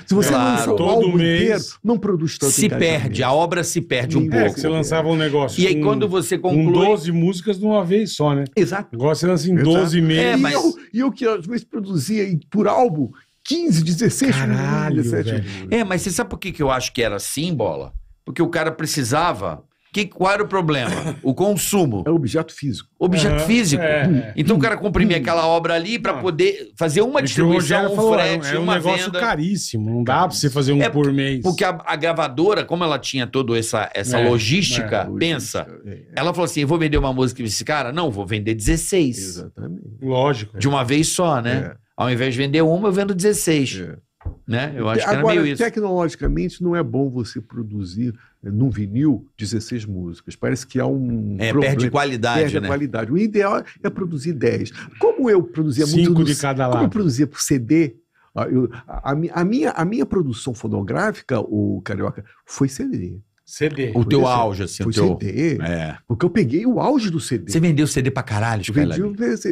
Speaker 3: Se você
Speaker 2: claro. lança todo o mês, inteiro, não produz tanto Se perde,
Speaker 1: a obra se perde um é, pouco. Você lançava um
Speaker 3: negócio. E aí, um, quando você conclui. Um 12
Speaker 2: músicas de uma vez só, né? Exato. Agora você lança em Exato. 12 é, meses. É, mas... E eu,
Speaker 3: eu que às vezes produzia por álbum 15, 16 Caralho, 17.
Speaker 1: Velho. É, mas você sabe por que, que eu acho que era assim, bola? Porque o cara precisava que, qual era o problema?
Speaker 3: O consumo. É objeto físico. Objeto físico. É,
Speaker 1: é. Então o cara comprimia
Speaker 2: aquela obra ali para poder fazer uma distribuição, um falou, é frete, é um uma negócio caríssimo. Não dá para você fazer um é, por mês.
Speaker 1: Porque a, a, gravadora, como ela tinha toda essa, essa é, né, logística, pensa. É, ela falou assim: eu vou vender uma música pra esse cara? Não, vou vender 16. Exatamente. Lógico. De uma vez só, né? Ao invés de vender uma, eu vendo 16. Né? Eu acho Agora, que era meio isso.
Speaker 3: Tecnologicamente, não é bom você produzir num vinil 16 músicas. Parece que há um. É, problema. perde qualidade. Perde né? a qualidade. O ideal é, é produzir 10. Como eu produzia Cinco muito. Cinco de cada lado. Como eu produzia por CD. a, a, a, minha, a minha produção fonográfica, o Carioca, foi CD.
Speaker 2: CD. O teu auge, assim. Foi o teu...
Speaker 3: CD. É. Porque eu peguei o auge do CD. Você vendeu CD pra caralho, Vendi,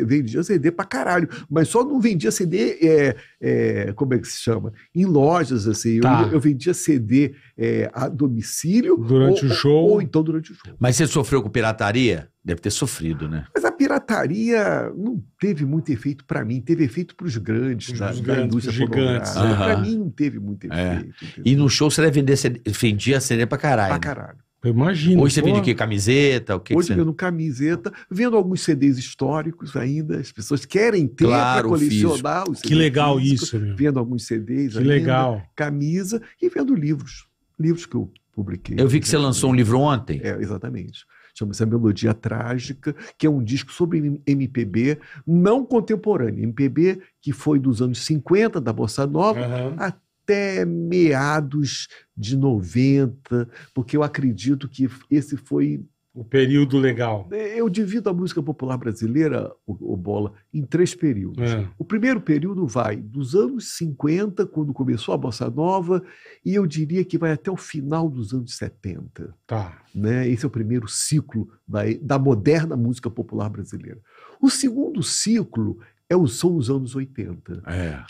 Speaker 3: Vendia CD pra caralho. Mas só não vendia CD, é, é, como é que se chama? Em lojas, assim. Tá. Eu, eu, vendia CD é, a domicílio. Durante ou, o show. Ou, ou então durante o show.
Speaker 1: Mas você sofreu com pirataria? Deve ter sofrido, né?
Speaker 3: Mas a pirataria não teve muito efeito para mim, teve efeito para os grandes, da, da indústria gigantes. Uhum. Para né? é, mim não teve muito
Speaker 1: é. efeito. É. E no show você deve vender CD, vendia CD para caralho. Para caralho. Eu imagino. Hoje você pô. vende o quê?
Speaker 3: Camiseta? O que Hoje que você... vendo camiseta, vendo alguns CDs históricos ainda, as pessoas querem ter claro, para colecionar os CDs. Que legal físicos, isso, meu. Vendo alguns CDs, que ainda, legal. camisa e vendo livros. Livros que eu publiquei. Eu vi que você né? lançou um livro ontem. É, exatamente chama-se A Melodia Trágica, que é um disco sobre MPB, não contemporâneo, MPB que foi dos anos 50, da Bossa Nova, uhum. até meados de 90, porque eu acredito que esse foi o período legal. É, eu divido a música popular brasileira, o, o Bola, em três períodos. É. O primeiro período vai dos anos 50, quando começou a Bossa Nova, e eu diria que vai até o final dos anos 70. Tá. Né? Esse é o primeiro ciclo da, da moderna música popular brasileira. O segundo ciclo é, o são os anos 80. É.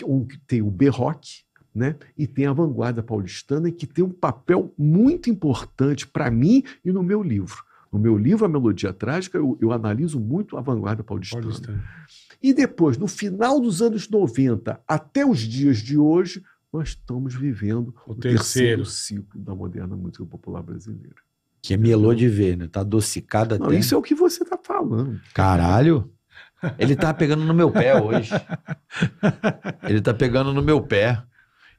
Speaker 3: Tem o B-Rock, né? E tem a vanguarda paulistana, que tem um papel muito importante para mim e no meu livro. No meu livro, A Melodia Trágica, eu, eu analiso muito a vanguarda paulistana. paulistana. E depois, no final dos anos 90 até os dias de hoje, nós estamos vivendo o, o terceiro. terceiro ciclo da moderna música popular brasileira. Que é melô de ver,
Speaker 1: né? Tá adocicada até. Isso é o
Speaker 3: que você tá falando.
Speaker 1: Caralho! Ele tá pegando no meu pé hoje. Ele tá pegando no meu pé.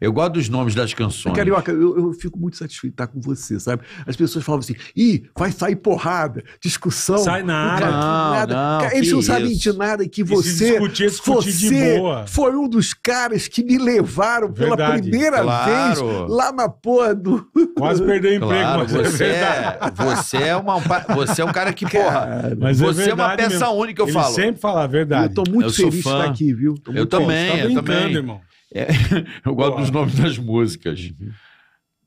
Speaker 1: Eu gosto dos nomes das canções.
Speaker 3: Carioca, eu, eu fico muito satisfeito de estar com você, sabe? As pessoas falam assim, ih, vai sair porrada, discussão. Sai nada. Não, nada. Não, eles não isso. sabem de nada que você, discutir, discutir você foi um dos caras que me levaram verdade. pela primeira claro. vez lá na porra do... Quase perdeu o emprego, claro, mas é você, é verdade. Você é, uma,
Speaker 1: você é um cara que, porra, mas é você é, é uma peça mesmo. única, eu Ele falo. sempre
Speaker 2: fala a verdade. Eu tô muito eu feliz de estar aqui, viu? Tô eu também, bom. Tá eu também. irmão.
Speaker 1: É, eu gosto Boa. dos nomes das músicas. Uhum.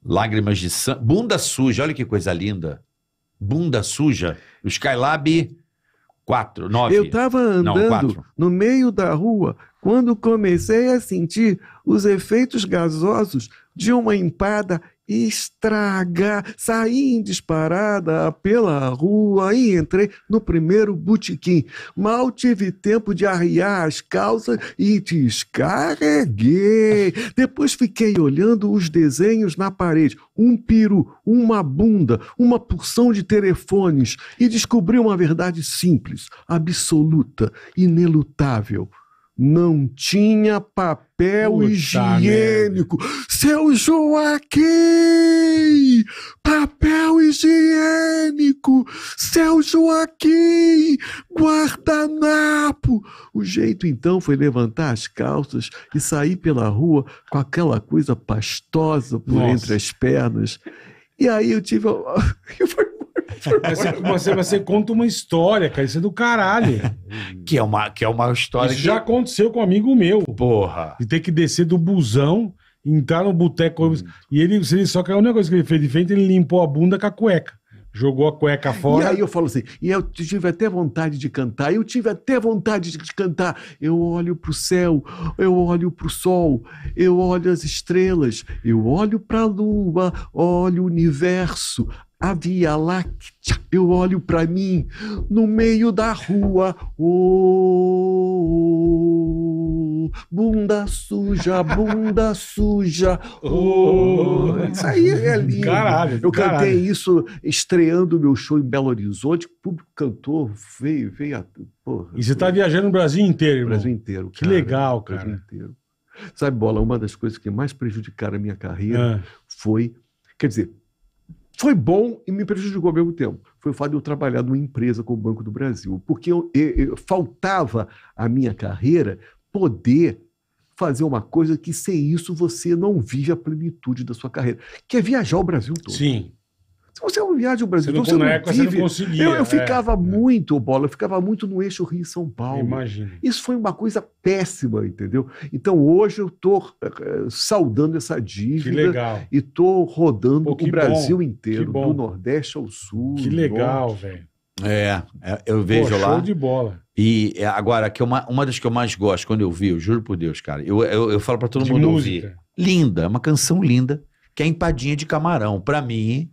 Speaker 1: Lágrimas de Sangue. Bunda Suja, olha que coisa linda. Bunda Suja. Skylab 4, 9. Eu estava andando
Speaker 3: Não, no meio da rua quando comecei a sentir os efeitos gasosos de uma empada estragar. Saí em disparada pela rua e entrei no primeiro botequim. Mal tive tempo de arriar as calças e descarreguei. Depois fiquei olhando os desenhos na parede. Um peru, uma bunda, uma porção de telefones e descobri uma verdade simples, absoluta, inelutável não tinha papel Puta higiênico. Merda. Seu Joaquim! Papel higiênico! Seu Joaquim! Guardanapo! O jeito então foi levantar as calças e sair pela rua com aquela coisa pastosa por Nossa. entre as pernas. E aí eu tive. Eu fui
Speaker 2: você, você, você, conta uma história, cara. Isso é do caralho. que, é uma, que é uma história. Isso que... já aconteceu com um amigo meu. Porra. De ter que descer do busão, entrar no boteco. Hum. E ele, ele só que a única coisa que ele fez de frente, ele limpou a bunda com a cueca jogou a cueca fora. E aí eu falo assim, e eu tive até vontade de cantar, eu tive até vontade de cantar.
Speaker 3: Eu olho para o céu, eu olho para o sol, eu olho as estrelas, eu olho para a lua, olho o universo, a Via Láctea. Eu olho para mim no meio da rua. Oh, bunda suja, bunda suja. Oh, isso aí é lindo. Caralho, eu caralho. cantei isso estreando o meu show em Belo Horizonte. O público cantou, veio, veio. Porra, e você está viajando
Speaker 2: o Brasil inteiro, irmão. Brasil
Speaker 3: inteiro. Que cara, legal, cara. Brasil inteiro. Sabe, Bola, uma das coisas que mais prejudicaram a minha carreira ah. foi. Quer dizer, foi bom e me prejudicou ao mesmo tempo. Foi o fato de eu trabalhar numa empresa como o Banco do Brasil, porque eu, eu, eu, faltava à minha carreira poder fazer uma coisa que sem isso você não vive a plenitude da sua carreira, que é viajar o Brasil todo. Sim. Você é um viagem o Brasil. Você não, então você não, vive. Você não conseguia. Eu, eu é. ficava é, muito, bola, eu ficava muito no eixo Rio São Paulo. Imagina. Isso foi uma coisa péssima, entendeu? Então hoje eu estou uh, eh, saudando essa dívida. Que legal. E estou rodando Pô, o Brasil bom, inteiro, do Nordeste ao Sul. Que legal,
Speaker 2: velho.
Speaker 1: É, é, eu vejo Pô, lá. Show de bola. E agora, que uma, uma das que eu mais gosto quando eu vi, eu juro por Deus, cara, eu, eu, eu falo para todo de mundo música. ouvir. Linda, uma canção linda, que é Empadinha de Camarão. Para mim,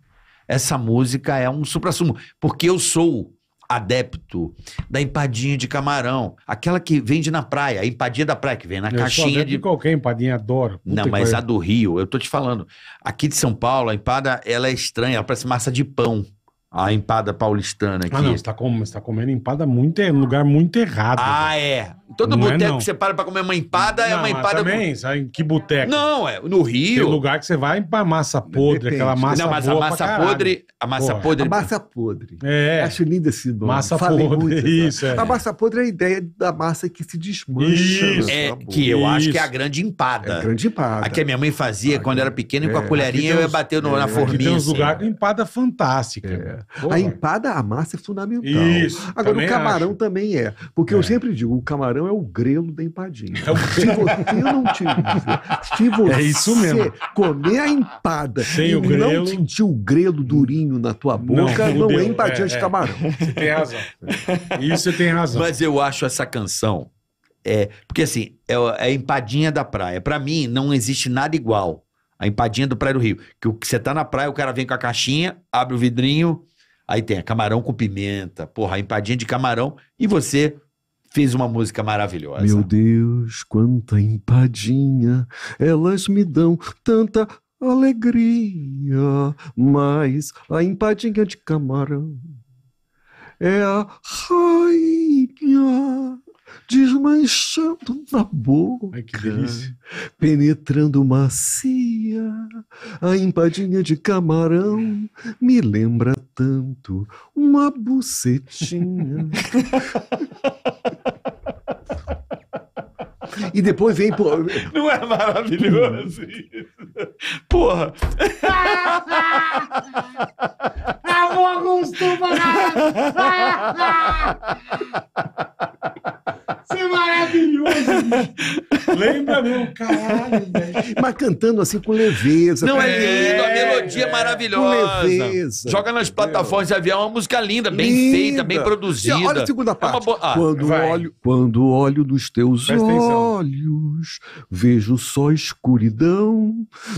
Speaker 1: essa música é um supra-sumo Porque eu sou adepto da empadinha de camarão, aquela que vende na praia, a empadinha da praia que vem na eu caixinha de... de
Speaker 2: qualquer empadinha adoro. Não, mas coisa. a do
Speaker 1: Rio, eu tô te falando, aqui de São Paulo, a empada ela é estranha, ela parece massa de pão. A empada paulistana
Speaker 2: aqui. Ah, não, você tá, com... tá comendo empada muito, em é lugar muito errado. Ah, é. Todo é, boteco é, que você
Speaker 1: para pra comer uma empada é uma empada. Também, com... sabe,
Speaker 2: em que boteco? Não, é no Rio. Tem lugar que você vai pra massa podre, Depende. aquela massa Não, mas a massa podre. A massa podre. A massa podre. É. Acho lindo esse nome. Massa Falei podre. Muito, isso, é. A
Speaker 3: massa podre é a ideia da massa que se desmancha.
Speaker 2: Isso. É, que eu acho que é a
Speaker 1: grande empada. É a grande empada. A que a minha mãe fazia quando era pequena e com a é, colherinha eu ia bater no, é, na forminha. Tem uns assim. lugares
Speaker 2: com empada fantástica. A empada,
Speaker 3: a massa é fundamental. Isso. Agora, o camarão também é. Porque eu sempre digo, o camarão é o grelo da empadinha. É o... Se você não tiver, se você é comer a empada Sem e não sentir o grelo durinho na tua boca, não, não é empadinha
Speaker 1: é, de é. camarão.
Speaker 2: Você tem razão.
Speaker 1: Isso você tem razão. Mas eu acho essa canção é porque assim é, é a empadinha da praia. Para mim não existe nada igual a empadinha do Praia do Rio. Que você tá na praia, o cara vem com a caixinha, abre o vidrinho, aí tem a camarão com pimenta, porra, a empadinha de camarão e você fez uma música maravilhosa. Meu
Speaker 3: Deus, quanta empadinha, elas me dão tanta alegria, mas a empadinha de camarão é a rainha desmanchando na boca, Ai, que delícia. penetrando macia. A empadinha de camarão me lembra tanto uma bucetinha. E depois vem. por Não é maravilhoso isso? Porra! Alô, Augusto
Speaker 2: Maravilha! é maravilhoso,
Speaker 3: Lembra meu, caralho, velho. Mas cantando assim com leveza. Não, é, é lindo, a melodia é maravilhosa. Com leveza.
Speaker 1: Joga nas plataformas de avião, é uma música linda, bem linda. feita, bem produzida. E olha a segunda é
Speaker 3: parte. É bo... ah, quando, olho, quando olho nos teus Presta olhos, atenção. vejo só escuridão,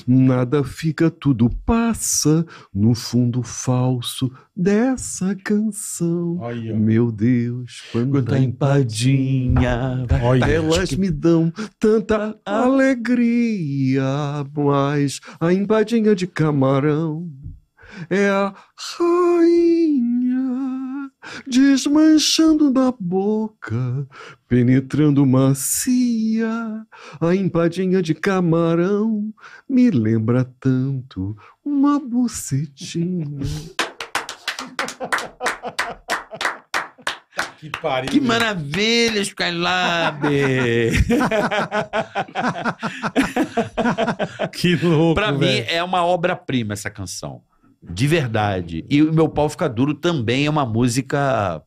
Speaker 3: nada fica, tudo passa, no fundo falso dessa canção. Meu Deus, quando a empadinha, Olha. elas me dão tanta ah, ah. alegria, mas a empadinha de camarão é a rainha desmanchando na boca, penetrando macia. A empadinha de camarão me lembra tanto uma bucetinha.
Speaker 1: Tá que pariu. Que maravilha, Skylab!
Speaker 2: que louco. Pra
Speaker 1: véio. mim é uma obra-prima essa canção. De verdade. E o Meu Pau Fica Duro também é uma música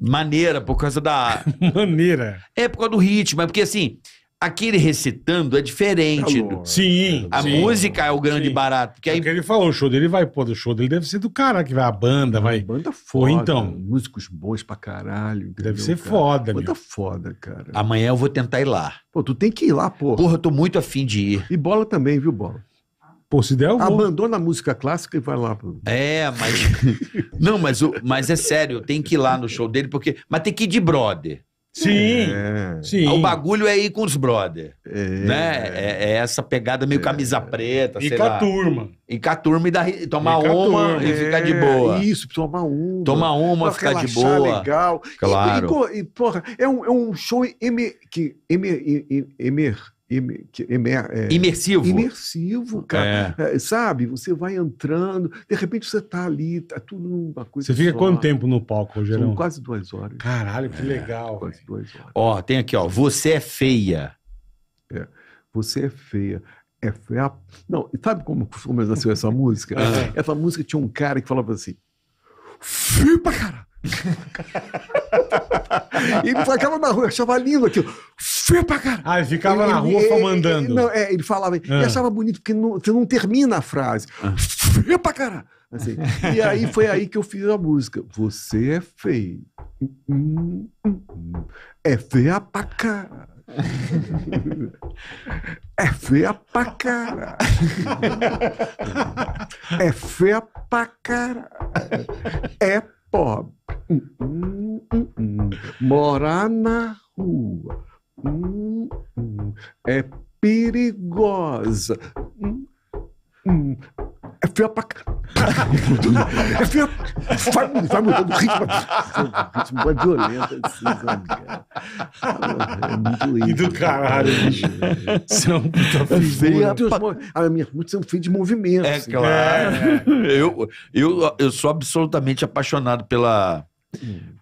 Speaker 1: maneira por causa da.
Speaker 2: maneira.
Speaker 1: É por causa do ritmo. É porque assim. Aquele recitando
Speaker 2: é diferente. do- Sim. a sim. música é o grande Sim. barato. Porque É aí o que ele falou, o show dele vai, pô, do show dele deve ser do cara que vai, a banda vai. Banda é foda. então. Músicos bons pra caralho. entendeu, Deve ser cara? foda, Banda foda, cara.
Speaker 3: amanhã eu vou tentar ir lá. Pô, tu tem que ir lá, porra. Porra, eu tô muito afim de ir. E bola também, viu, bola? Pô, se der, eu vou. Abandona a música clássica e vai lá. Pro...
Speaker 1: É, mas. Não, mas, o- mas é sério, tem que ir lá no show dele, porque. Mas tem que ir de brother. Sim, é. sim. O bagulho é ir com os brother. É. Né? É, é essa pegada meio camisa preta, e com a turma. E com a turma e, e tomar e uma turma. e ficar de boa.
Speaker 3: Isso, tomar uma. Tomar uma, ficar de boa. legal. Claro. E, e, porra, é um, é um show em, que, em, em, em, emer é, imersivo. Imersivo, cara. É. é. sabe? Você vai entrando, de repente você está ali, tá tudo numa coisa. Você fica só. quanto tempo
Speaker 2: no palco, Rogério? São
Speaker 3: quase duas horas. Caralho, que é, legal. Quase duas horas. Ó, tem aqui, ó. Você é feia. É. Você é feia. É feia. Não, sabe como nasceu essa música? Ah. Essa música tinha um cara que falava assim: feio pra caralho ele ficava na rua, achava lindo aquilo. Feio pra caralho. Ah, ficava ele, na rua ele, mandando. Ele, não, é, ele falava, ah. achava bonito, porque não, você não termina a frase. Ah. Feio pra caralho. Assim. E aí foi aí que eu fiz a música. Você é feio. É feia pra caralho. É feia pra cara. É feia pra cara. É pobre. Morar na rua é perigosa.
Speaker 2: É feia pra É
Speaker 3: feia. Vai, vai mudando o ritmo. O ritmo é violento. Né, assim, é do caralho, é. bicho. Você é um puta é A ah, minha minhas é um feias de movimento. É assim. claro.
Speaker 1: É. é. Eu, eu, eu sou absolutamente apaixonado pela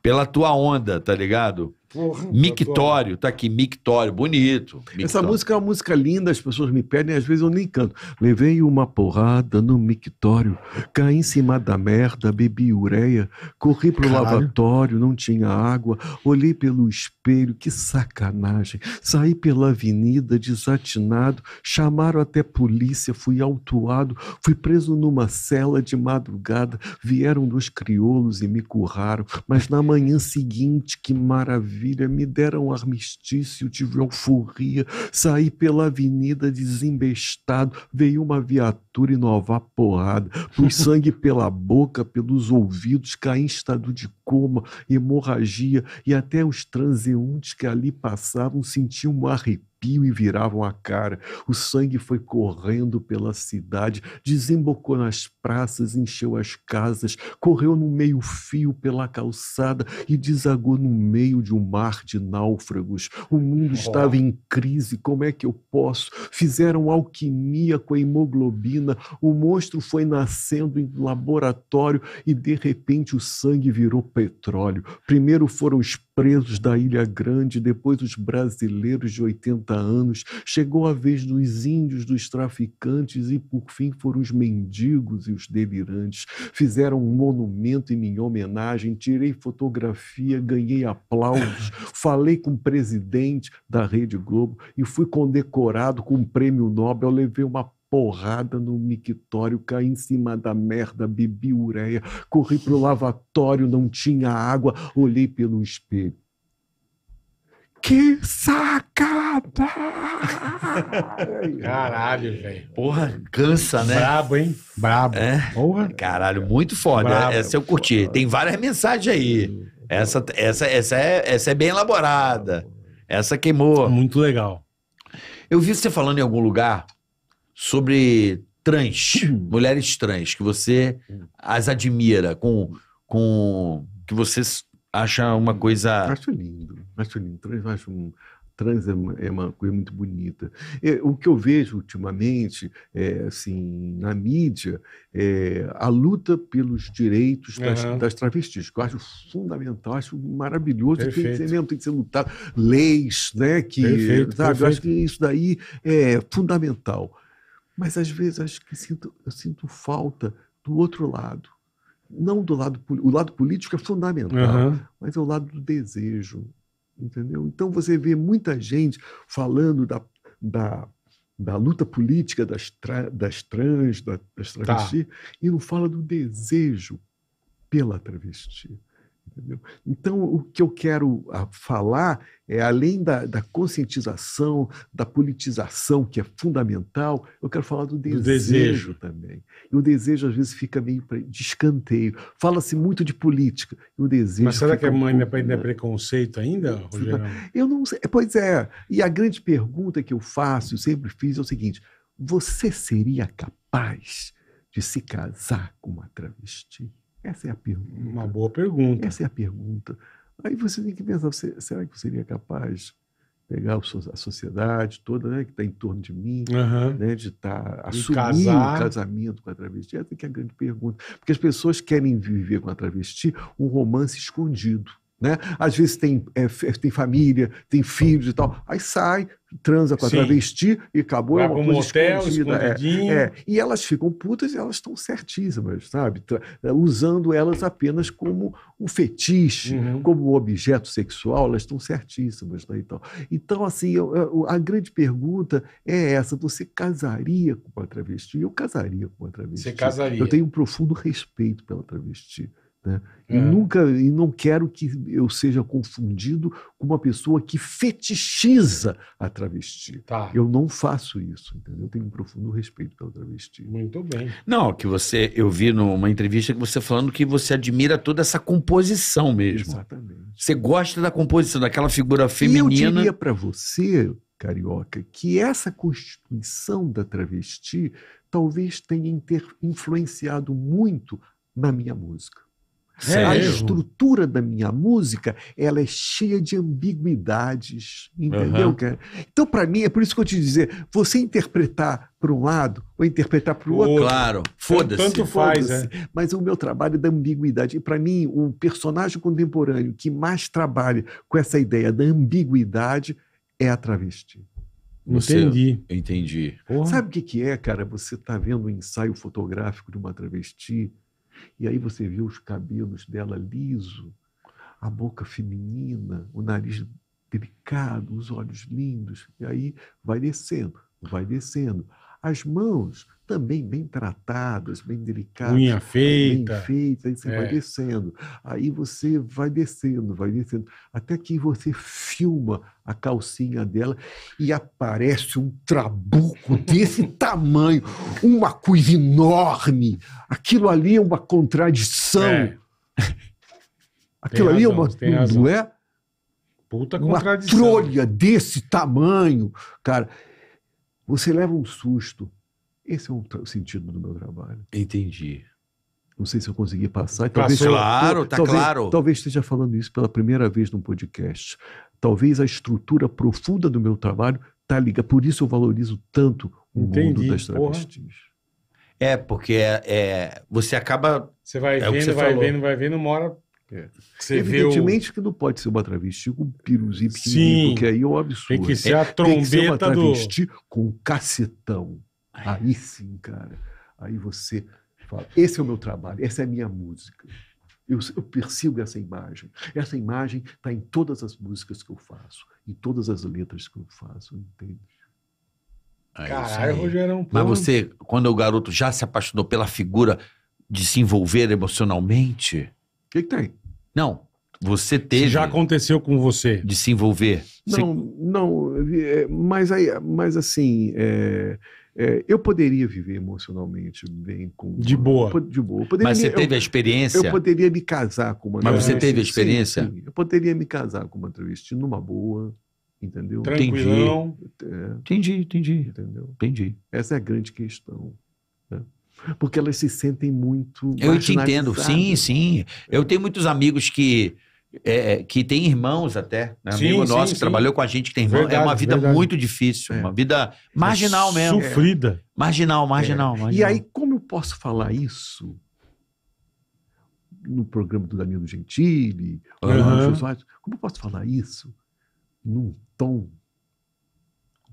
Speaker 1: pela tua onda, tá ligado?
Speaker 3: Porra, mictório,
Speaker 1: tá aqui, mictório, bonito. Mictório. Essa música
Speaker 3: é uma música linda, as pessoas me pedem, às vezes eu nem canto. Levei uma porrada no mictório, caí em cima da merda, bebi ureia, corri pro Caralho. lavatório, não tinha água, olhei pelo espelho, que sacanagem. Saí pela avenida desatinado, chamaram até polícia, fui autuado, fui preso numa cela de madrugada, vieram dois crioulos e me curraram, mas na manhã seguinte, que maravilha maravilha, me deram armistício, tive alforria, saí pela avenida desembestado, veio uma viatura nova porrada, pus sangue pela boca, pelos ouvidos, caí em estado de coma, hemorragia, e até os transeuntes que ali passavam sentiam um arrepio e viravam a cara. O sangue foi correndo pela cidade, desembocou nas praças, encheu as casas, correu no meio-fio pela calçada e desagou no meio de um mar de náufragos. O mundo estava em crise, como é que eu posso? Fizeram alquimia com a hemoglobina, o monstro foi nascendo em laboratório e de repente o sangue virou petróleo. Primeiro foram os presos da Ilha Grande, depois os brasileiros de 80 anos, chegou a vez dos índios, dos traficantes e por fim foram os mendigos e os delirantes. Fizeram um monumento em minha homenagem, tirei fotografia, ganhei aplausos, falei com o presidente da Rede Globo e fui condecorado com o um prêmio Nobel, levei uma porrada no mictório, caí em cima da merda, bebi ureia, corri pro lavatório, não tinha água, olhei pelo espelho.
Speaker 2: Que sacada! Caralho, velho.
Speaker 3: Porra,
Speaker 1: cansa, né? Brabo, hein? Brabo. É? Porra. Caralho, muito foda. Brabo. Essa eu curti. Tem várias mensagens aí. Essa, essa, essa, é, essa é bem elaborada. Essa queimou. Muito legal. Eu vi você falando em algum lugar sobre trans, uhum. mulheres trans, que você as admira, com,
Speaker 3: com que você acha uma uhum. coisa. acho lindo, acho lindo. Trans, acho um, trans é uma, é uma, coisa muito bonita. o que eu vejo ultimamente, é, assim, na mídia, é a luta pelos direitos das, uhum. das travestis, que eu acho fundamental, acho maravilhoso, tem que, ser mesmo, tem que ser lutado. Leis, né? Que, Perfeito, sabe, Perfeito. Eu acho que isso daí é fundamental. Mas às vezes acho que sinto, eu sinto falta do outro lado. Não do lado o lado político é fundamental, uhum. mas é o lado do desejo, entendeu? Então você vê muita gente falando da, da, da luta política das, tra, das trans, da, das travestis, tá. e não fala do desejo pela travesti. Entendeu? Então, o que eu quero ah, falar é, além da, da, conscientização, da politização, que é fundamental, eu quero falar do desejo, do desejo. também. E o desejo, às vezes, fica meio de escanteio. Fala-se muito de política. o desejo Mas será que é mãe ainda, é né? preconceito ainda, Rogério? Eu não sei. Pois é. E a grande pergunta que eu faço, eu sempre fiz, é o seguinte: você seria capaz de se casar com uma travesti? Essa é a pergunta. Uma boa pergunta. Essa é a pergunta. Aí você tem que pensar, você, será que eu seria capaz de pegar a sociedade toda né, que está em torno de mim, uhum. né, de estar tá, assumir um casamento com a travesti. Essa que é a grande pergunta. Porque as pessoas querem viver com a travesti um romance escondido. Né? Às vezes tem, é, é, tem família, tem filhos e tal. Aí sai, transa com a Sim. travesti e acabou. É Vai é uma coisa escondida. É, é, E elas ficam putas e elas estão certíssimas, sabe? Tra é, usando elas apenas como um fetiche, uhum. como um objeto sexual, elas estão certíssimas. Né? Então, então, assim, eu, eu, a grande pergunta é essa: você casaria com uma travesti? Eu casaria com uma travesti. Você casaria. Eu tenho um profundo respeito pela travesti. Né? E é. nunca, e não quero que eu seja confundido com uma pessoa que fetichiza a travesti. Tá. Eu não faço isso, entendeu? Eu tenho um profundo respeito pela travesti.
Speaker 2: Muito bem.
Speaker 1: Não, que você, eu vi numa entrevista que você falando que você admira toda essa
Speaker 3: composição mesmo.
Speaker 1: Exatamente. Você gosta da composição, daquela figura feminina. E eu diria
Speaker 2: para
Speaker 3: você, carioca, que essa constituição da travesti talvez tenha influenciado muito na minha música
Speaker 2: a estrutura
Speaker 3: da minha música, ela é cheia de ambiguidades, entendeu, uhum. cara? Então, para mim, é por isso que eu te dizer, você interpretar para um lado ou interpretar para o outro, claro, é foda-se. Tanto faz, foda é. Né? Mas o meu trabalho é da ambiguidade. E para mim, o personagem contemporâneo que mais trabalha com essa ideia da ambiguidade é a travesti. Você... Entendi. Entendi. Porra. Sabe o que, que é, cara? Você está vendo um ensaio fotográfico de uma travesti e aí você vê os cabelos dela liso, a boca feminina, o nariz delicado, os olhos lindos. E aí vai descendo, vai descendo. As mãos também bem tratadas, bem delicadas. Unha feita. Bem feita, aí você é. vai descendo. Aí você vai descendo, vai descendo, até que você filma a calcinha dela e aparece um trabuco desse tamanho, uma coisa enorme. Aquilo ali é uma contradição. É. Aquilo tem ali é razão, é uma. Não é?
Speaker 2: Puta contradição. Uma
Speaker 3: trolha desse tamanho, cara. Você leva um susto esse é o sentido do meu trabalho. Entendi. Não sei se eu consegui passar. Talvez, claro, tá talvez, claro. Talvez esteja falando isso pela primeira vez num podcast. Talvez a estrutura profunda do meu trabalho tá ligada. Por isso eu valorizo tanto o Entendi, mundo das travestis. Porra.
Speaker 1: É, porque é, é, você acaba. Você vai é vendo, você vai falou. vendo,
Speaker 2: vai vendo,
Speaker 3: é. Evidentemente o... que não pode ser uma travesti com um piruzinho pequenino, porque aí é um absurdo. Tem que ser a trombeta é, tem que ser uma travesti do... com um cacetão. Aí sim, cara. Aí você fala: esse é o meu trabalho, essa é a minha música. Eu, eu persigo essa imagem. Essa imagem está em todas as músicas que eu faço, em todas as letras que eu faço, entende?
Speaker 1: É Caralho, Rogerão. É mas você, quando o garoto já se apaixonou pela figura de se envolver emocionalmente. O que, que, tem? Não. Você teve. já aconteceu com você. De se envolver. Não,
Speaker 3: você... não. É, mas, aí, mas assim. É é, eu poderia viver emocionalmente bem com. De boa. De boa. Mas você teve eu, a experiência? Eu poderia me casar com uma Mas travesti. Mas você teve a experiência? Sim, sim. Eu poderia me casar com uma travesti numa boa, entendeu? Tranquilão. É, entendi, entendi. Entendeu? Entendi. Essa é a grande questão. Né? Porque elas se sentem muito. Eu te entendo, sim,
Speaker 1: sim. Eu é. tenho muitos amigos que é, é, que tem irmãos até, né? sim, amigo sim, nosso sim. que trabalhou com a gente que tem irmão, verdade, é uma vida verdade. muito
Speaker 3: difícil, é. uma vida marginal é mesmo. Sofrida. Marginal, marginal, é. marginal. E aí, como eu posso falar isso no programa do Danilo Gentili, uhum. como eu posso falar isso num tom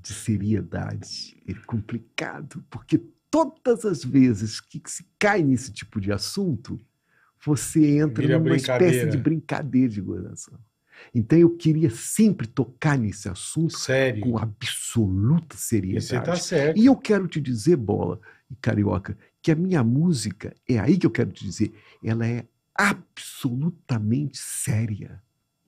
Speaker 3: de seriedade? É complicado, porque todas as vezes que se cai nesse tipo de assunto, você entra Vira numa espécie de brincadeira de gozação. Então eu queria sempre tocar nesse assunto Sério? com absoluta seriedade. E você tá certo. E eu quero te dizer, Bola e Carioca, que a minha música, é aí que eu quero te dizer, ela é absolutamente séria.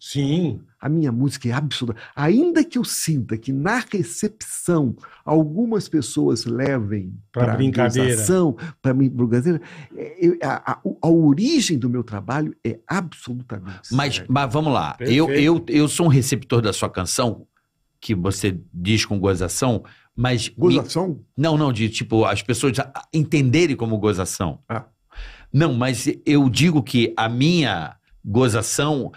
Speaker 3: Sim. A minha música é absurda. Ainda que eu sinta que na recepção algumas pessoas levem para brincadeira, para brincadeira, eu, a, a, a, origem do meu trabalho é absolutamente.
Speaker 1: Mas, mas vamos lá. Eu, eu, eu sou um receptor da sua canção, que você diz com gozação, mas. Gozação? Me... Não, não, de tipo, as pessoas entenderem como gozação. Ah. Não, mas eu digo que a minha gozação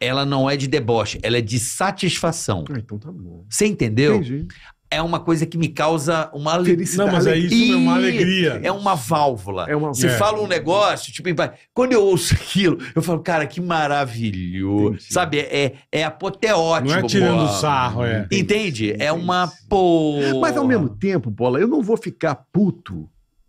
Speaker 1: ela não é de deboche, ela é de satisfação. Ah,
Speaker 3: então tá bom.
Speaker 1: Você entendeu? Entendi. É uma coisa que me causa uma alegria. Não, mas é isso, é uma alegria. É uma válvula. É uma... Se é. fala um negócio, tipo, quando eu ouço aquilo, eu falo, cara, que maravilhoso. Entendi. Sabe? É, é, é apoteótico. Não é tirando bola. sarro,
Speaker 3: é. Entende? Entendi. É uma. Porra. Mas ao mesmo tempo, bola, eu não vou ficar puto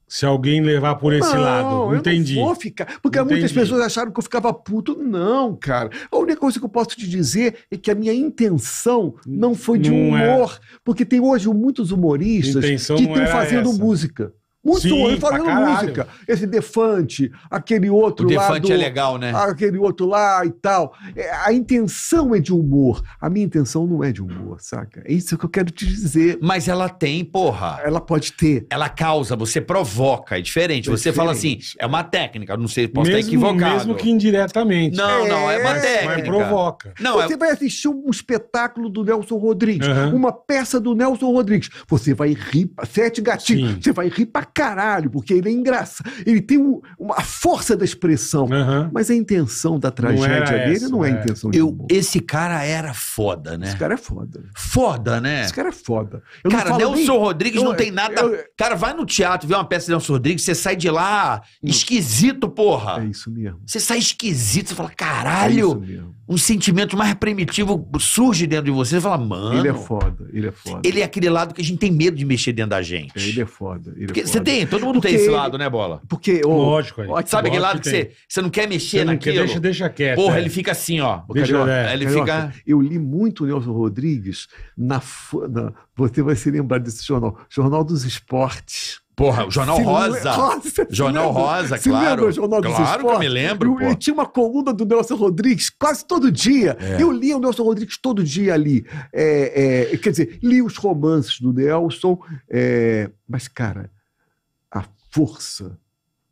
Speaker 3: se alguém levar por esse não, lado, entendi. Eu não vou ficar, porque entendi. muitas pessoas acharam que eu ficava puto. Não, cara. A única coisa que eu posso te dizer é que a minha intenção não foi de não é. humor, é. porque tem hoje muitos humoristas que estão fazendo essa. música.
Speaker 2: Muito Sim, ruim, fazendo música.
Speaker 3: Esse Defante, aquele outro o lá. Defante do, é legal, né? Aquele outro lá e tal. É, a intenção é de humor. A minha intenção não é de humor, saca? É isso que eu quero te dizer.
Speaker 1: Mas ela tem, porra. Ela pode ter. Ela causa, você provoca. É diferente. É você diferente. fala assim, é uma técnica. Não sei, posso mesmo, estar equivocado. Mesmo que
Speaker 2: indiretamente. Não, é, não, é uma técnica. Mas provoca. Não, você é
Speaker 3: vai assistir um espetáculo do Nelson Rodrigues, uhum. uma peça do Nelson Rodrigues. Você vai rir, sete gatinhos. Sim. Você vai rir pra caralho, porque ele é engraçado. Ele tem um, uma, a força da expressão, uhum. mas a intenção da tragédia dele essa, não é, é a intenção eu, Esse cara era
Speaker 1: foda, né? Esse cara é foda. Foda, né? Esse cara é foda. Eu cara, Nelson nem... Rodrigues eu, não tem nada. Eu, cara, vai no teatro ver uma peça de Nelson Rodrigues, você sai de lá esquisito, porra. É isso mesmo. Você sai esquisito, você fala, caralho. É isso mesmo um sentimento mais primitivo surge dentro de você. Você fala, mano. Ele é foda, ele é foda. Ele é aquele lado que a gente tem medo de mexer dentro da gente. É, ele é foda. Ele é foda. Você tem, todo mundo porque, tem esse lado, né, Bola? Porque. Oh, lógico, Sabe aquele lado que, que você, você não quer mexer naquele naquilo? Quer, deixa,
Speaker 2: deixa quieto. Porra, é. ele fica assim, ó. Deixa, Carioca, é. ele Carioca, fica...
Speaker 3: Eu li muito Nelson Rodrigues na, na. Você vai se lembrar desse jornal Jornal dos Esportes Porra, o Jornal Rosa. Rosa Jornal lembra? Rosa, se claro. Lembra, Jornal claro Esporte? que eu me lembro. Eu tinha uma coluna do Nelson Rodrigues quase todo dia. É. Eu lia o Nelson Rodrigues todo dia ali. É, é, quer dizer, li os romances do Nelson. É, mas, cara, a força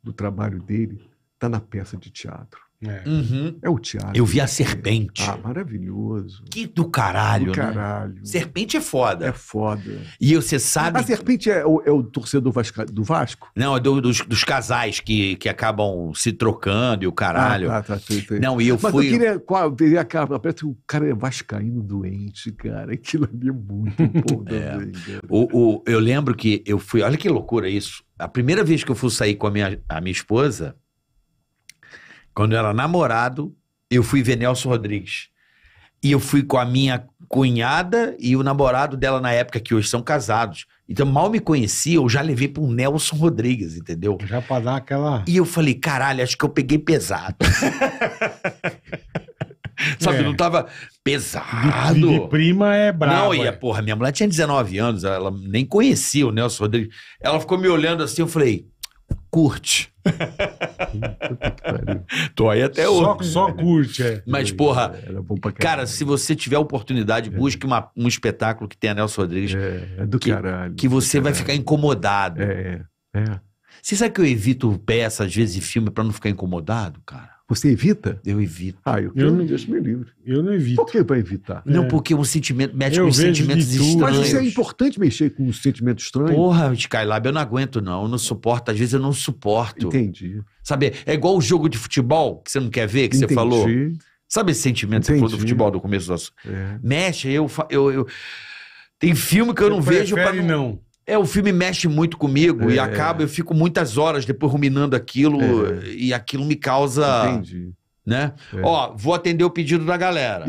Speaker 3: do trabalho dele está na peça de teatro. É. Uhum. é o teatro. Eu vi a Serpente. Ah, maravilhoso. Que do caralho, do né? caralho. Né? Serpente é foda. É foda. E você sabe... A Serpente é o, é o torcedor do Vasco?
Speaker 1: Não, é do, dos, dos, casais que, que acabam se trocando e o caralho. Ah, tá, tá. Não, e eu Mas fui...
Speaker 3: Qual? eu queria... Parece que o cara é vascaíno doente, cara. Aquilo
Speaker 2: ali é muito bom
Speaker 3: é.
Speaker 1: O, o, eu lembro que eu fui... Olha que loucura isso. A primeira vez que eu fui sair com a minha, a minha esposa quando eu era namorado, eu fui ver Nelson Rodrigues. E eu fui com a minha cunhada e o namorado dela na época, que hoje são casados. Então, mal me conhecia, eu já levei para Nelson Rodrigues, entendeu? Já pra dar aquela. E eu falei, caralho, acho que eu peguei pesado. Sabe, é. não tava pesado. De, de prima é brava. Não, e a é. porra, minha mulher tinha 19 anos, ela nem conhecia o Nelson Rodrigues. Ela ficou me olhando assim, eu
Speaker 2: falei, curte.
Speaker 1: Tô aí até hoje.
Speaker 2: Só, curte, é.
Speaker 1: Mas, porra, é, cara, se você tiver oportunidade, é. busque uma, um espetáculo que tenha Nelson Rodrigues. É, é do que, caralho. Que você vai ficar incomodado. É, é. Você sabe que eu evito peças, às vezes, de filme para não ficar incomodado, cara? Você evita? Eu evito. Ah, eu, eu não deixo
Speaker 3: me livre. Eu não evito. Por
Speaker 1: que para evitar?
Speaker 3: Não, é. porque um sentimento mexe eu com sentimentos estranhos. Mas isso é importante mexer com um sentimento estranho. Porra,
Speaker 1: Skylab, eu não aguento, não. Eu não suporto. Às vezes eu não suporto. Entendi. Sabe, é igual o jogo de futebol que você não quer ver, que Entendi. você falou. Sabe esse sentimento Entendi. que você falou do futebol do começo do nosso? É. Mexe, eu, eu, eu. Tem filme que eu, eu não vejo para não. não. É, o filme mexe muito comigo é. e acaba, eu fico muitas horas depois ruminando aquilo é. e aquilo me causa. Entendi. Né? É. Ó, vou atender o pedido da galera.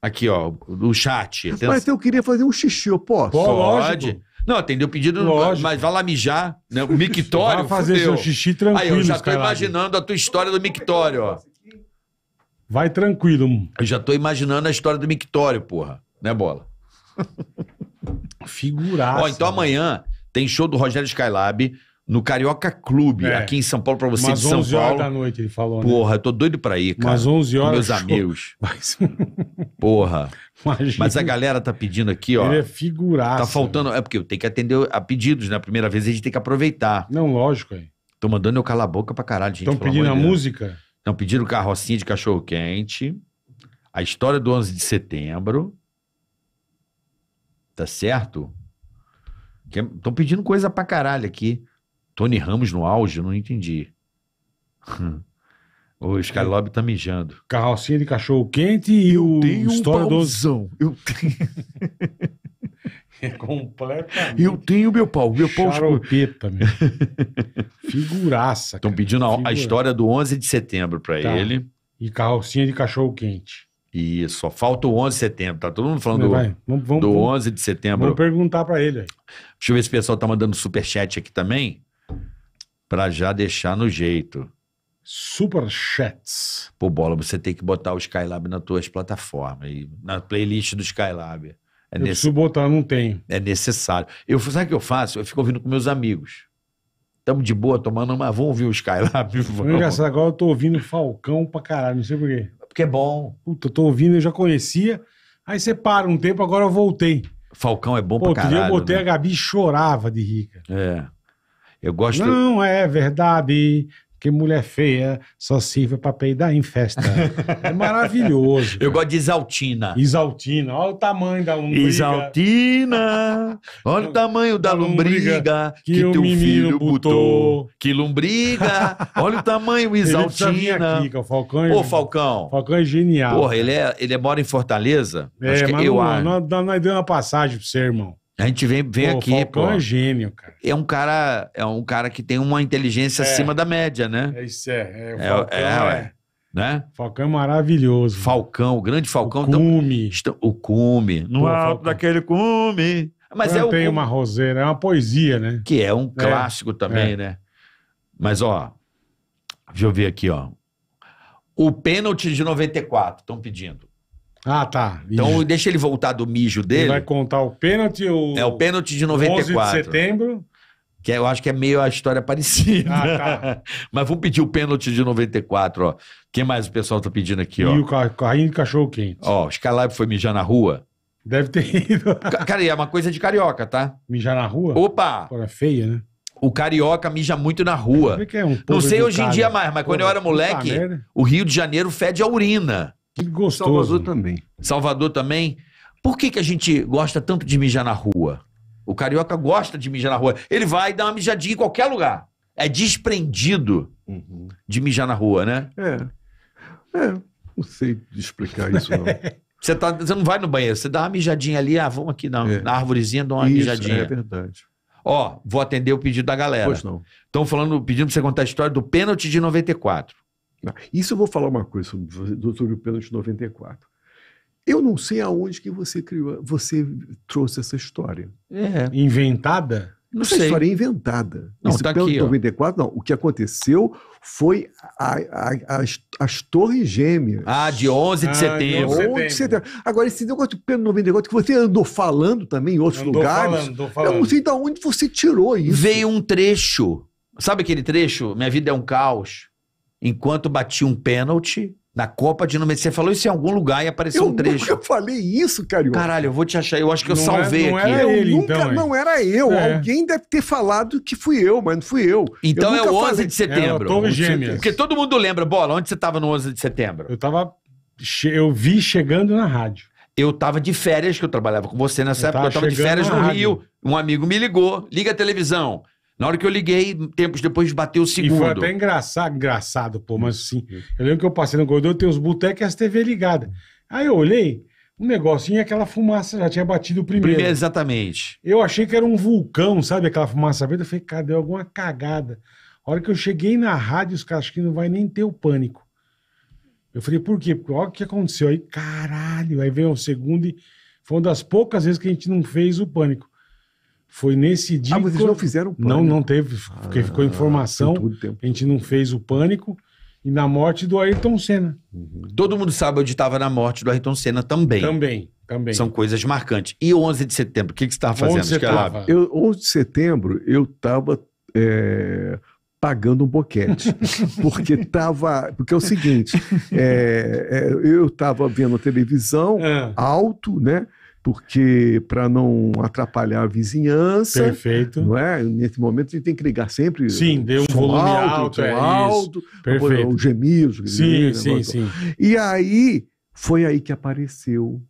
Speaker 1: Aqui, ó, do chat. Mas
Speaker 3: eu queria fazer um xixi, eu posso? Pode. Pode.
Speaker 1: Não, atendeu o pedido, Lógico. mas vai lá mijar, né? O mictório. Vai fazer fudeu. seu xixi tranquilo. Aí eu já tô imaginando a tua história do mictório, ó.
Speaker 2: Vai tranquilo.
Speaker 1: Eu já tô imaginando a história do mictório, porra. Né, bola?
Speaker 2: Figuraça. Ó,
Speaker 1: então amanhã tem show do Rogério Skylab no Carioca Clube, é. aqui em São Paulo, pra você Umas de São 11 Paulo. horas da
Speaker 2: noite, ele falou. Né? Porra, eu
Speaker 1: tô doido pra ir, cara. Umas 11 horas. meus show. amigos. Mas... Porra. Imagina. Mas a galera tá pedindo aqui, ó. Ele é figuraça. Tá faltando. É porque eu tenho que atender a pedidos, né? primeira vez a gente tem que aproveitar. Não, lógico, aí. Tô mandando eu calar a boca pra caralho, gente. Estão pedindo a Deus. música? Estão pedindo carrocinha de cachorro quente, a história do 11 de setembro tá certo? Estão é, pedindo coisa pra caralho aqui. Tony Ramos no auge, não entendi. o Skylob é. tá
Speaker 2: mijando. Carrocinha de cachorro quente e eu o tenho Story um pauzão. 12. Eu tenho. É completamente. Eu tenho meu pau. Meu pau Charopeta, meu.
Speaker 1: Figuraça. Estão pedindo a, a, história do 11 de setembro pra tá. ele. E carrocinha de cachorro quente. Isso, só falta o 11 de setembro. Tá todo mundo falando vai, do, vamos, vamos, do 11 de setembro. Vamos
Speaker 2: perguntar para ele. Aí.
Speaker 1: Deixa eu ver se o pessoal tá mandando superchat aqui também, para já deixar no jeito.
Speaker 2: Superchats.
Speaker 1: Pô, Bola, você tem que botar o Skylab nas tuas plataformas, e na playlist do Skylab. É eu nesse... preciso botar, não tem. É necessário. Eu, sabe o que eu faço? Eu fico ouvindo com meus amigos. Tamo de boa tomando, mas vamos ouvir o Skylab. Vamos. Engraçado,
Speaker 2: agora eu tô ouvindo Falcão pra caralho, não sei porquê. Porque é bom. Puta, eu tô ouvindo, eu já conhecia. Aí você para um tempo, agora eu voltei.
Speaker 1: Falcão é bom Pô, pra caralho. Dia eu botei né? a
Speaker 2: Gabi chorava de rica.
Speaker 1: É. Eu
Speaker 2: gosto. Não é verdade. Porque mulher feia só sirva para peidar em festa. É maravilhoso. Eu gosto de Isaltina. Isaltina. Olha o tamanho da lombriga. Isaltina. Olha o tamanho da, da lombriga, lombriga que, que teu filho botou.
Speaker 1: botou. Que lombriga. Olha o tamanho, Isaltina. Ele aqui,
Speaker 2: é o Falcão. Ô,
Speaker 1: Falcão. Falcão é genial. Porra, ele, é, ele mora em Fortaleza? É, acho que, mas é, eu não, acho.
Speaker 2: Nós, nós deu uma passagem para você, irmão. A gente vem, vem pô, aqui, Falcão pô. é gênio, cara. É um cara, é um
Speaker 1: cara que tem uma inteligência é, acima da média, né?
Speaker 2: É isso é. É, é Falcão, é, é
Speaker 1: né? Falcão é maravilhoso. Falcão, o grande Falcão. O então, cume. Então, o cume. No pô, alto Falcão.
Speaker 2: daquele cume. Mas é o cume, uma roseira, é uma poesia, né? Que é um é, clássico também, é.
Speaker 1: né? Mas, ó, deixa eu ver aqui, ó. O pênalti de 94, estão pedindo. Ah, tá. Então deixa ele voltar do mijo dele. Ele vai
Speaker 2: contar o pênalti ou... É o pênalti de 94. 11 de setembro.
Speaker 1: Que é, eu acho que é meio a história parecida. Ah, tá. Mas vamos pedir o pênalti de 94, ó. Quem mais o pessoal tá pedindo aqui, ó? E o
Speaker 2: carrinho de cachorro quente.
Speaker 1: Ó, o Scalab foi mijar na rua.
Speaker 2: Deve ter ido.
Speaker 1: Cara, e é uma coisa de carioca, tá? Mijar na rua? Opa!
Speaker 2: Fora feia, né?
Speaker 1: O carioca mija muito na rua.
Speaker 2: É, é um não sei hoje em dia mais, mas Pô, quando eu era moleque,
Speaker 1: o Rio de Janeiro fede a urina. Que gostoso. Salvador também. Salvador também. Por que, que a gente gosta tanto de mijar na rua? O carioca gosta de mijar na rua. Ele vai dar uma mijadinha em qualquer lugar. É desprendido uhum. de mijar na rua, né?
Speaker 3: É. É, não sei explicar isso, não.
Speaker 1: você, tá, você não vai no banheiro, você dá uma mijadinha ali, ah, vamos aqui na, é. na árvorezinha, dá uma isso, mijadinha. É verdade. Ó, vou atender o pedido da galera. Pois não. Estão falando, pedindo pra você
Speaker 3: contar a história do pênalti de 94. Né? Isso eu vou falar uma coisa sobre o pênalti de 94. Eu não sei aonde que você criou, você trouxe essa história. É. Inventada? Não essa sei. história é inventada. Não, Esse tá pênalti aqui, de 94, ó. não. O que aconteceu foi a, a, a, as, as, torres gêmeas. Ah,
Speaker 1: de 11 de ah, setembro. De 11 de
Speaker 3: setembro. Agora, esse negócio do pênalti 94 que você andou falando também em outros andou lugares. Falando, falando. Eu não sei de onde você tirou isso. Veio um trecho.
Speaker 1: Sabe aquele trecho? Minha vida é um caos enquanto batia um pênalti na Copa de número. Você falou isso em algum lugar e apareceu eu um trecho. Eu
Speaker 3: falei isso, Carioca. Caralho,
Speaker 1: eu vou te achar. Eu acho que eu é- salvei é, não aqui. Era ele, nunca, então, não
Speaker 3: era eu. É. Alguém deve ter falado que fui eu, mas não fui eu. Então eu é o 11 falei. de
Speaker 1: setembro. É, era gêmeas. Porque todo mundo lembra, bola, onde você estava no 11 de setembro? Eu tava. Eu vi chegando na rádio. Eu tava de férias, que eu trabalhava com você nessa eu época. Eu tava de férias no rádio. Rio. Um amigo me ligou, liga a televisão. Na hora que eu liguei, tempos depois bateu o segundo. E foi até
Speaker 2: engraçado, engraçado, pô, mas assim, eu lembro que eu passei no corredor, tem os botecos e as TV ligadas. Aí eu olhei, um negocinho, aquela fumaça já tinha batido o primeiro. Primeiro,
Speaker 1: exatamente.
Speaker 2: Eu achei que era um vulcão, sabe, aquela fumaça verde, eu falei, cadê alguma cagada? A hora que eu cheguei na rádio, os caras, acham que não vai nem ter o pânico. Eu falei, por quê? Porque olha o que aconteceu aí, caralho, aí veio o segundo e foi uma das poucas vezes que a gente não fez o pânico. Foi nesse dia. Ah, mas eles não fizeram pânico. Não, não teve, porque ah, ficou informação. A gente não fez o pânico. E na morte do Ayrton Senna.
Speaker 1: Uhum. Todo mundo sabe onde estava na morte do Ayrton Senna também. Também, também. São coisas marcantes. E 11 de setembro, o que, que você estava fazendo? 11 de,
Speaker 3: Eu, 11 de setembro, eu estava é, pagando um boquete. porque estava... Porque é o seguinte, é, é, eu estava vendo a televisão, é. alto, né? porque para não atrapalhar a vizinhança. Perfeito. Não é? Nesse momento a gente tem que ligar sempre. Sim, deu um volume alto, alto, é alto perfeito. um gemido, Sim, sim, sim. E aí foi aí que apareceu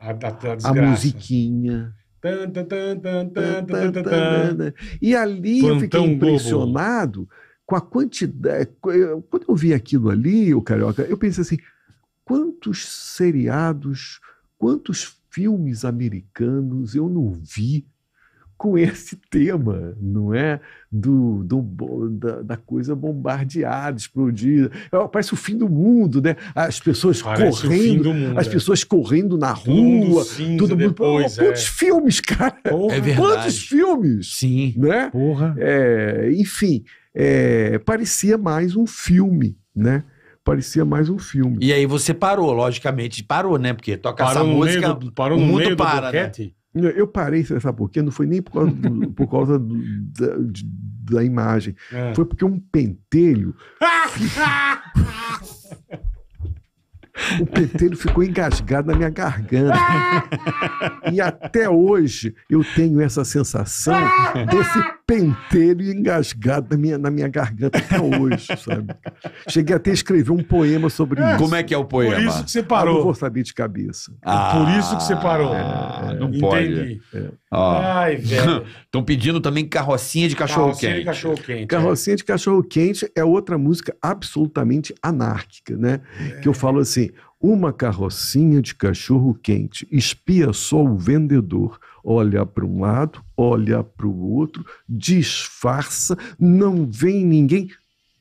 Speaker 2: a, a, a musiquinha. Tan, tan, tan, e ali Plantão eu fiquei impressionado
Speaker 3: bobo. com a quantidade. Quando eu vi aquilo ali, o Carioca, eu pensei assim: quantos seriados, quantos filmes americanos eu não vi com esse tema, não é? Do, do da, da, coisa bombardeada, explodida. É, parece o fim do mundo, né? As pessoas Parece correndo, mundo, as é. pessoas correndo na Tudo rua, todo mundo. oh, quantos é. filmes, cara? Porra. É Quantos filmes? Sim. Né? Porra. É, enfim, é, parecia mais um filme, né? parecia mais um filme.
Speaker 1: E aí você parou, logicamente, parou, né? Porque toca parou essa música, meio parou o mundo para, né?
Speaker 3: Eu parei, sabe por quê? Não foi nem por causa, do, por causa do, da, de, da, imagem. É. Foi porque um pentelho... O pentelho ficou engasgado na minha garganta. e até hoje eu tenho essa sensação desse penteiro engasgado na minha, na minha garganta até hoje, sabe? Cheguei até a escrever um poema sobre é, isso. Como é que é o poema? Por isso que você ah, parou. Eu não vou saber de cabeça. Ah, é por isso que você parou. É, ah, é, não entendi. pode.
Speaker 1: Ai, velho. Estão pedindo também carrocinha de cachorro-quente. Cachorro carrocinha,
Speaker 3: é. carrocinha de cachorro-quente é outra música absolutamente anárquica, né? Que eu é. falo assim, uma carrocinha de cachorro-quente espia só o vendedor olha para um lado, olha para o outro, disfarça, não vem ninguém.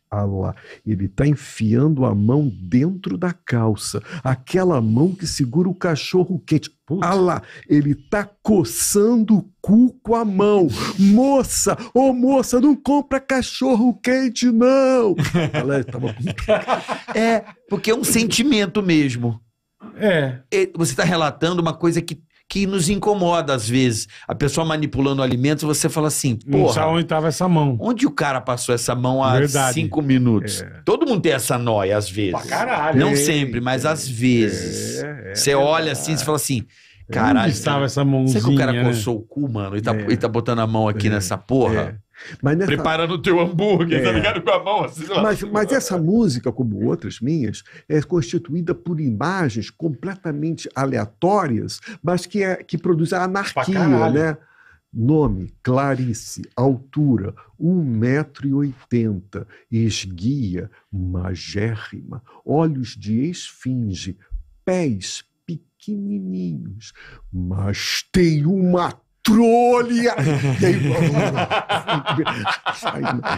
Speaker 3: Alá, ah lá, ele está enfiando a mão dentro da calça, aquela mão que segura o cachorro quente. Alá, ah lá, ele está coçando o cu com a mão. Moça, ô oh, moça, não compra cachorro quente, não! Ela tá é, porque é um
Speaker 1: sentimento mesmo. É. é você está relatando uma coisa que que nos incomoda às vezes. A pessoa manipulando alimentos, você fala assim, porra... Não sabe onde estava essa mão. Onde o cara passou essa mão há Verdade. cinco minutos? É. Todo mundo tem essa noia às vezes. Pra
Speaker 2: caralho. Não é, sempre,
Speaker 1: mas às é, vezes. É, é você olha assim e fala assim... Caralho, onde estava né? essa mãozinha? Será que o cara né? coçou né? o cu, mano, e tá, e tá botando a mão aqui nessa porra? Nessa... Preparando o teu hambúrguer, tá é. tá ligado? Com a mão
Speaker 2: assim.
Speaker 3: Mas, mas essa música, como outras minhas, é constituída por imagens completamente aleatórias, mas que, é, que produz a anarquia, né? Nome, Clarice, altura, 1,80m, esguia, magérrima, olhos de esfinge, pés pequenininhos, mas tem uma controle. E aí,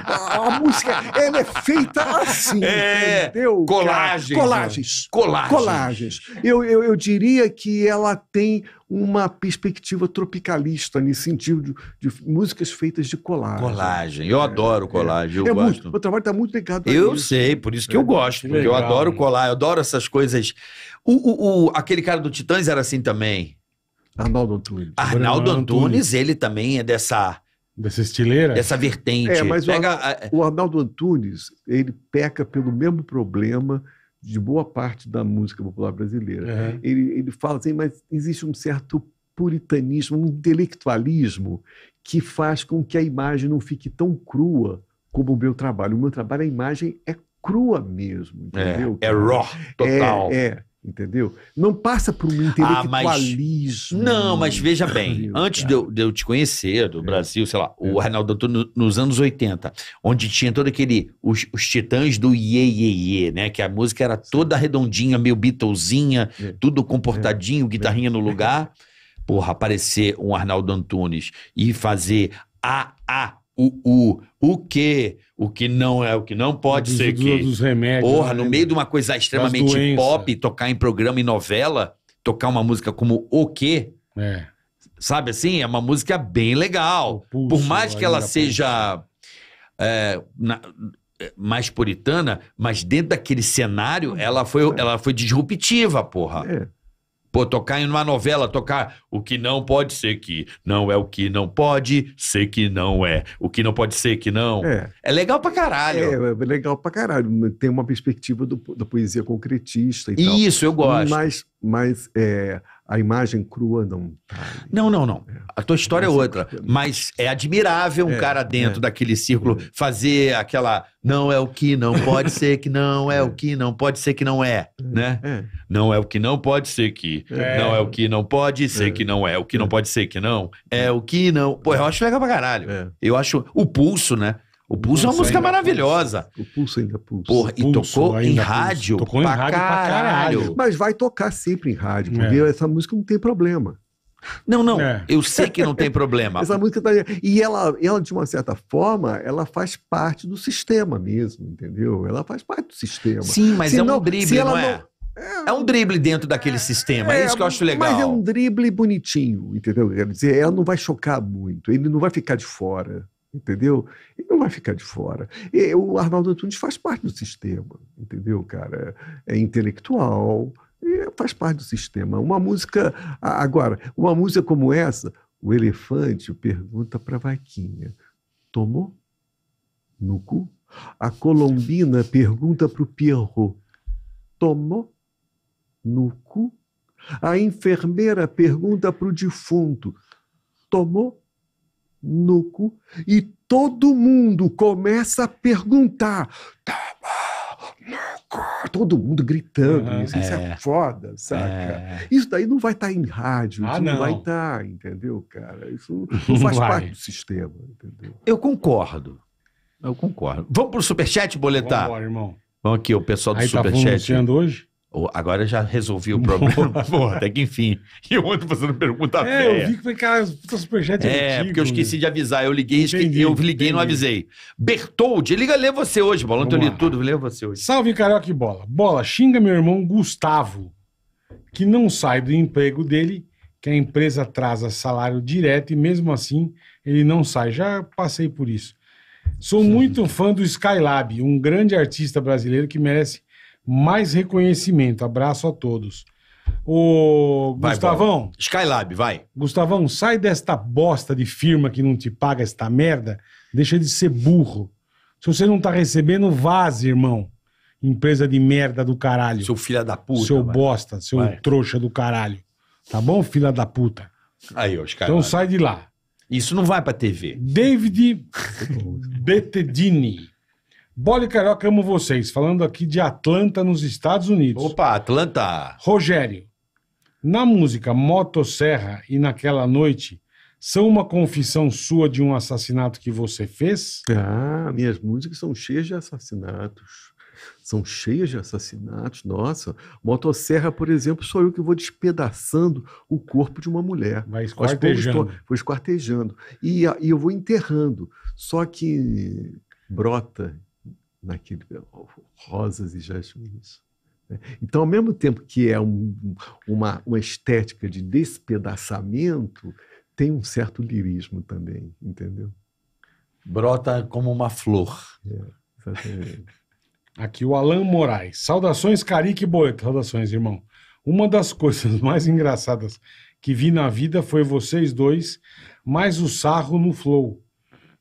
Speaker 3: a música, ela é feita assim, é, entendeu? Colagens, colagens. Né? Colagens. Colagens. Eu, eu, eu diria que ela tem uma perspectiva tropicalista nesse sentido de, de músicas feitas de colagem.
Speaker 1: Colagem. Eu é, adoro colagem, é. eu é gosto. Muito,
Speaker 3: o trabalho está muito ligado a Eu isso. sei,
Speaker 1: por isso que é. eu gosto. Legal, eu adoro colar, eu adoro essas coisas. O, o, o, aquele cara do Titãs era assim também. Arnaldo Antunes. É Arnaldo Antunes, Antunes, ele também é dessa. Dessa estileira? Dessa vertente. É, mas Pega, é.
Speaker 3: o, Arnaldo Antunes, ele peca pelo mesmo problema de boa parte da música popular brasileira. Ele, ele fala assim, mas existe um certo puritanismo, um intelectualismo que faz com que a imagem não fique tão crua como o meu trabalho. O meu trabalho, a imagem é crua mesmo, é, entendeu? É, é raw, total. É, é. Entendeu? Não passa por um ah, intelectualismo. Ah, mas... Não, mas veja
Speaker 1: bem, antes de eu, de eu te conhecer do é. Brasil, sei lá, é. o Arnaldo Doutor nos anos 80, onde tinha todo aquele. Os, os titãs do Iê, Iê, Iê, né? Que a música era toda redondinha, meio Beatlesinha, é. tudo comportadinho, é. guitarrinha no é. lugar. Porra, aparecer um Arnaldo Antunes e fazer A, A, U, U, o que? o que não é, o que não pode ser dos, que. Dos remédios, porra, né, no né? meio de uma coisa extremamente pop, tocar em programa e novela, tocar uma música como O Quê? É. Sabe assim? É uma música bem legal. Por mais que ela seja é, na, é, mais puritana, mas dentro daquele cenário, uhum. ela foi, ela foi disruptiva, porra. É. Pô, tocar em uma novela, tocar o que não pode ser que não é o que não pode ser que não é. O que não pode ser que não. É,
Speaker 3: é legal pra caralho. É, é legal pra caralho. Tem uma perspectiva do, da poesia concretista e Isso, tal. eu gosto. Mas, mas é, a imagem crua não tá Não, não, não. É.
Speaker 1: A tua história é, é outra. Mas é admirável um é, cara dentro é. daquele círculo fazer aquela não é o que não pode ser que não é o que não pode ser que não é, né? Não é o que não pode ser que não é o que não pode ser que não é o que não pode ser que não é o que não. Pô, eu acho legal pra caralho. Eu acho o pulso, né? O Pulso, é uma música maravilhosa.
Speaker 3: Pulso. O Pulso ainda Pulso. Porra, e tocou em rádio. Pulso. Tocou em rádio caralho. caralho. Mas vai tocar sempre em rádio, porque é. essa música não tem problema. Não, não,
Speaker 1: é. eu sei que não tem problema.
Speaker 3: essa música tá... E ela, ela, de uma certa forma, ela faz parte do sistema mesmo, entendeu? Ela faz parte do sistema. Sim, mas se é não, um drible, não é?
Speaker 1: É um drible dentro daquele é, sistema, é, é, isso que eu acho legal. Mas
Speaker 3: é um drible bonitinho, entendeu? Quer dizer, ela não vai chocar muito, ele não vai ficar de fora, entendeu? não vai ficar de fora. E, o Arnaldo Antunes faz parte do sistema, entendeu, cara? É intelectual, faz parte do sistema. Uma música. Agora, uma música como essa, o elefante pergunta para a vaquinha: tomou? No cu? A colombina pergunta para o Pierrot: tomou? No cu? A enfermeira pergunta para o defunto: tomou? No cu? E todo mundo começa a perguntar. Tá todo mundo gritando, uhum, isso, é. é. foda, saca? É. Isso daí não vai estar tá em rádio, ah, isso não, não. vai estar, tá, entendeu, cara? Isso não faz vai. parte do sistema, entendeu? Eu concordo,
Speaker 1: eu concordo.
Speaker 3: Vamos pro superchat,
Speaker 2: boletar? Vamos embora, irmão.
Speaker 1: Vamos aqui, o pessoal do Aí tá superchat. Tá hoje? Agora já resolvi o problema. até que enfim. E o outro fazendo pergunta feia. É, eu vi que
Speaker 2: foi, cara, puta superchat É, antigo, porque eu esqueci
Speaker 1: né? de avisar. Eu liguei, entendi, eu liguei e não avisei. Bertold, liga, lê você hoje, Bola. Ontem eu li tudo, lê você hoje.
Speaker 2: Salve, Carioca e Bola. Bola, xinga meu irmão Gustavo, que não sai do emprego dele, que a empresa traz salário direto e mesmo assim ele não sai. Já passei por isso. Sou Sim. muito fã do Skylab, um grande artista brasileiro que merece mais reconhecimento. Abraço a todos. o vai, Gustavão. Bola.
Speaker 1: Skylab, vai.
Speaker 2: Gustavão, sai desta bosta de firma que não te paga esta merda. Deixa de ser burro. Se você não tá recebendo, vaze, irmão. Empresa de merda do caralho. Seu filho da puta. Seu vai. bosta, seu vai. trouxa do caralho. Tá bom, filha da puta? Aí, ó, Skylab. Então sai de lá. Isso não vai pra TV. David Betedini. Bola e Carioca, amo vocês. Falando aqui de Atlanta, nos Estados Unidos. Opa,
Speaker 1: Atlanta!
Speaker 2: Rogério, na música Motosserra e Naquela Noite, são uma confissão sua de um assassinato que você fez? Ah, minhas músicas são cheias de assassinatos. São cheias de assassinatos. Nossa,
Speaker 3: motosserra, por exemplo, sou eu que vou despedaçando o corpo de uma mulher. Vai esquartejando. vou esquartejando. E, e eu vou enterrando. Só que brota naquele é rosas e jasmins. Né? Então, ao mesmo tempo que é um, uma, uma estética de despedaçamento,
Speaker 2: tem um certo lirismo também, entendeu? Brota como uma flor. É, Aqui o Alan Moraes. Saudações, Carique Boeto. Saudações, irmão. Uma das coisas mais engraçadas que vi na vida foi vocês dois, mais o sarro no flow.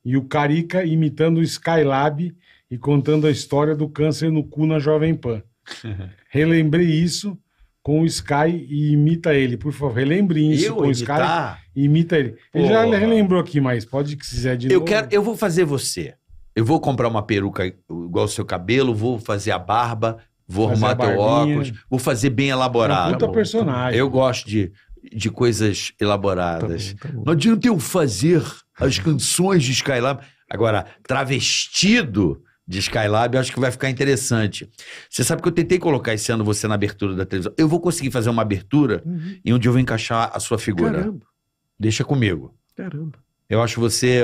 Speaker 2: E o Carica imitando o Skylab e contando a história do câncer no cu na Jovem Pan. Relembrei isso com o Sky e imita ele. Por favor, relembre isso eu com imitar? o Sky e imita ele. Ele Pô. já relembrou aqui, mas pode que quiser de eu novo. Quero,
Speaker 1: eu vou fazer você. Eu vou comprar uma peruca igual o seu cabelo, vou fazer a barba, vou fazer arrumar teu óculos, vou fazer bem elaborado. É puta tá personagem. Eu gosto de, de coisas elaboradas. Tá bom, tá bom. Não adianta eu fazer as canções de Skylab. Agora, travestido de Skylab, eu acho que vai ficar interessante. Você sabe que eu tentei colocar esse ano você na abertura da televisão. Eu vou conseguir fazer uma abertura uhum. em onde eu vou encaixar a sua figura. Caramba. Deixa comigo. Caramba. Eu acho você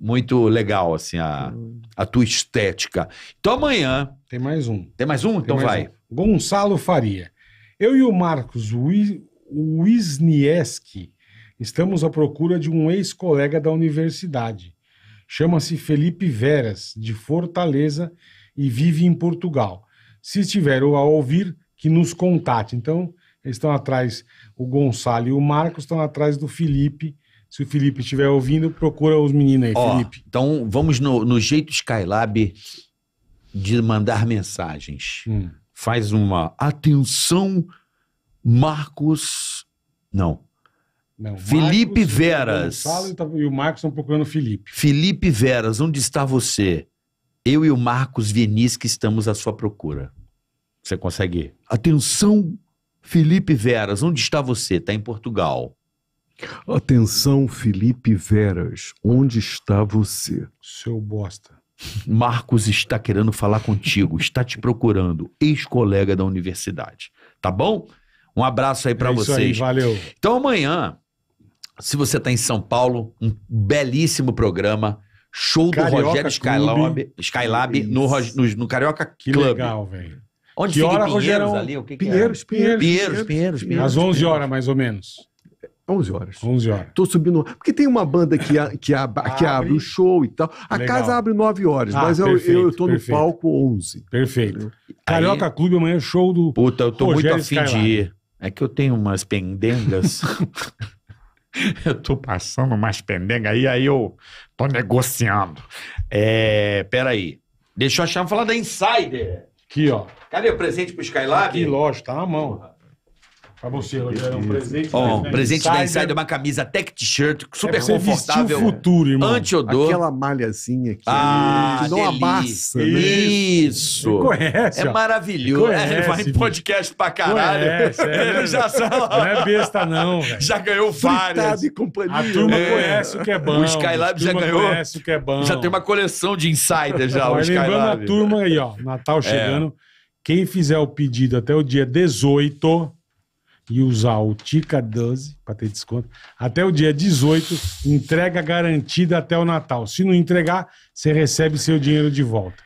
Speaker 1: muito legal, assim, a, a tua estética. Então amanhã. Tem mais um. Tem mais um? Tem então mais vai.
Speaker 2: Um. Gonçalo Faria. Eu e o Marcos Wisniewski estamos à procura de um ex-colega da universidade Chama-se Felipe Veras, de Fortaleza, e vive em Portugal. Se estiver ou a ouvir, que nos contate. Então, eles estão atrás, o Gonçalo e o Marcos estão atrás do Felipe. Se o Felipe estiver ouvindo, procura os meninos aí, Ó, Felipe.
Speaker 1: Então, vamos no, no jeito Skylab de mandar mensagens. Hum. Faz uma
Speaker 2: atenção, Marcos. Não. Né, Felipe Marcos, Veras. Tá, e o Marcos estão tá procurando o Felipe. Felipe Veras, onde está você?
Speaker 1: Eu e o Marcos Vinícius que estamos à sua procura. Você consegue? Atenção, Felipe Veras, onde está você? Está em Portugal.
Speaker 3: Atenção, Felipe Veras, onde está você? Seu bosta.
Speaker 1: Marcos está querendo falar contigo, está te procurando, ex-colega da universidade. Tá bom? Um abraço aí para é vocês. Aí, valeu. Então amanhã se você está em São Paulo, um belíssimo programa. Show Carioca do Rogério Skylab, Skylab no, no, no, Carioca que Club. Que legal, velho.
Speaker 3: Onde que hora, Pinheiros Rogerão? ali? O que é? Pinheiros, que Pinheiros, Pinheiros, Pinheiros, Pinheiros, Às 11
Speaker 2: horas, mais ou menos.
Speaker 3: 11 horas. 11 horas. Tô subindo. Porque tem uma banda que, a, que, a, ah, que abre. abre o show e tal. A Legal. casa abre 9 horas, ah, mas eu, perfeito, eu, eu tô perfeito. no
Speaker 2: palco 11. Perfeito. Carioca Aí, Clube amanhã é show do. Puta, eu tô Rogério muito afim de ir.
Speaker 1: É que eu tenho umas pendengas. eu tô passando mais pendenga aí, aí eu tô negociando. É, peraí. Deixa eu achar, vamos falar da Insider. Aqui, ó.
Speaker 2: Cadê o presente pro Skylab? Aqui, lógico, tá na mão. Pra você, é um presente. Ó, oh, presente da Insider é
Speaker 1: uma camisa tech
Speaker 3: t-shirt, é super é confortável. o futuro, irmão. Anti-odor. Aquela malhazinha que, ah, que não amassa. Né? Isso. conhece. É maravilhoso. Conhece, é, ele vai em
Speaker 1: podcast pra caralho. Conhece, é, ele né? já sabe. Não é besta, não. Véio. Já ganhou várias. E companhia. A turma é. conhece o que é bom. O Skylab já ganhou. conhece o que é bom. Já tem uma coleção de Insider já, Mas o Skylab. Lembrando a
Speaker 2: turma aí, ó. Natal é. chegando. Quem fizer o pedido até o dia 18 e usar o Tica 12 para ter desconto. Até o dia 18, entrega garantida até o Natal. Se não entregar, você recebe seu dinheiro de volta.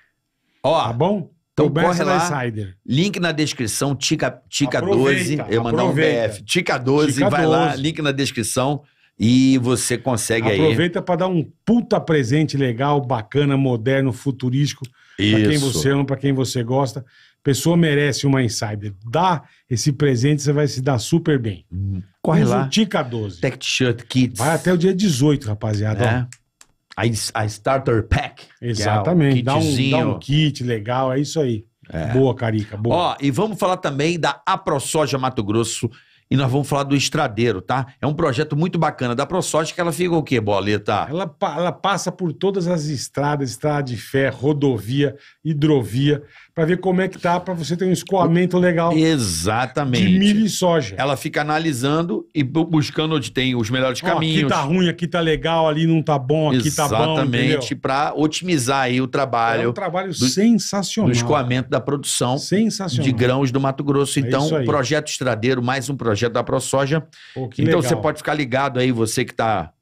Speaker 1: Ó, tá bom? Então corre lá, Insider. link na descrição, Tica, Tica 12, eu mandar um BF, Tica 12, Tica vai 12. lá, link na descrição e você consegue aproveita aí. Aproveita
Speaker 2: para dar um puta presente legal, bacana, moderno, futurístico, para quem você ama, para quem você gosta pessoa merece uma Insider, dá esse presente, você vai se dar super bem. Hum. Corre Usa lá. o Tica 12.
Speaker 1: Tech T-shirt Kids. Vai até o
Speaker 2: dia 18, rapaziada. É.
Speaker 1: A, a Starter Pack. Exatamente. É dá, um, dá um
Speaker 2: kit legal, é isso aí. É. Boa, Carica, boa.
Speaker 1: Ó, e vamos falar também da AproSoja Mato Grosso e nós vamos falar do estradeiro, tá? É um projeto muito bacana da ProSoja que ela fica o quê, Boleta?
Speaker 2: Ela, ela passa por todas as estradas, estrada de ferro, rodovia, hidrovia para ver como é que tá, para você ter um escoamento legal.
Speaker 1: Exatamente. De milho e soja. Ela fica analisando e buscando onde tem os melhores caminhos. Aqui tá
Speaker 2: ruim, aqui tá legal, ali não tá bom, aqui Exatamente, tá bom. Exatamente, para otimizar aí o trabalho. É um trabalho do, sensacional. Do
Speaker 1: escoamento da produção de grãos do Mato Grosso. É então, é projeto estradeiro, mais um projeto da ProSoja.
Speaker 2: Pô, então legal. você pode
Speaker 1: ficar ligado aí, você que tá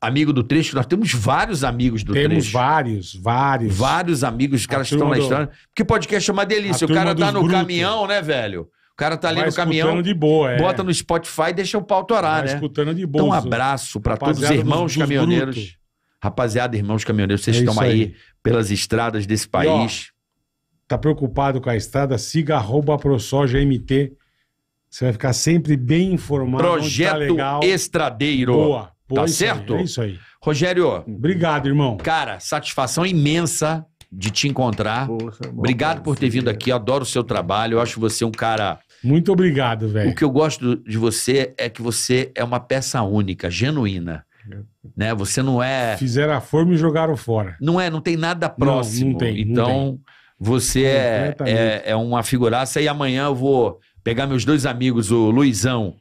Speaker 1: amigo do trecho, nós temos vários amigos do temos trecho. Temos vários, vários. Vários amigos, os caras que estão na estrada. Porque podcast é uma delícia. O cara tá no brutos. caminhão, né, velho? O cara tá ali Vai no caminhão. de boa, é. Bota no Spotify e deixa o pau torar, né? escutando de boa. Então, um abraço para todos os irmãos caminhoneiros. Bruto. Rapaziada, irmãos caminhoneiros, vocês é estão aí, aí, pelas estradas desse país. E, ó,
Speaker 2: tá preocupado com a estrada? Siga arroba ProSojaMT. Você vai ficar sempre bem informado. Tá Projeto
Speaker 1: tá Estradeiro. Boa tá certo? Aí, é isso aí. Rogério. Obrigado, irmão. Cara, satisfação imensa de te encontrar. É obrigado por ter vindo aqui. adoro o seu trabalho. Eu acho você um cara. Muito obrigado, velho. O que eu gosto de você é que você é uma peça única, genuína. É. Né? Você não é.
Speaker 2: Fizeram a forma e jogaram fora. Não é, não tem nada próximo. Não, não tem, então, não tem.
Speaker 1: você é, é, é uma figuraça. E amanhã eu vou pegar meus dois amigos, o Luizão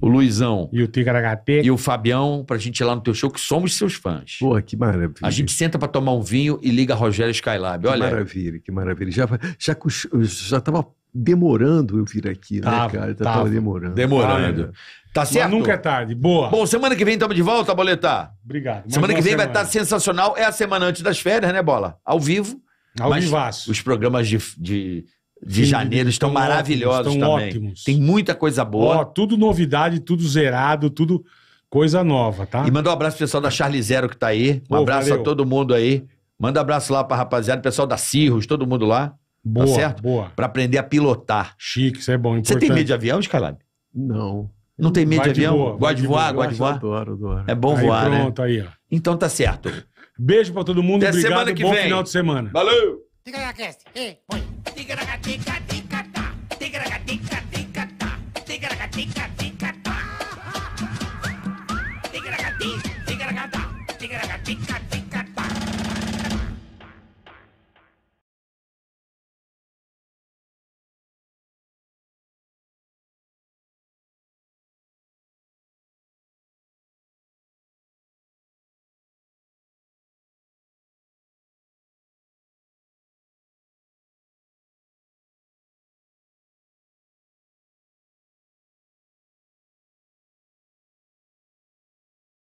Speaker 1: o Luizão. E o Ticaragapé. E o Fabião, pra gente ir lá no teu show, que somos seus fãs.
Speaker 3: Porra, que maravilha.
Speaker 1: A gente senta pra tomar um vinho e liga a Rogério Skylab. Olha. Que
Speaker 3: maravilha, que maravilha. Já, já, já tava demorando eu vir aqui, né, tava, né, cara? tava, tava demorando. Demorando. Tá certo? Mas nunca é tarde. Boa. Bom,
Speaker 1: semana que vem estamos de volta, Boletar. Obrigado. Semana que vem semana. vai tá estar sensacional. É a semana antes das férias, né, Bola? Ao vivo. Ao vivaço. Os programas de, de de janeiro estão, estão maravilhosos ótimos, estão também. Ótimos. Tem muita coisa boa. Ó,
Speaker 2: tudo novidade, tudo zerado, tudo coisa nova, tá?
Speaker 1: E manda um abraço pro pessoal da Charlie Zero que tá aí. Um abraço valeu. a todo mundo aí. Manda um abraço lá pra rapaziada, pessoal da Cirros, todo mundo lá. Tá boa, tá certo? boa. Pra aprender a pilotar. Chique, isso é bom, importante. Você tem medo de avião, Escalab? Não.
Speaker 2: Não tem medo vai de, avião? Boa, gosta de, de voar, gosta de voar? Adoro,
Speaker 1: adoro. É bom aí, voar, pronto, né? Pronto, aí, ó. Então tá certo. Beijo pra todo mundo, Até obrigado, semana que bom vem. final de semana. Valeu! Fica aí, Ei, Tigaracatica,